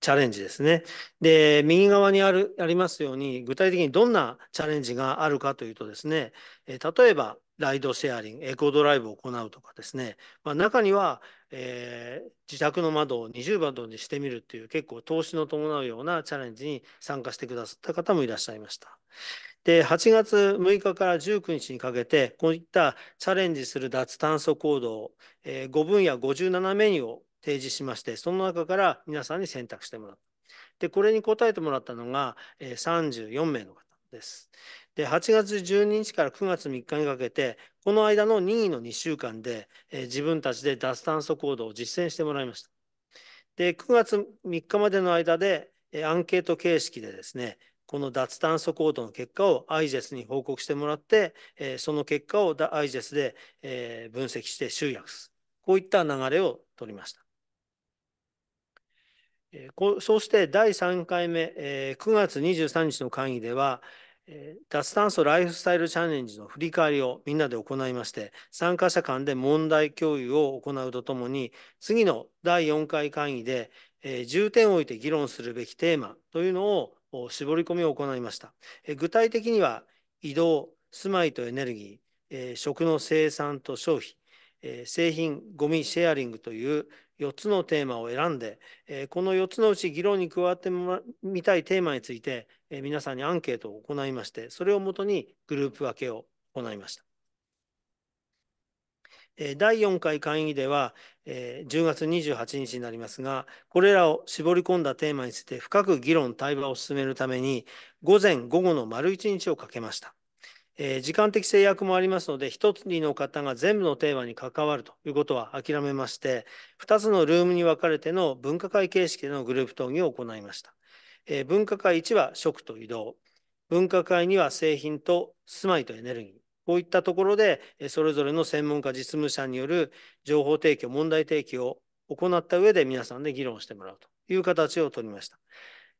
チャレンジですね。で、右側にある、ありますように、具体的にどんなチャレンジがあるかというとですね、え例えば、ライドシェアリング、エコドライブを行うとかですね、まあ、中には、えー、自宅の窓を20窓にしてみるっていう結構投資の伴うようなチャレンジに参加してくださった方もいらっしゃいました。で、8月6日から19日にかけて、こういったチャレンジする脱炭素行動、えー、5分野57メニューを提示しまして、その中から皆さんに選択してもらう。で、これに答えてもらったのが、えー、34名の方です。で、8月12日から9月3日にかけて、この間の任意の2週間で、えー、自分たちで脱炭素行動を実践してもらいました。で、9月3日までの間で、えー、アンケート形式でですね、この脱炭素行動の結果を IGES に報告してもらって、えー、その結果を IGES で、えー、分析して集約する。こういった流れを取りました。えー、こうそうして第3回目、えー、9月23日の会議では、脱炭素ライフスタイルチャレンジの振り返りをみんなで行いまして、参加者間で問題共有を行うとともに、次の第4回会議で、えー、重点を置いて議論するべきテーマというのを絞り込みを行いました。えー、具体的には、移動、住まいとエネルギー、えー、食の生産と消費、え製品、ゴミシェアリングという4つのテーマを選んで、えこの4つのうち議論に加わってみたいテーマについて、え皆さんにアンケートを行いまして、それをもとにグループ分けを行いました。第4回会議では、10月28日になりますが、これらを絞り込んだテーマについて深く議論、対話を進めるために、午前、午後の丸1日をかけました。えー、時間的制約もありますので、1つの方が全部のテーマに関わるということは諦めまして、2つのルームに分かれての分科会形式でのグループ討議を行いました。えー、分科会1は食と移動、分科会2は製品と住まいとエネルギー、こういったところで、それぞれの専門家、実務者による情報提供、問題提起を行った上で皆さんで議論してもらうという形をとりました。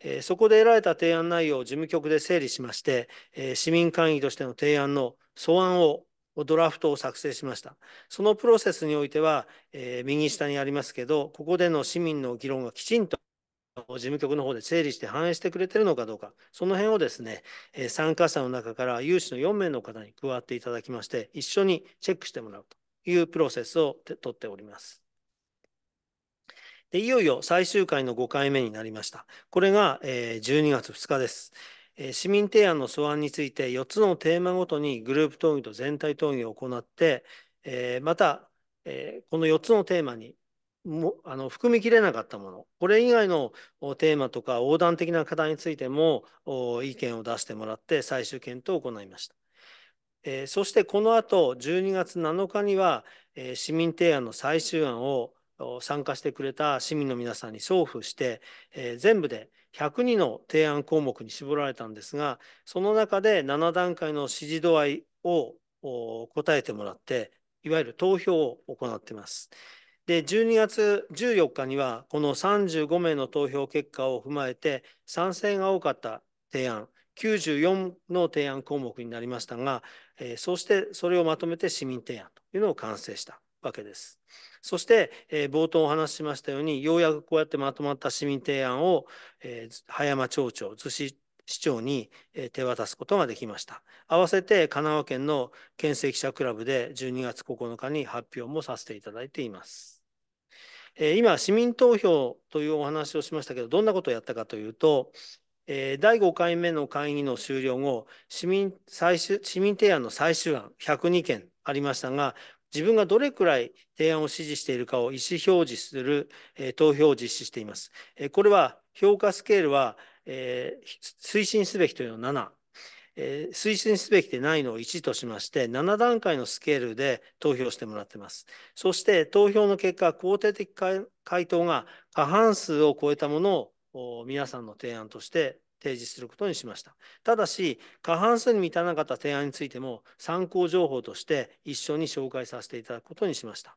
えそこで得られた提案内容を事務局で整理しまして、え市民会議としての提案の素案をドラフトを作成しました。そのプロセスにおいては、え右下にありますけど、ここでの市民の議論がきちんと事務局の方で整理して反映してくれてるのかどうか、その辺をですね、参加者の中から有志の4名の方に加わっていただきまして、一緒にチェックしてもらうというプロセスをとっております。で、いよいよ最終回の5回目になりました。これが、えー、12月2日です。えー、市民提案の素案について4つのテーマごとにグループ討議と全体討議を行って、えー、また、えー、この4つのテーマにもあの含みきれなかったもの、これ以外のテーマとか横断的な課題についても意見を出してもらって最終検討を行いました。えー、そしてこの後12月7日には、えー、市民提案の最終案を参加してくれた市民の皆さんに送付して、えー、全部で102の提案項目に絞られたんですが、その中で7段階の支持度合いを答えてもらって、いわゆる投票を行っています。で、12月14日には、この35名の投票結果を踏まえて、賛成が多かった提案、94の提案項目になりましたが、えー、そしてそれをまとめて市民提案というのを完成した。わけです。そして、えー、冒頭お話ししましたように、ようやくこうやってまとまった市民提案を、えー、葉山町長、逗子市長に手渡すことができました。合わせて神奈川県の県政記者クラブで12月9日に発表もさせていただいています。今、市民投票というお話をしましたけど、どんなことをやったかというと、第5回目の会議の終了後、市民最終市民提案の最終案102件ありましたが、自分がどれくらい提案を支持しているかを意思表示する、え投票を実施しています。えこれは評価スケールは、え推進すべきというのを7、え推進すべきでないのを1としまして、7段階のスケールで投票してもらっています。そして投票の結果、肯定的回答が過半数を超えたものを皆さんの提案として提示することにしました。ただし、過半数に満たなかった提案についても、参考情報として一緒に紹介させていただくことにしました。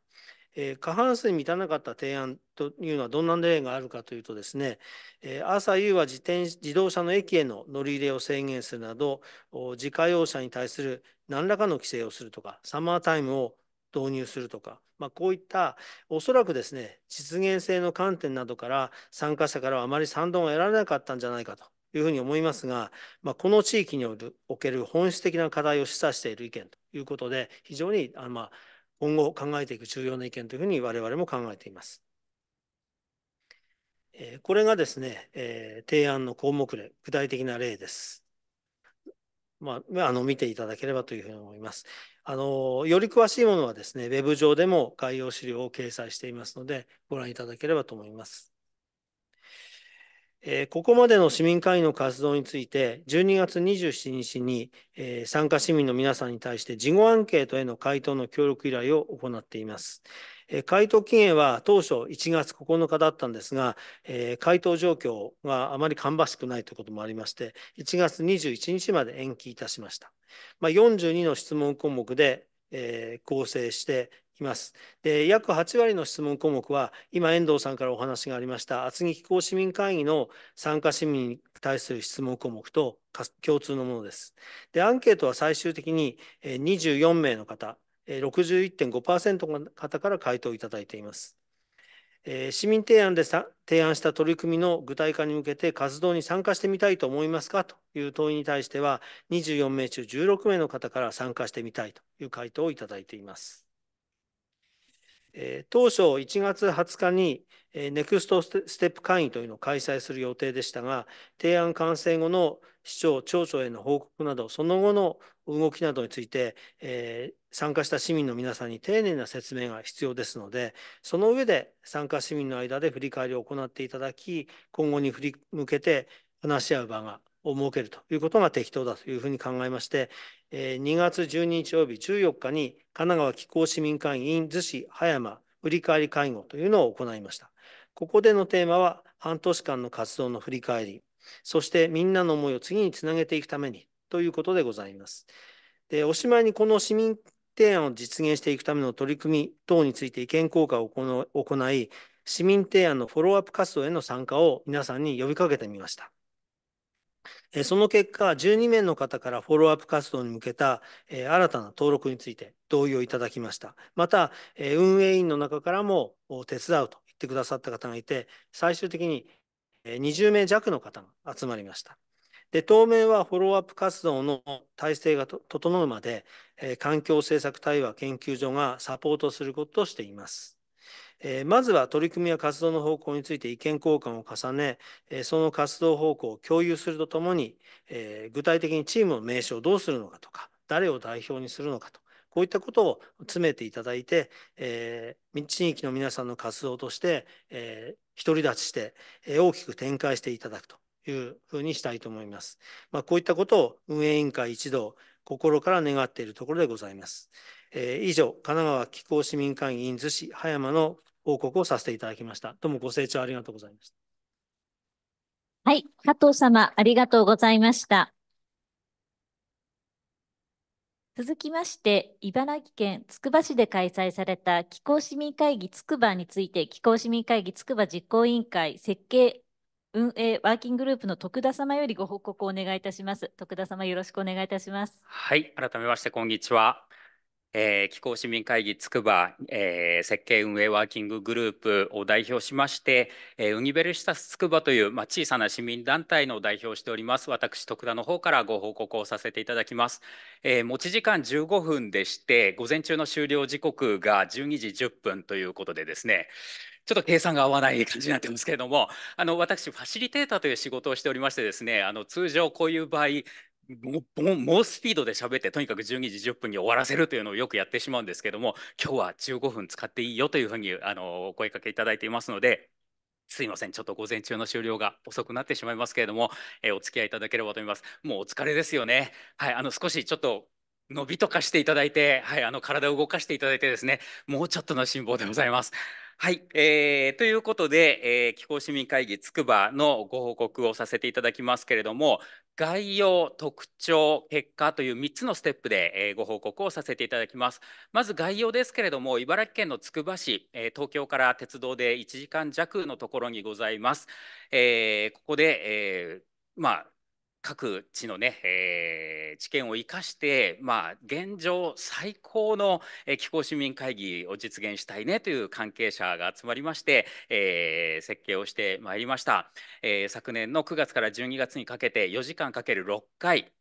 えー、過半数に満たなかった提案というのはどんな例があるかというとですね、えー、朝夕は自転自動車の駅への乗り入れを制限するなど、自家用車に対する何らかの規制をするとか、サマータイムを導入するとか、まあ、こういったおそらくですね実現性の観点などから参加者からはあまり賛同が得られなかったんじゃないかというふうに思いますが、まあ、この地域における本質的な課題を示唆している意見ということで、非常にあの、まあ、今後考えていく重要な意見というふうに我々も考えています。これがですね、え提案の項目例、具体的な例です。まあ、あの見ていただければというふうに思います。あのより詳しいものはですね、ウェブ上でも概要資料を掲載していますので、ご覧いただければと思います。えー、ここまでの市民会議の活動について、12月27日に、えー、参加市民の皆さんに対して、事後アンケートへの回答の協力依頼を行っています。回答期限は当初1月9日だったんですが、回答状況があまり芳しくないということもありまして、1月21日まで延期いたしました。42の質問項目で、構成して、います。で約8割の質問項目は、今、遠藤さんからお話がありました、厚木気候市民会議の参加市民に対する質問項目と共通のものです。で、アンケートは最終的に24名の方、61.5%の方から回答いただいています。市民提案で提案した取り組みの具体化に向けて活動に参加してみたいと思いますかという問いに対しては、24名中16名の方から参加してみたいという回答をいただいています。え当初1月20日に、えネクストステップ会議というのを開催する予定でしたが、提案完成後の市長、町長への報告など、その後の動きなどについて、え参加した市民の皆さんに丁寧な説明が必要ですので、その上で参加市民の間で振り返りを行っていただき、今後に振り向けて話し合う場がを設けるということが適当だというふうに考えまして、2月12日及び14日に神奈川気候市民会員逗子葉山振り返り会合というのを行いました。ここでのテーマは半年間の活動の振り返り、そしてみんなの思いを次につなげていくためにということでございます。でおしまいにこの市民提案を実現していくための取り組み等について意見交換を行い、市民提案のフォローアップ活動への参加を皆さんに呼びかけてみました。その結果、12名の方からフォローアップ活動に向けた新たな登録について同意をいただきました。また、運営員の中からも手伝うと言ってくださった方がいて、最終的に20名弱の方が集まりました。で、当面はフォローアップ活動の体制が整うまで、環境政策対話研究所がサポートすることとしています。えー、まずは取り組みや活動の方向について意見交換を重ね、えー、その活動方向を共有するとともに、えー、具体的にチームの名称をどうするのかとか、誰を代表にするのかと、こういったことを詰めていただいて、えー、地域の皆さんの活動として、えー、独り立ちして、えー、大きく展開していただくというふうにしたいと思います。まあ、こういったことを運営委員会一同、心から願っているところでございます。えー、以上、神奈川気候市民会議員逗子葉山の報告をさせていただきました。どうもご清聴ありがとうございました。はい、加藤様、ありがとうございました。続きまして、茨城県つくば市で開催された気候市民会議つくばについて、気候市民会議つくば実行委員会設計運営ワーキンググループの徳田様よりご報告をお願いいたします。徳田様、よろしくお願いいたします。はい、改めまして、こんにちは。えー、気候市民会議つくば、えー、設計運営ワーキンググループを代表しまして、えー、ウニベルシタスつくばという、まあ、小さな市民団体の代表をしております私徳田の方からご報告をさせていただきます、えー、持ち時間15分でして午前中の終了時刻が12時10分ということでですねちょっと計算が合わない感じになってますけれども、あの私、ファシリテーターという仕事をしておりましてですね、あの通常こういう場合、猛スピードで喋ってとにかく12時10分に終わらせるというのをよくやってしまうんですけども今日は15分使っていいよというふうにあのお声かけいただいていますのですいませんちょっと午前中の終了が遅くなってしまいますけれども、えー、お付き合いいただければと思いますもうお疲れですよねはいあの少しちょっと伸びとかしていただいて、はい、あの体を動かしていただいてですねもうちょっとの辛抱でございます。はい、えー、ということで、えー、気候市民会議つくばのご報告をさせていただきますけれども概要、特徴、結果という3つのステップで、えー、ご報告をさせていただきます。まず概要ですけれども、茨城県のつくば市、えー、東京から鉄道で1時間弱のところにございます。えー、ここで、えまあ各地のね、えー、知見を生かして、まあ、現状最高のえ気候市民会議を実現したいねという関係者が集まりまして、えー、設計をしてまいりました、えー、昨年の9月から12月にかけて4時間かける6回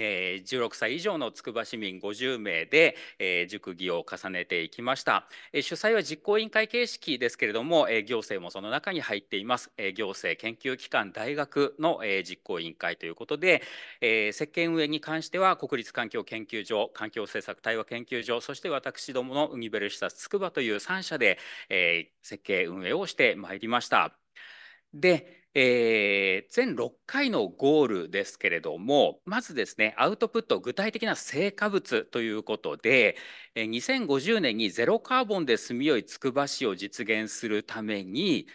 え16歳以上のつくば市民50名で、えー、熟議を重ねていきました、え主催は実行委員会形式ですけれども、え行政もその中に入っています、え行政研究機関大学の、え実行委員会ということで、え石鹸運営に関しては国立環境研究所環境政策対話研究所そして私どものウニベル視察つくばという3社で、え設計運営をしてまいりましたでえー、全6回のゴールですけれどもまずですねアウトプット具体的な成果物ということで2050年にゼロカーボンで住みよいつくば市を実現するために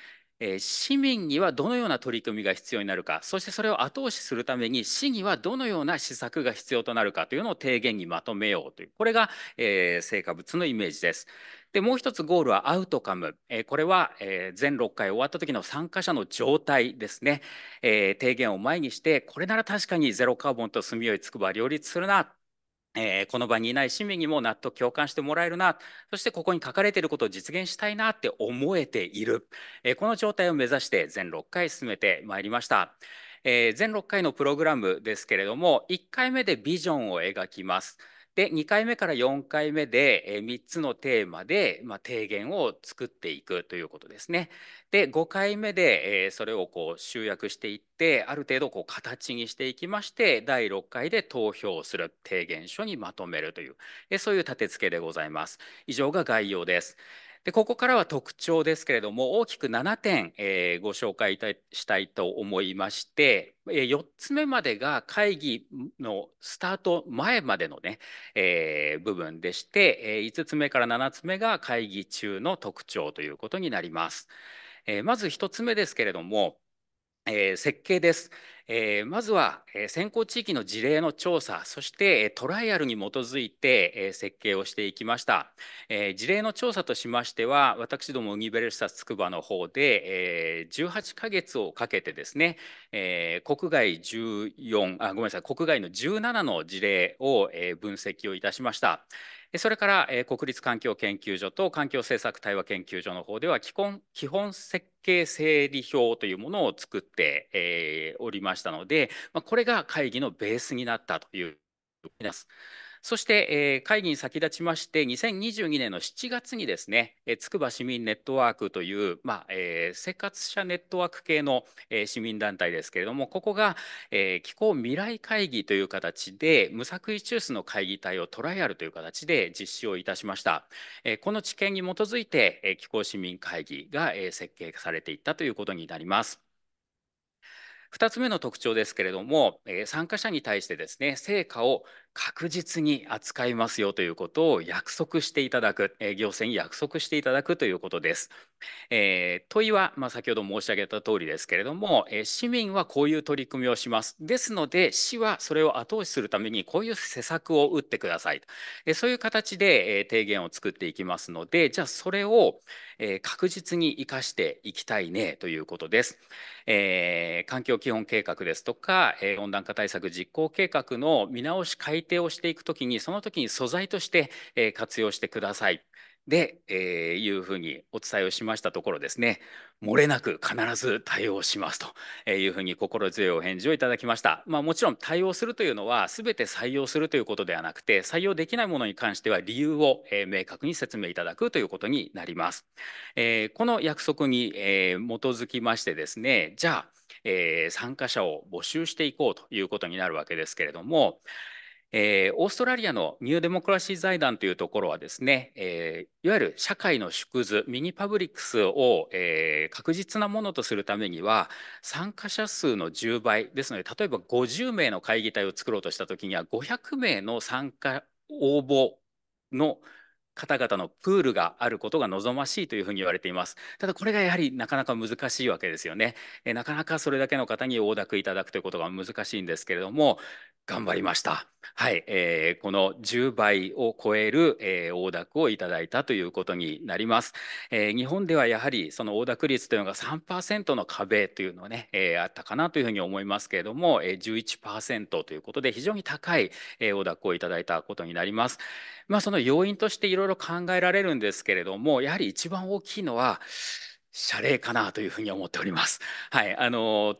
市民にはどのような取り組みが必要になるかそしてそれを後押しするために市にはどのような施策が必要となるかというのを提言にまとめようというこれが、えー、成果物のイメージです。でもう一つゴールはアウトカム、えー、これは、えー、全6回終わった時の参加者の状態ですね、えー、提言を前にしてこれなら確かにゼロカーボンと住みよいつくば両立するなえー、この場にいない市民にも納得共感してもらえるなそしてここに書かれていることを実現したいなって思えている、えー、この状態を目指して全6回進めてまいりました。えー、全6回のプログラムですけれども1回目でビジョンを描きます。で2回目から4回目で3つのテーマで、まあ、提言を作っていくということですね。で5回目でそれをこう集約していってある程度こう形にしていきまして第6回で投票する提言書にまとめるというそういう立て付けでございます。以上が概要です。でここからは特徴ですけれども大きく7点、えー、ご紹介したいと思いまして、え4つ目までが会議のスタート前までのね、えー、部分でして、え5つ目から7つ目が会議中の特徴ということになります。えまず1つ目ですけれどもえ設計です。えまずは、え先行地域の事例の調査そして、えトライアルに基づいて、え設計をしていきました、え事例の調査としましては私どもウニベルサつくばの方で、え18ヶ月をかけてですね、え国外14あごめんなさい国外の17の事例を、え分析をいたしました、それから、え国立環境研究所と環境政策対話研究所の方では基本基本設計整理表というものを作って、えおりましたので、まあ、これが会議のベースになったということます。そして、えー、会議に先立ちまして2022年の7月にですね、えー、つくば市民ネットワークという、まあえー、生活者ネットワーク系の、えー、市民団体ですけれどもここが、えー、気候未来会議という形で無作為中枢の会議体をトライアルという形で実施をいたしました、えー、この知見に基づいて、えー、気候市民会議が、えー、設計されていったということになります2つ目の特徴ですけれども、えー、参加者に対してですね成果を確実に扱いますよということを約束していただく、えー、行政に約束していただくということです。えー、問いは、まあ、先ほど申し上げた通りですけれども、えー、市民はこういう取り組みをします。ですので、市はそれを後押しするためにこういう施策を打ってください。えそういう形で、え提言を作っていきますので、じゃあそれを、え確実に生かしていきたいねということです。え環境基本計画ですとか、え温暖化対策実行計画の見直し改改定をしていくときにその時に素材としてえ活用してください。で、えー、いうふうにお伝えをしましたところですね漏れなく必ず対応しますというふうに心強いお返事をいただきました、まあ、もちろん対応するというのは全て採用するということではなくて採用できないものに関しては理由をえ明確に説明いただくということになります、えー、この約束にえ基づきましてですねじゃあ、えー、参加者を募集していこうということになるわけですけれどもえー、オーストラリアのニューデモクラシー財団というところはですね、えー、いわゆる社会の縮図ミニパブリックスを、えー、確実なものとするためには参加者数の10倍ですので例えば50名の会議体を作ろうとした時には500名の参加応募の方々のプールがあることが望ましいというふうに言われています。ただこれがやはりなかなか難しいわけですよね。えなかなかそれだけの方に応諾いただくということが難しいんですけれども、頑張りました。はい、えー、この10倍を超える、えー、大諾をいただいたということになります、えー、日本ではやはりその大諾率というのが3%の壁というのをね、えー、あったかなというふうに思いますけれども、えー、11%ということで非常に高い、えー、大諾をいただいたことになります。まあ、その要因としていろいろ考えられるんですけれどもやはり一番大きいのは謝礼かなというふうに思っております。はい、あの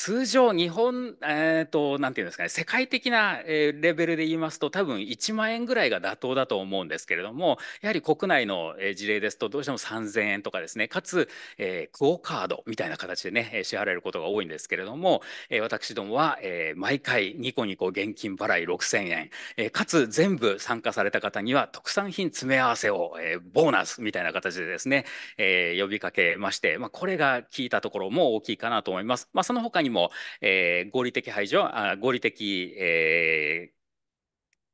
通常日本、えーと、なんていうんですかね世界的な、えレベルで言いますと多分1万円ぐらいが妥当だと思うんですけれどもやはり国内の、え事例ですとどうしても3,000円とかですねかつ、えー、クオ・カードみたいな形でね支払えることが多いんですけれども、え私どもは、え毎回ニコニコ現金払い6,000円、えかつ全部参加された方には特産品詰め合わせを、えボーナスみたいな形でですね、え呼びかけまして、まあ、これが効いたところも大きいかなと思います。まあ、その他にも、えー、合理的排除合理的、えー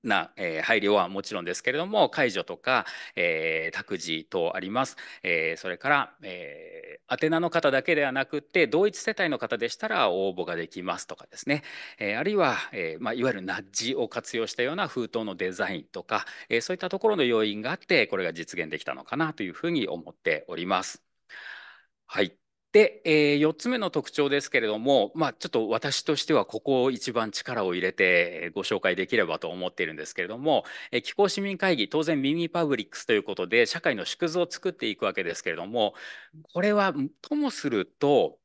な、えー、配慮はもちろんですけれども解除とか、えー、託児等あります、えー、それから、えー、宛名の方だけではなくて同一世帯の方でしたら応募ができますとかですね、えあるいは、えまあ、いわゆるナッジを活用したような封筒のデザインとか、えそういったところの要因があってこれが実現できたのかなというふうに思っております。はいで、えー、4つ目の特徴ですけれども、まあ、ちょっと私としてはここを一番力を入れてご紹介できればと思っているんですけれども、えー、気候市民会議当然ミニパブリックスということで社会の縮図を作っていくわけですけれどもこれはともすると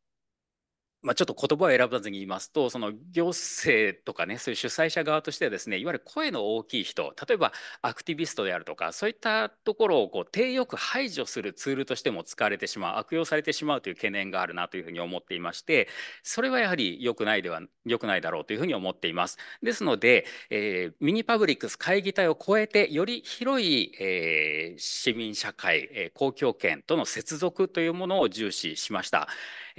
まあ、ちょっと言葉を選ばずに言いますとその行政とかねそういう主催者側としてはですねいわゆる声の大きい人例えばアクティビストであるとかそういったところをこう低よく排除するツールとしても使われてしまう悪用されてしまうという懸念があるなというふうに思っていましてそれはやはり良くないでは良くないだろうというふうに思っています。ですので、えー、ミニパブリックス会議体を超えてより広い、えー、市民社会、えー、公共権との接続というものを重視しました。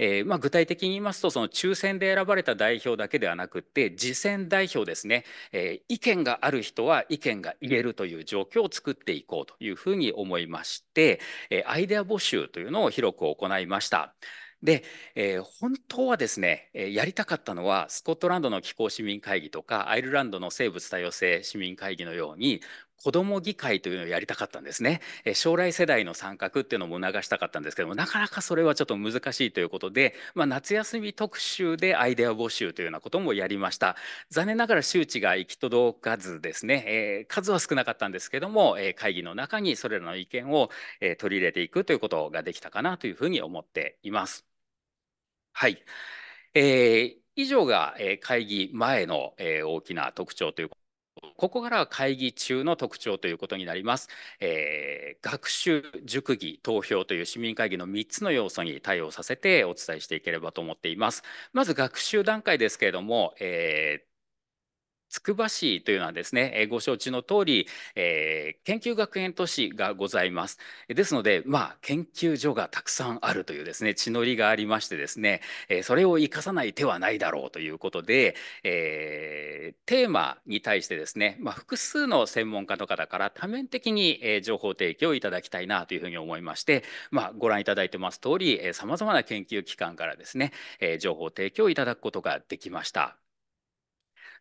えー、まあ、具体的に言いますとその抽選で選ばれた代表だけではなくって次戦代表ですね、えー、意見がある人は意見が言えるという状況を作っていこうというふうに思いまして、えアイデア募集というのを広く行いました。で、えー、本当はですね、えー、やりたかったのはスコットランドの気候市民会議とかアイルランドの生物多様性市民会議のように子ども議会というのをやりたかったんですね。え将来世代の参画っていうのも促したかったんですけどもなかなかそれはちょっと難しいということで、まあ、夏休み特集でアイデア募集というようなこともやりました残念ながら周知が行き届かずですね、えー、数は少なかったんですけども、えー、会議の中にそれらの意見を、えー、取り入れていくということができたかなというふうに思っています。はい、えー以上がえ会議前のえ大きな特徴というここからは会議中の特徴ということになります、えー、学習熟議投票という市民会議の3つの要素に対応させてお伝えしていければと思っていますまず学習段階ですけれども、えーつくば市というのはですね、えご承知の通り、えー、研究学園都市がございます。ですので、まあ、研究所がたくさんあるというですね、地の利がありましてですね、えそれを生かさない手はないだろうということで、えー、テーマに対してですね、まあ、複数の専門家の方から多面的に、え情報提供いただきたいなというふうに思いまして、まあ、ご覧いただいてます通り、えま様々な研究機関からですね、え情報提供いただくことができました。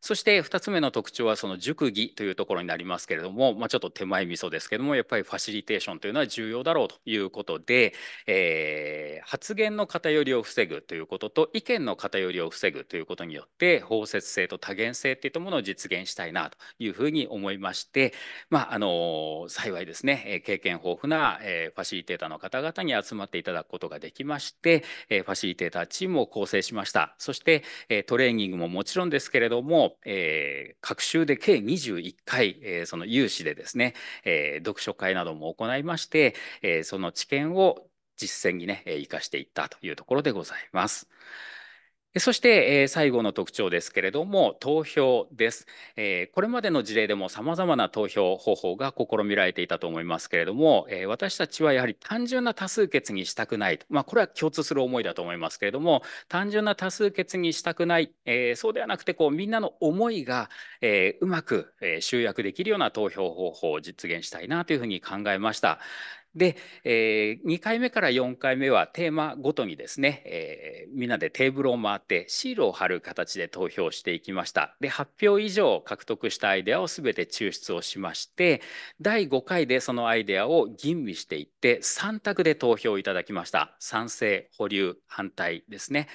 そして2つ目の特徴はその熟議というところになりますけれども、まあ、ちょっと手前味噌ですけどもやっぱりファシリテーションというのは重要だろうということで、えー、発言の偏りを防ぐということと意見の偏りを防ぐということによって包摂性と多元性といったものを実現したいなというふうに思いまして、まあ、あの幸いですね経験豊富な、ファシリテーターの方々に集まっていただくことができまして、ファシリテーターチームを構成しましたそして、トレーニングももちろんですけれどもえー、各週で計21回、えー、その有志でですね、えー、読書会なども行いまして、えー、その知見を実践にね、生かしていったというところでございます。そして、えー、最後の特徴ですけれども、投票です。えー、これまでの事例でも様々な投票方法が試みられていたと思いますけれども、えー、私たちはやはり単純な多数決にしたくないと。まあ、これは共通する思いだと思いますけれども、単純な多数決にしたくない。えそうではなくて、こう、みんなの思いが、えうまく、え集約できるような投票方法を実現したいなというふうに考えました。で、えー、2回目から4回目はテーマごとにですね、えー、みんなでテーブルを回ってシールを貼る形で投票していきました。で、8票以上獲得したアイデアを全て抽出をしまして、第5回でそのアイデアを吟味していって3択で投票いただきました。賛成、保留、反対ですね。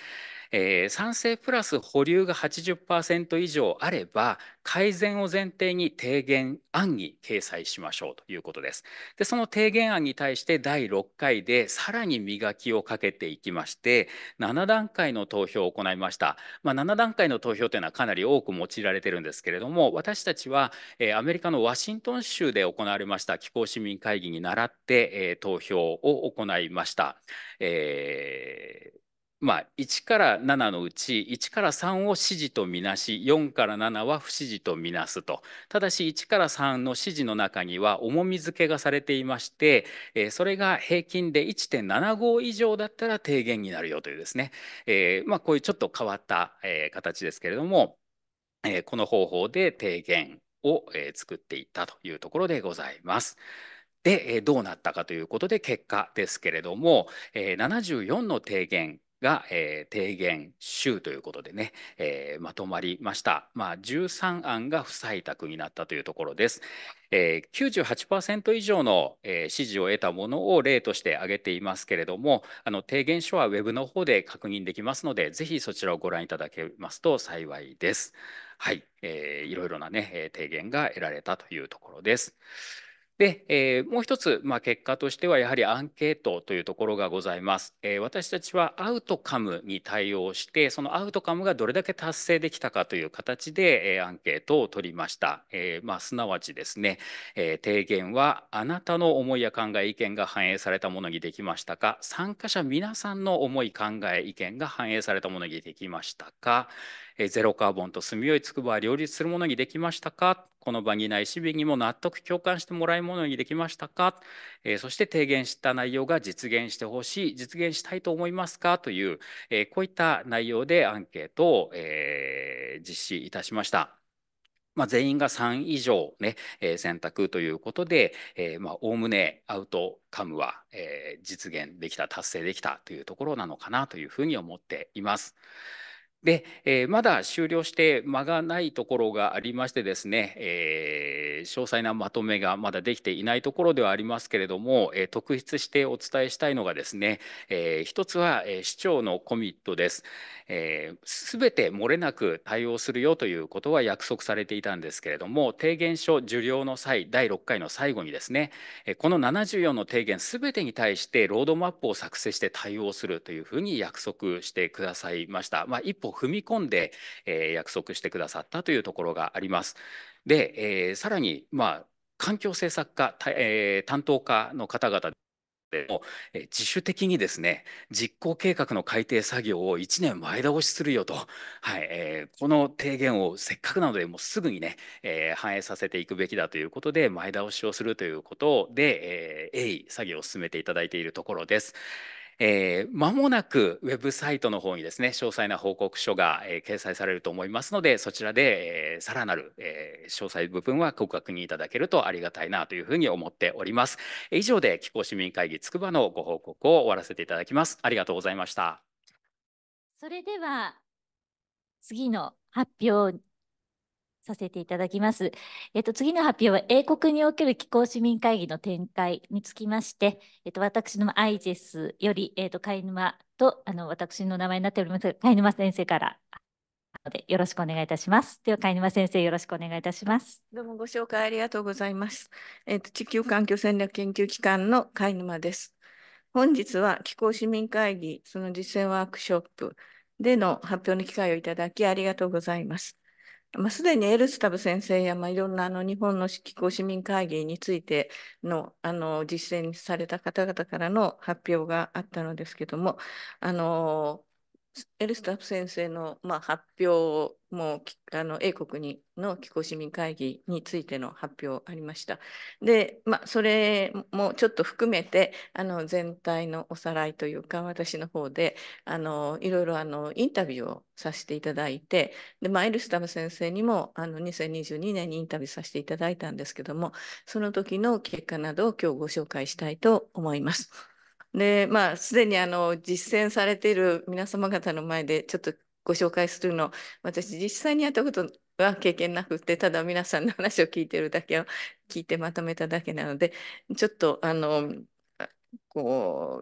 えー、酸性プラス保留が80%以上あれば改善を前提に提言案に掲載しましょうということです。でその提言案に対して第6回でさらに磨きをかけていきまして7段階の投票を行いました。まあ、7段階の投票というのはかなり多く用いられてるんですけれども私たちは、えー、アメリカのワシントン州で行われました気候市民会議に倣って、えー、投票を行いました。えーまあ、1から7のうち1から3を指示とみなし4から7は不指示とみなすとただし1から3の指示の中には重み付けがされていまして、えそれが平均で1.75以上だったら低減になるよというですね、えー、まあ、こういうちょっと変わった、え形ですけれども、えこの方法で低減を、え作っていったというところでございます。で、えどうなったかということで結果ですけれども、え74の提言が、えー、提言集ということでね、えー、まとまりました。まあ、13案が不採択になったというところです。えー、98%以上の、えー、支持を得たものを例として挙げていますけれども、あの提言書は Web の方で確認できますので、ぜひそちらをご覧いただけますと幸いです。はい、えー、いろいろな、ね、え提言が得られたというところです。で、えー、もう一つ、まあ、結果としてはやはりアンケートというところがございます、えー、私たちはアウトカムに対応してそのアウトカムがどれだけ達成できたかという形で、えー、アンケートを取りました、えまあ、すなわちですね、え提言はあなたの思いや考え意見が反映されたものにできましたか参加者皆さんの思い考え意見が反映されたものにできましたかゼロカーボンと住みよいつくばは両立するものにできましたかこの場にない市民にも納得共感してもらえるものにできましたか、えー、そして提言した内容が実現してほしい実現したいと思いますかという、えー、こういった内容でアンケートを、えー、実施いたしました。まあ、全員が3以上ね、えー、選択ということで、おおむねアウトカムは、えー、実現できた、達成できたというところなのかなというふうに思っています。で、えー、まだ終了して間がないところがありましてですね、えー、詳細なまとめがまだできていないところではありますけれども、えー、特筆してお伝えしたいのがですね、えー、一つは、えー、市長のコミットです。す、えー、べ、て漏れなく対応するよということは約束されていたんですけれども、提言書受領の際、第6回の最後にですね、この74の提言すべてに対してロードマップを作成して対応するというふうに約束してくださいました。まあ、一歩踏み込んで、えー、約束してくださったというところがあります。で、えー、さらに、まあ、環境政策課、えー、担当課の方々でも自主的にですね実行計画の改定作業を1年前倒しするよと、はいえー、この提言をせっかくなのでもうすぐにね、えー、反映させていくべきだということで前倒しをするということで、えー、鋭意作業を進めていただいているところです。えー、間もなくウェブサイトの方にですね詳細な報告書が、えー、掲載されると思いますのでそちらで、えー、さらなる、えー、詳細部分はご確認いただけるとありがたいなというふうに思っております以上で気候市民会議つくばのご報告を終わらせていただきますありがとうございましたそれでは次の発表させていただきます。えっと、次の発表は英国における気候市民会議の展開につきまして、えっと、私のアイジェスより、えっと、貝沼とあの私の名前になっております貝沼先生からでよろしくお願いいたします。では、貝沼先生、よろしくお願いいたします。どうもご紹介ありがとうございます。えっと、地球環境戦略研究機関の貝沼です。本日は気候市民会議、その実践ワークショップでの発表の機会をいただきありがとうございます。まあ、すでにエルスタブ先生や、まあ、いろんなあの日本の気候市民会議についてのあの実践された方々からの発表があったのですけども、あのエルスタッフ先生の、まあ、発表もあの英国の気候市民会議についての発表ありました。で、まあ、それもちょっと含めてあの全体のおさらいというか私の方であのいろいろあのインタビューをさせていただいてで、まあ、エルスタム先生にもあの2022年にインタビューさせていただいたんですけどもその時の結果などを今日ご紹介したいと思います。で、まあ、すでにあの実践されている皆様方の前でちょっとご紹介するの、私実際にやったことは経験なくて、ただ皆さんの話を聞いてるだけを聞いてまとめただけなので、ちょっとあの、こ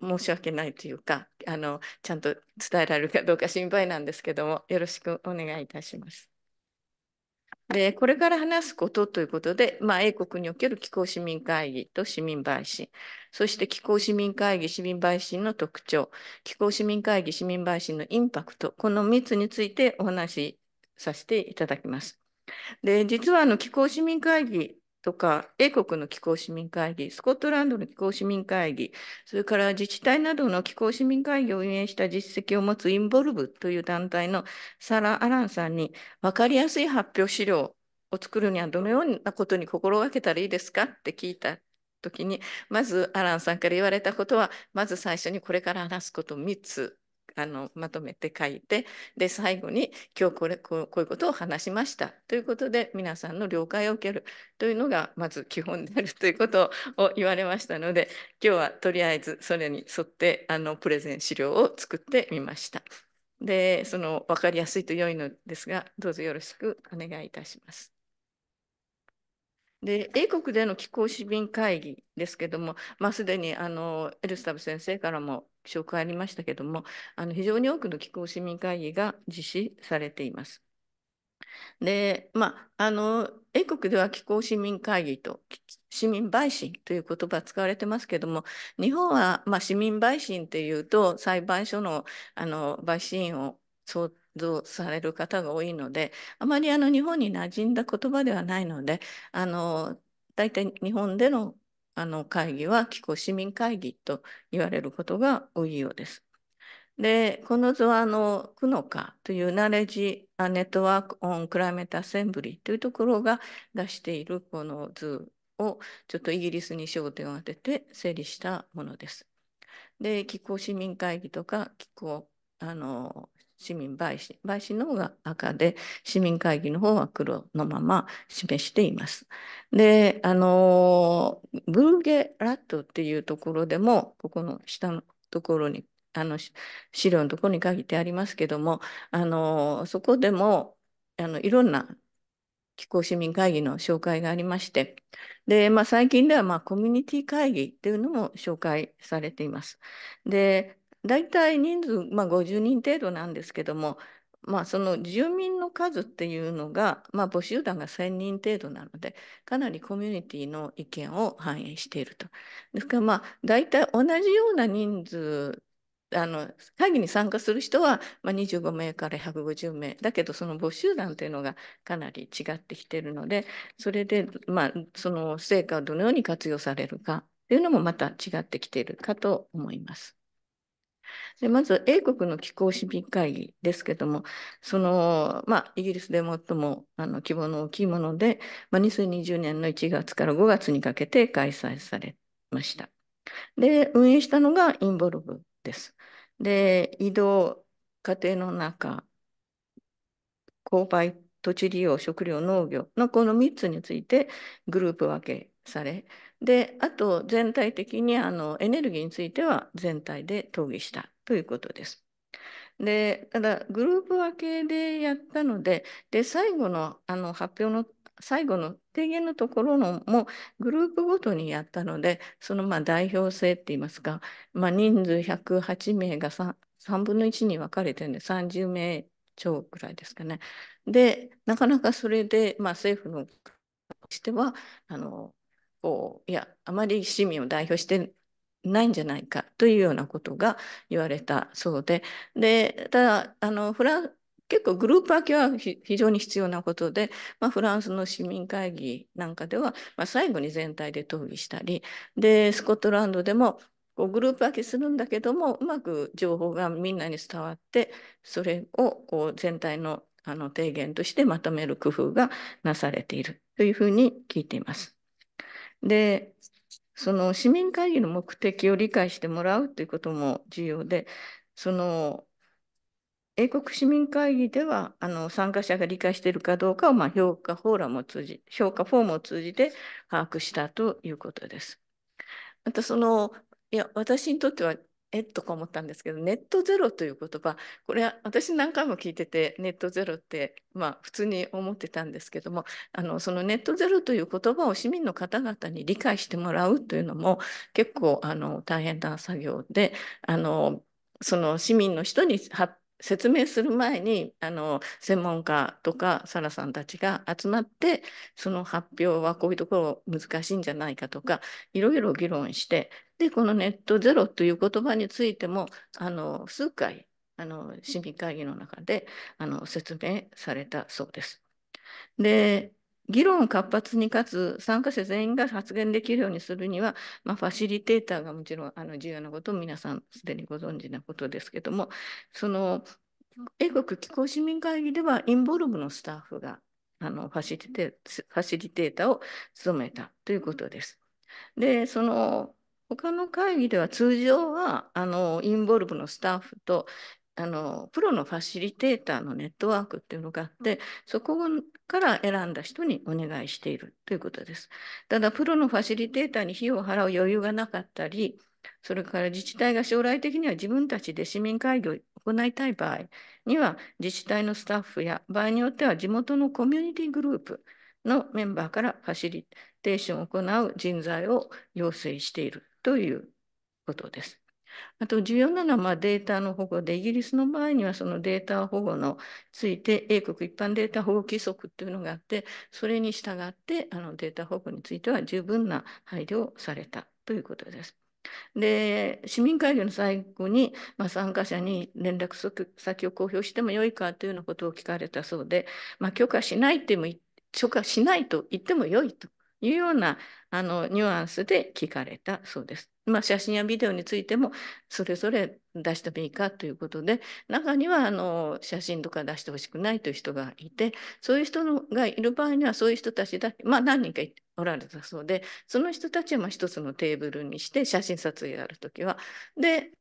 う、申し訳ないというかあのちゃんと伝えられるかどうか心配なんですけどもよろしくお願いいたします。でこれから話すことということで、まあ、英国における気候市民会議と市民陪審そして気候市民会議市民陪審の特徴気候市民会議市民陪審のインパクトこの3つについてお話しさせていただきます。で実はあの気候市民会議とか、英国の気候市民会議、スコットランドの気候市民会議、それから自治体などの気候市民会議を運営した実績を持つインボルブという団体のサラ・アランさんに、分かりやすい発表資料を作るにはどのようなことに心がけたらいいですかって聞いた時に、まずアランさんから言われたことは、まず最初にこれから話すこと3つあのまとめて書いてで最後に今日これこうこういうことを話しましたということで皆さんの了解を受けるというのがまず基本であるということを言われましたので今日はとりあえずそれに沿ってあのプレゼン資料を作ってみました。でその分かりやすいと良いのですがどうぞよろしくお願いいたします。で英国での気候市民会議ですけども、まあ、すでにあのエルスタブ先生からも紹介ありましたけどもあの非常に多くの気候市民会議が実施されています。でまあ、あの英国では気候市民会議と市民陪審という言葉使われてますけども日本は、まあ、市民陪審というと裁判所のあの陪審を想定動される方が多いので、あまりあの日本に馴染んだ言葉ではないので、あの大体日本でのあの会議は気候市民会議と言われることが多いようです。で、この図はあの、クノカというナレッジネットワークオンクライメートアセンブリーというところが出しているこの図をちょっとイギリスに焦点を当てて整理したものです。で、気候市民会議とか気候あの市民陪審、陪審の方が赤で、市民会議の方は黒のまま示しています。で、あのブーゲラットっていうところでも、ここの下のところに、あの資料のところに限ってありますけども、あのそこでもあのいろんな気候市民会議の紹介がありまして、で、まあ、最近ではまあコミュニティ会議っていうのも紹介されています。で、大体人数、まあ、50人程度なんですけども、まあ、その住民の数っていうのが、まあ、募集団が1,000人程度なのでかなりコミュニティの意見を反映していると。ですからまあ大体同じような人数あの会議に参加する人は、まあ、25名から150名だけどその募集団というのがかなり違ってきているのでそれで、まあ、その成果をどのように活用されるかというのもまた違ってきているかと思います。でまず英国の気候市民会議ですけども、そのまあ、イギリスで最もあの規模の大きいもので、まあ、2020年の1月から5月にかけて開催されました。で、運営したのがインボルブです。で、移動、家庭の中、購買、土地利用、食料、農業のこの3つについてグループ分けされ、で、あと全体的にあのエネルギーについては全体で討議したということです。で、ただグループ分けでやったので、で、最後のあの発表の最後の提言のところのもグループごとにやったので、そのまあ代表性って言いますか、まあ、人数108名が 3, 3分の1に分かれてるんで、30名超くらいですかね。で、なかなかそれで、まあ、政府のとしてはあのこういやあまり市民を代表してないんじゃないかというようなことが言われたそうででただあのフラン結構グループ分けは非常に必要なことで、まあ、フランスの市民会議なんかでは、まあ、最後に全体で討議したりでスコットランドでもこうグループ分けするんだけどもうまく情報がみんなに伝わってそれをこう全体のあの提言としてまとめる工夫がなされているというふうに聞いています。でその市民会議の目的を理解してもらうということも重要でその英国市民会議ではあの参加者が理解しているかどうかを、まあ、評価フォーラムを通じ評価フォームを通じて把握したということです。またそのいや私にとってはえっとか思ったんですけどネットゼロという言葉これは私何回も聞いててネットゼロってまあ普通に思ってたんですけどもあのそのネットゼロという言葉を市民の方々に理解してもらうというのも結構あの大変な作業であのその市民の人に発説明する前にあの専門家とかサラさんたちが集まってその発表はこういうところ難しいんじゃないかとかいろいろ議論してでこのネットゼロという言葉についてもあの数回あの市民会議の中であの説明されたそうです。で議論を活発にかつ参加者全員が発言できるようにするには、まあ、ファシリテーターがもちろんあの重要なことを皆さんすでにご存知なことですけどもその英国気候市民会議ではインボルブのスタッフがあのファシリテファシリテーターを務めたということです。でその他の会議では通常はあのインボルブのスタッフとあのプロのファシリテーターのネットワークっていうのがあってそこから選んだ人にお願いしているということです。ただプロのファシリテーターに費用を払う余裕がなかったりそれから自治体が将来的には自分たちで市民会議を行いたい場合には自治体のスタッフや場合によっては地元のコミュニティグループのメンバーからファシリテーションを行う人材を要請しているということです。あと重要なのはまあデータの保護で、イギリスの場合にはそのデータ保護のついて、英国一般データ保護規則というのがあって、それに従ってあのデータ保護については十分な配慮をされたということです。で市民会議の最後に、まあ、参加者に連絡先を公表してもよいかというようなことを聞かれたそうで、まあ、許可しないっても許可しないと言ってもよいというようなあのニュアンスで聞かれたそうです。まあ、写真やビデオについてもそれぞれ出してもいいかということで中にはあの写真とか出してほしくないという人がいてそういう人がいる場合にはそういう人たちだ、まあ、何人かおられたそうでその人たちはまあ一つのテーブルにして写真撮影やるときはで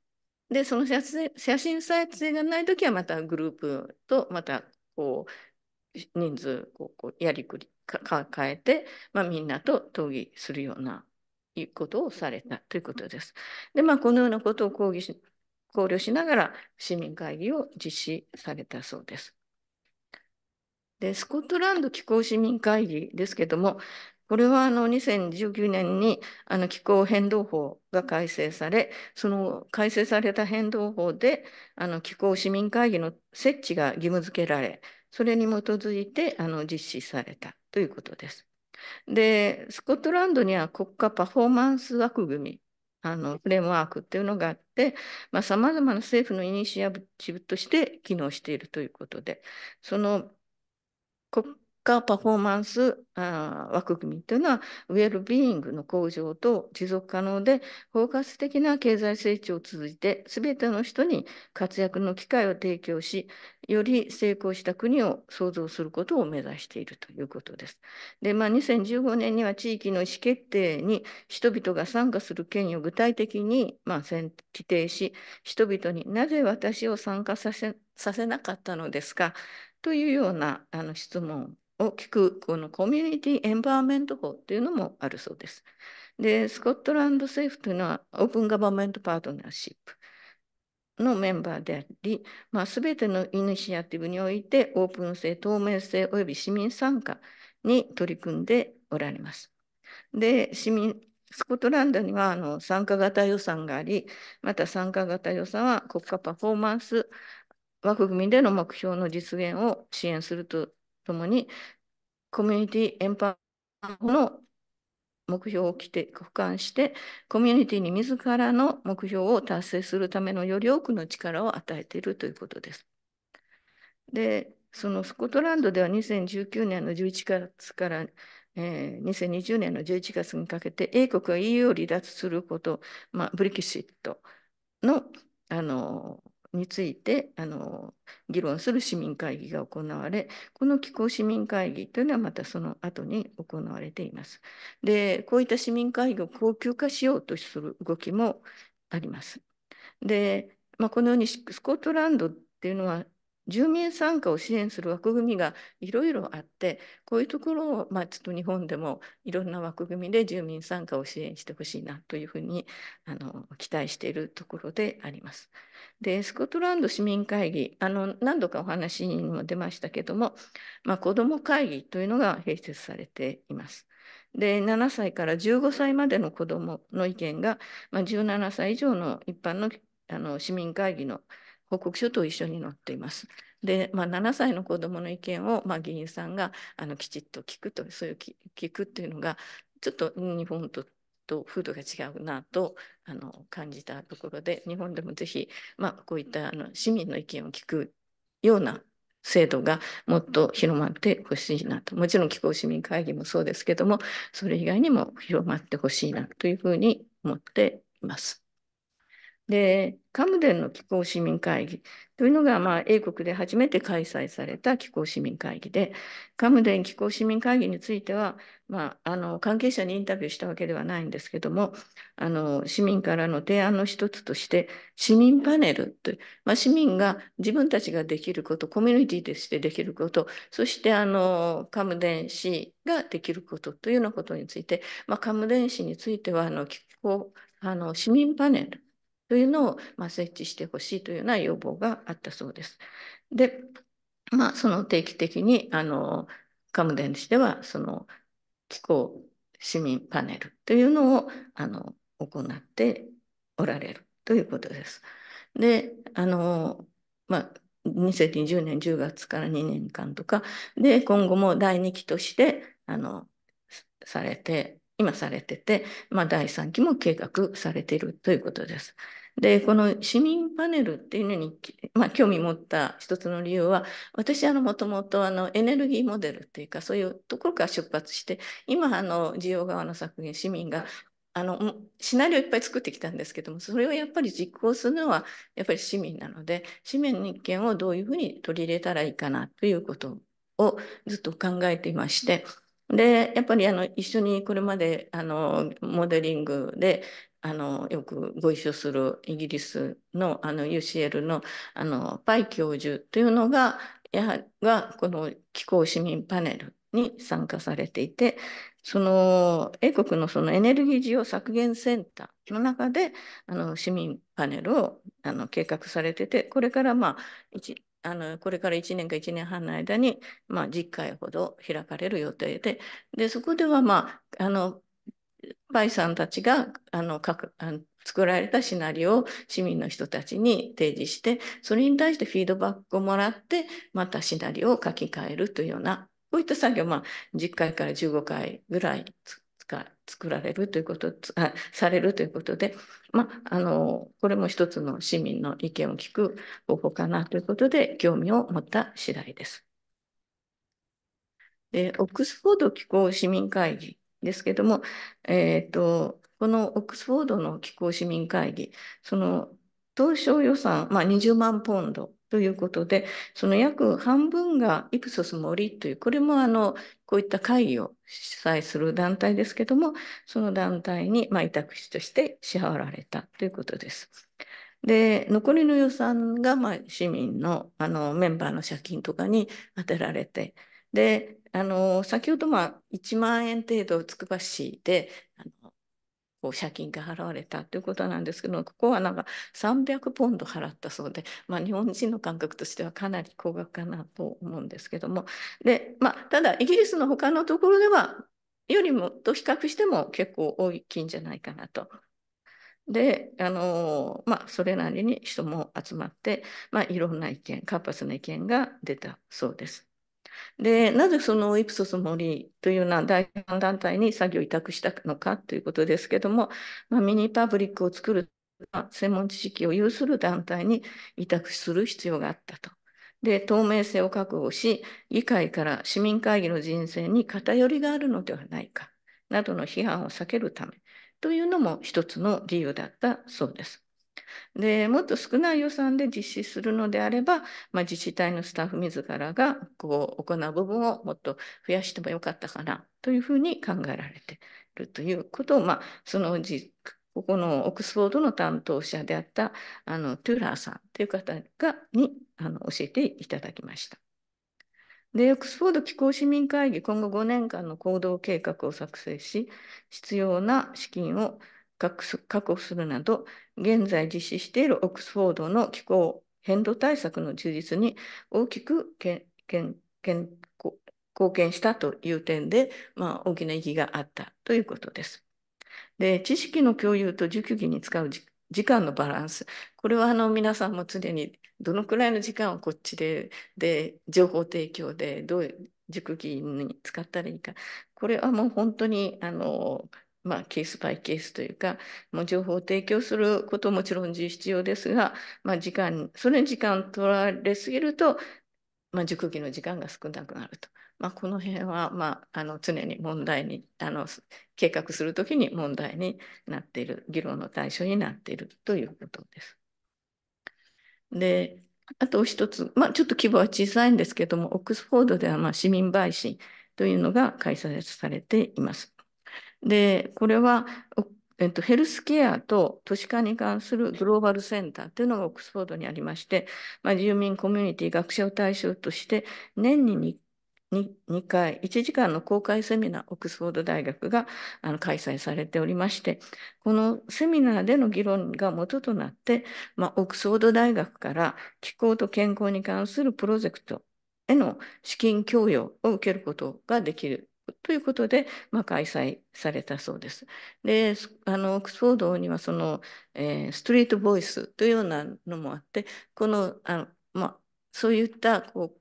でその写真撮影がないときはまたグループとまたこう人数をこうやりくり変えて、まあ、みんなと討議するようないうことをされたということです。で、まあ、このようなことを抗議し考慮しながら市民会議を実施されたそうです。でスコットランド気候市民会議ですけども、これはあの2019年にあの気候変動法が改正され、その改正された変動法であの気候市民会議の設置が義務付けられ、それに基づいてあの実施されたということです。で、スコットランドには国家パフォーマンス枠組み、あのフレームワークっていうのがあって、さまざ、あ、まな政府のイニシアチブとして機能しているということで、その国果、パフォーマンスあ枠組みというのは、ウェルビーイングの向上と持続可能で包括的な経済成長を続いて、すべての人に活躍の機会を提供し、より成功した国を創造することを目指しているということです。で、まあ、2015年には地域の意思決定に人々が参加する権威を具体的に、まあ、規定し、人々になぜ私を参加させさせなかったのですかというようなあの質問を聞くこのコミュニティエンバーメント法っていうのもあるそうです。で、スコットランド政府というのはオープンガバメントパートナーシップ。のメンバーであり、まあ、全てのイニシアティブにおいてオープン性、透明性及び市民参加に取り組んでおられます。で、市民、スコットランドにはあの参加型予算があり、また参加型予算は国家パフォーマンス枠組みでの目標の実現を支援するとともに、コミュニティエンパワーの目標をきて俯瞰して、コミュニティに自らの目標を達成するためのより多くの力を与えているということです。で、そのスコットランドでは2019年の11月から、えー、2020年の11月にかけて、英国が EU を離脱すること、まあ、ブリキシットの、あのーについてあの議論する市民会議が行われ、この気候市民会議というのはまたその後に行われています。で、こういった市民会議を恒久化しようとする動きもあります。で、まあ、このようにスコットランドっていうのは住民参加を支援する枠組みがいろいろあってこういうところを、まあ、ちょっと日本でもいろんな枠組みで住民参加を支援してほしいなというふうにあの期待しているところであります。でスコットランド市民会議あの何度かお話にも出ましたけども、まあ、子ども会議というのが併設されています。で7歳から15歳までの子どもの意見が、まあ、17歳以上の一般のあの市民会議の報告書と一緒に載っています。で、まあ、7歳の子どもの意見を、まあ、議員さんがあのきちっと聞くとそういう聞くっていうのがちょっと日本とと風土が違うなとあの感じたところで日本でもぜひ、まあ、こういったあの市民の意見を聞くような制度がもっと広まってほしいなともちろん気候市民会議もそうですけどもそれ以外にも広まってほしいなというふうに思っています。で、カムデンの気候市民会議というのが、まあ、英国で初めて開催された気候市民会議で、カムデン気候市民会議については、まあ、あの関係者にインタビューしたわけではないんですけども、あの市民からの提案の一つとして、市民パネルという、まあ、市民が自分たちができること、コミュニティとしてできること、そしてあのカムデン市ができることというようなことについて、まあ、カムデン市についてはあの気候あの市民パネルというのを、まあ、設置してほしいというような要望があったそうです。で、まあ、その定期的にあのカムデン市ではその気候市民パネルというのをあの行っておられるということです。であの、まあ2020年10月から2年間とかで今後も第2期としてあのされて今されてて、まあ、第3期も計画されているということです。で、この市民パネルっていうのに、まあ、興味持った一つの理由は、私、はもともと、エネルギーモデルっていうか、そういうところから出発して、今、あの、需要側の削減、市民が、あの、シナリオいっぱい作ってきたんですけども、それをやっぱり実行するのは、やっぱり市民なので、市民の意見をどういうふうに取り入れたらいいかなということをずっと考えていまして、で、やっぱりあの一緒にまであのモデリングであのよくご一緒するイギリスのあの UCL のあのパイ教授というのがやはりがこの気候市民パネルに参加されていてその英国のそのエネルギー需要削減センターの中であの市民パネルをあの計画されててこれからまああのこれから1年か1年半の間に、まあ、10回ほど開かれる予定ででそこでは、まあ、あのパイさんたちがあの作られたシナリオを市民の人たちに提示してそれに対してフィードバックをもらってまたシナリオを書き換えるというようなこういった作業、まあ、10回から15回ぐらい作られるということあされるということで、まあ、あのこれも一つの市民の意見を聞く方法かなということで興味を持った次第です。でオックスフォード気候市民会議ですけども、えーと、このオックスフォードの気候市民会議その当初予算、まあ、20万ポンドということで、その約半分がイプソス森という、これもあの、こういった会議を主催する団体ですけども、その団体に、まあ、委託費として支払われたということです。で、残りの予算が、まあ、市民の、あの、メンバーの借金とかに充てられて、で、あの、先ほど、まあ、1万円程度つくば市で、あのこう借金が払われたということなんですけどここはなんか300ポンド払ったそうで、まあ、日本人の感覚としてはかなり高額かなと思うんですけどもで、まあ、ただイギリスの他のところではよりもと比較しても結構大きいんじゃないかなとで、あのー、まあ、それなりに人も集まって、まあ、いろんな意見、活発な意見が出たそうです。で、なぜそのイプソス森というような第三団体に作業を委託したのかということですけども、まあ、ミニパブリックを作る専門知識を有する団体に委託する必要があったと。で、透明性を確保し、議会から市民会議の人選に偏りがあるのではないか、などの批判を避けるためというのも一つの理由だったそうです。でもっと少ない予算で実施するのであれば、まあ、自治体のスタッフ自らがこう行う部分をもっと増やしてもよかったかなというふうに考えられているということを、まあ、そのじここのオックスフォードの担当者であったあのトゥーラーさんという方がにあの教えていただきました。で、オックスフォード気候市民会議、今後5年間の行動計画を作成し、必要な資金を確保するなど、現在実施しているオックスフォードの気候変動対策の充実に大きくけけけ貢献したという点で、まあ、大きな意義があったということです。で知識の共有と受給儀に使う時間のバランスこれはあの皆さんも常にどのくらいの時間をこっちでで情報提供でどういう熟議に使ったらいいかこれはもう本当にあのまあ、ケースバイケースというか、もう情報を提供することももちろん必要ですが、まあ、時間、それに時間取られすぎると、まあ、熟議の時間が少なくなると。まあ、この辺は、まあ、あの常に問題にあの計画するときに問題になっている議論の対象になっているということです。であと一つ、まあ、ちょっと規模は小さいんですけどもオックスフォードではまあ市民陪審というのが開催されています。で、これは、えっと、ヘルスケアと都市化に関するグローバルセンターというのがオックスフォードにありまして、まあ、住民コミュニティ学者を対象として年に 2, 2回1時間の公開セミナーオックスフォード大学があの開催されておりましてこのセミナーでの議論が元となって、まあ、オックスフォード大学から気候と健康に関するプロジェクトへの資金供与を受けることができるということで、まあ、開催されたそうです。で、あの、オックスフォードにはその、えー、ストリートボイスというようなのもあって、この、あの、まあ、そういったこ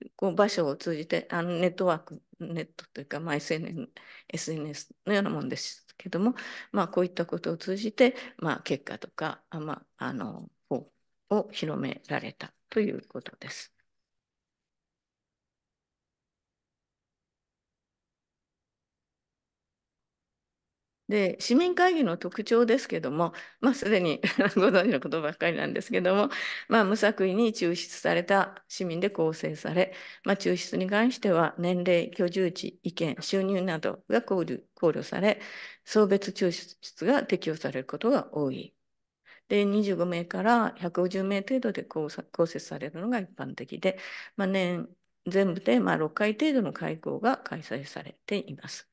う、こう場所を通じて、あの、ネットワーク、ネットというか、まあ、SN、SNS のようなもんですけども、まあ、こういったことを通じて、まあ、結果とか、まあ、あの、を広められたということです。で市民会議の特徴ですけども、[laughs] まあ、すでに [laughs] ご存知のことばっかりなんですけども、まあ、無作為に抽出された市民で構成され、まあ、抽出に関しては年齢居住地意見収入などが考慮考慮され送別抽出が適用されることが多い。で25名から150名程度で構成されるのが一般的で、まあ、年全部でま6回程度の会合が開催されています。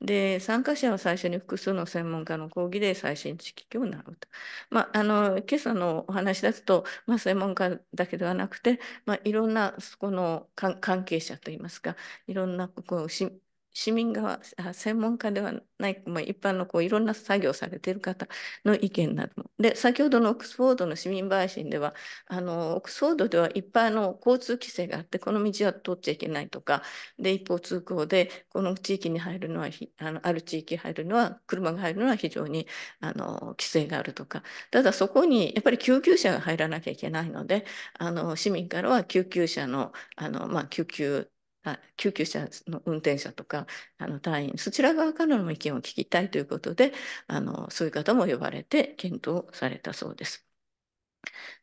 で、参加者は最初に複数の専門家の講義で最新知識を習うと。まあ、あの、今朝のお話だと、まあ、専門家だけではなくて、まあ、いろんな、そこの関係者といいますか、いろんなこうし市民側、専門家ではない、まあ、一般のこういろんな作業されている方の意見などで、先ほどのオックスフォードの市民陪審では、あのオックスフォードではいっぱいの交通規制があって、この道は通っちゃいけないとか、で一方通行で、この地域に入るのはあの、ある地域入るのは、車が入るのは非常にあの規制があるとか、ただそこにやっぱり救急車が入らなきゃいけないので、あの市民からは救急車のあの、まあ、救急あ救急車の運転者とかあの隊員そちら側からの意見を聞きたいということであのそういう方も呼ばれて検討されたそうです。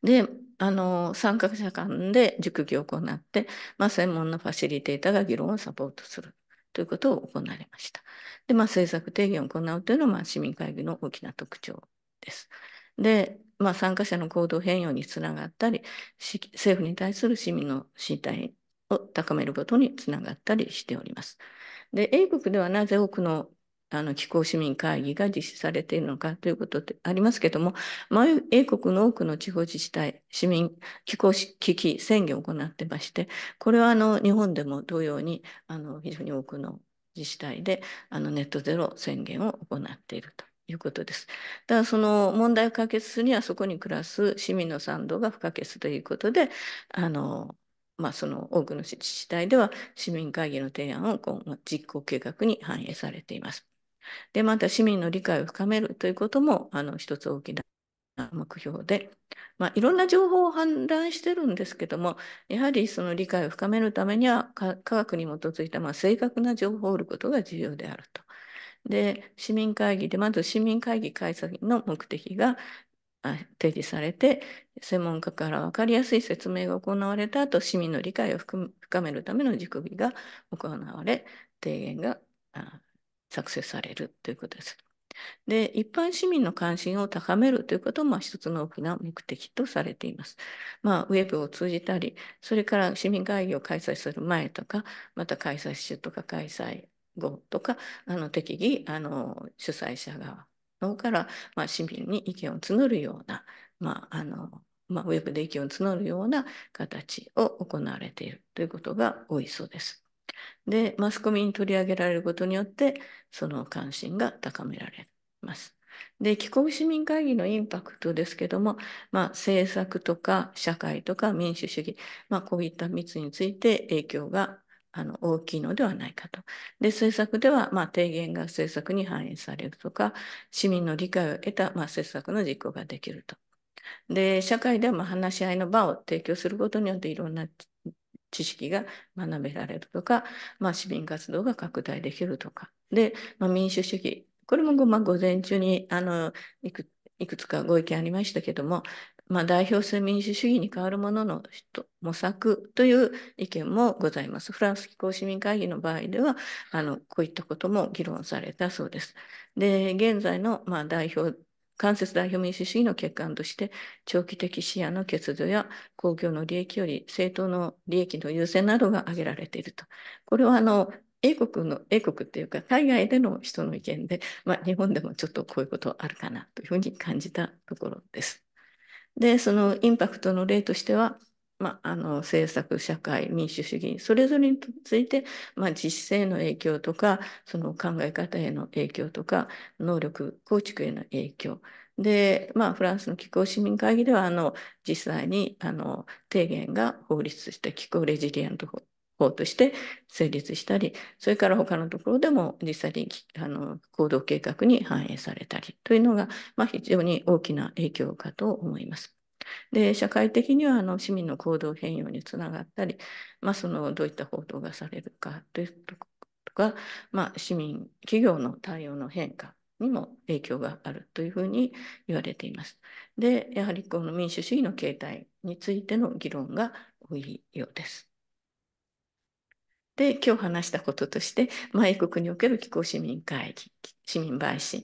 であの参画者間で熟議を行って、まあ、専門のファシリテーターが議論をサポートするということを行いました。で、まあ、政策提言を行うというのは、まあ、市民会議の大きな特徴です。で、まあ、参加者の行動変容につながったり、政府に対する市民の信頼を高めることにつながったりしております。で、英国ではなぜ多くのあの気候市民会議が実施されているのかということでありますけども、英国の多くの地方自治体、市民気候危機宣言を行ってまして、これはあの日本でも同様にあの非常に多くの自治体であのネットゼロ宣言を行っていると。いうことですただその問題を解決するにはそこに暮らす市民の賛同が不可欠ということであのまあ、その多くの自治体では市民会議の提案を今後実行計画に反映されています。で、また市民の理解を深めるということも、あの、一つ大きな目標で、まあ、いろんな情報を氾濫してるんですけども、やはりその理解を深めるためには、科学に基づいた、まあ、正確な情報を得ることが重要であると。で、市民会議で、まず市民会議開催の目的が、提示されて専門家から分かりやすい説明が行われた後市民の理解を深めるための軸日が行われ提言が作成されるということです。で一般市民の関心を高めるということも一つの大きな目的とされています。まあ、ウェブを通じたりそれから市民会議を開催する前とかまた開催中とか開催後とかあの適宜あの主催者側方から、まあ、市民に意見を募るような、まああのまあ、ウェブで意見を募るような形を行われているということが多いそうです。で、マスコミに取り上げられることによって、その関心が高められます。で、帰国市民会議のインパクトですけども、まあ、政策とか社会とか民主主義、まあ、こういった密について影響があの大きいのではないかと。で、政策では、まあ、提言が政策に反映されるとか、市民の理解を得た、まあ、政策の実行ができると。で、社会では、まあ、話し合いの場を提供することによっていろんな知識が学べられるとか、まあ、市民活動が拡大できるとか。で、まあ、民主主義。これも、まあ、午前中に、あの、いくいくつかご意見ありましたけども、まあ、代表性民主主義に代わるものの模索という意見もございます。フランス気候市民会議の場合では、あのこういったことも議論されたそうです。で、現在の、まあ、代表間接代表民主主義の欠陥として、長期的視野の欠如や公共の利益より政党の利益の優先などが挙げられていると。これはあの英国の、英国っていうか、海外での人の意見で、まあ、日本でもちょっとこういうことあるかなというふうに感じたところです。で、そのインパクトの例としては、まあ、あの政策、社会、民主主義、それぞれについて、まあ、実施への影響とか、その考え方への影響とか、能力構築への影響。で、まあ、フランスの気候市民会議では、あの実際にあの提言が法律として気候レジリエント法法として成立したり、それから他のところでも実際にあの行動計画に反映されたりというのが、まあ、非常に大きな影響かと思います。で社会的にはあの市民の行動変容につながったり、まあ、そのどういった報道がされるかというとことか、まあ、市民企業の対応の変化にも影響があるというふうに言われています。でやはりこの民主主義の形態についての議論が多いようです。で今日話したこととして米国における気候市民会議市民陪審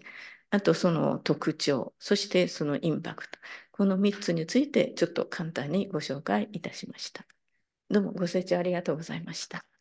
あとその特徴そしてそのインパクトこの3つについてちょっと簡単にご紹介いたしました。どうもご清聴ありがとうございました。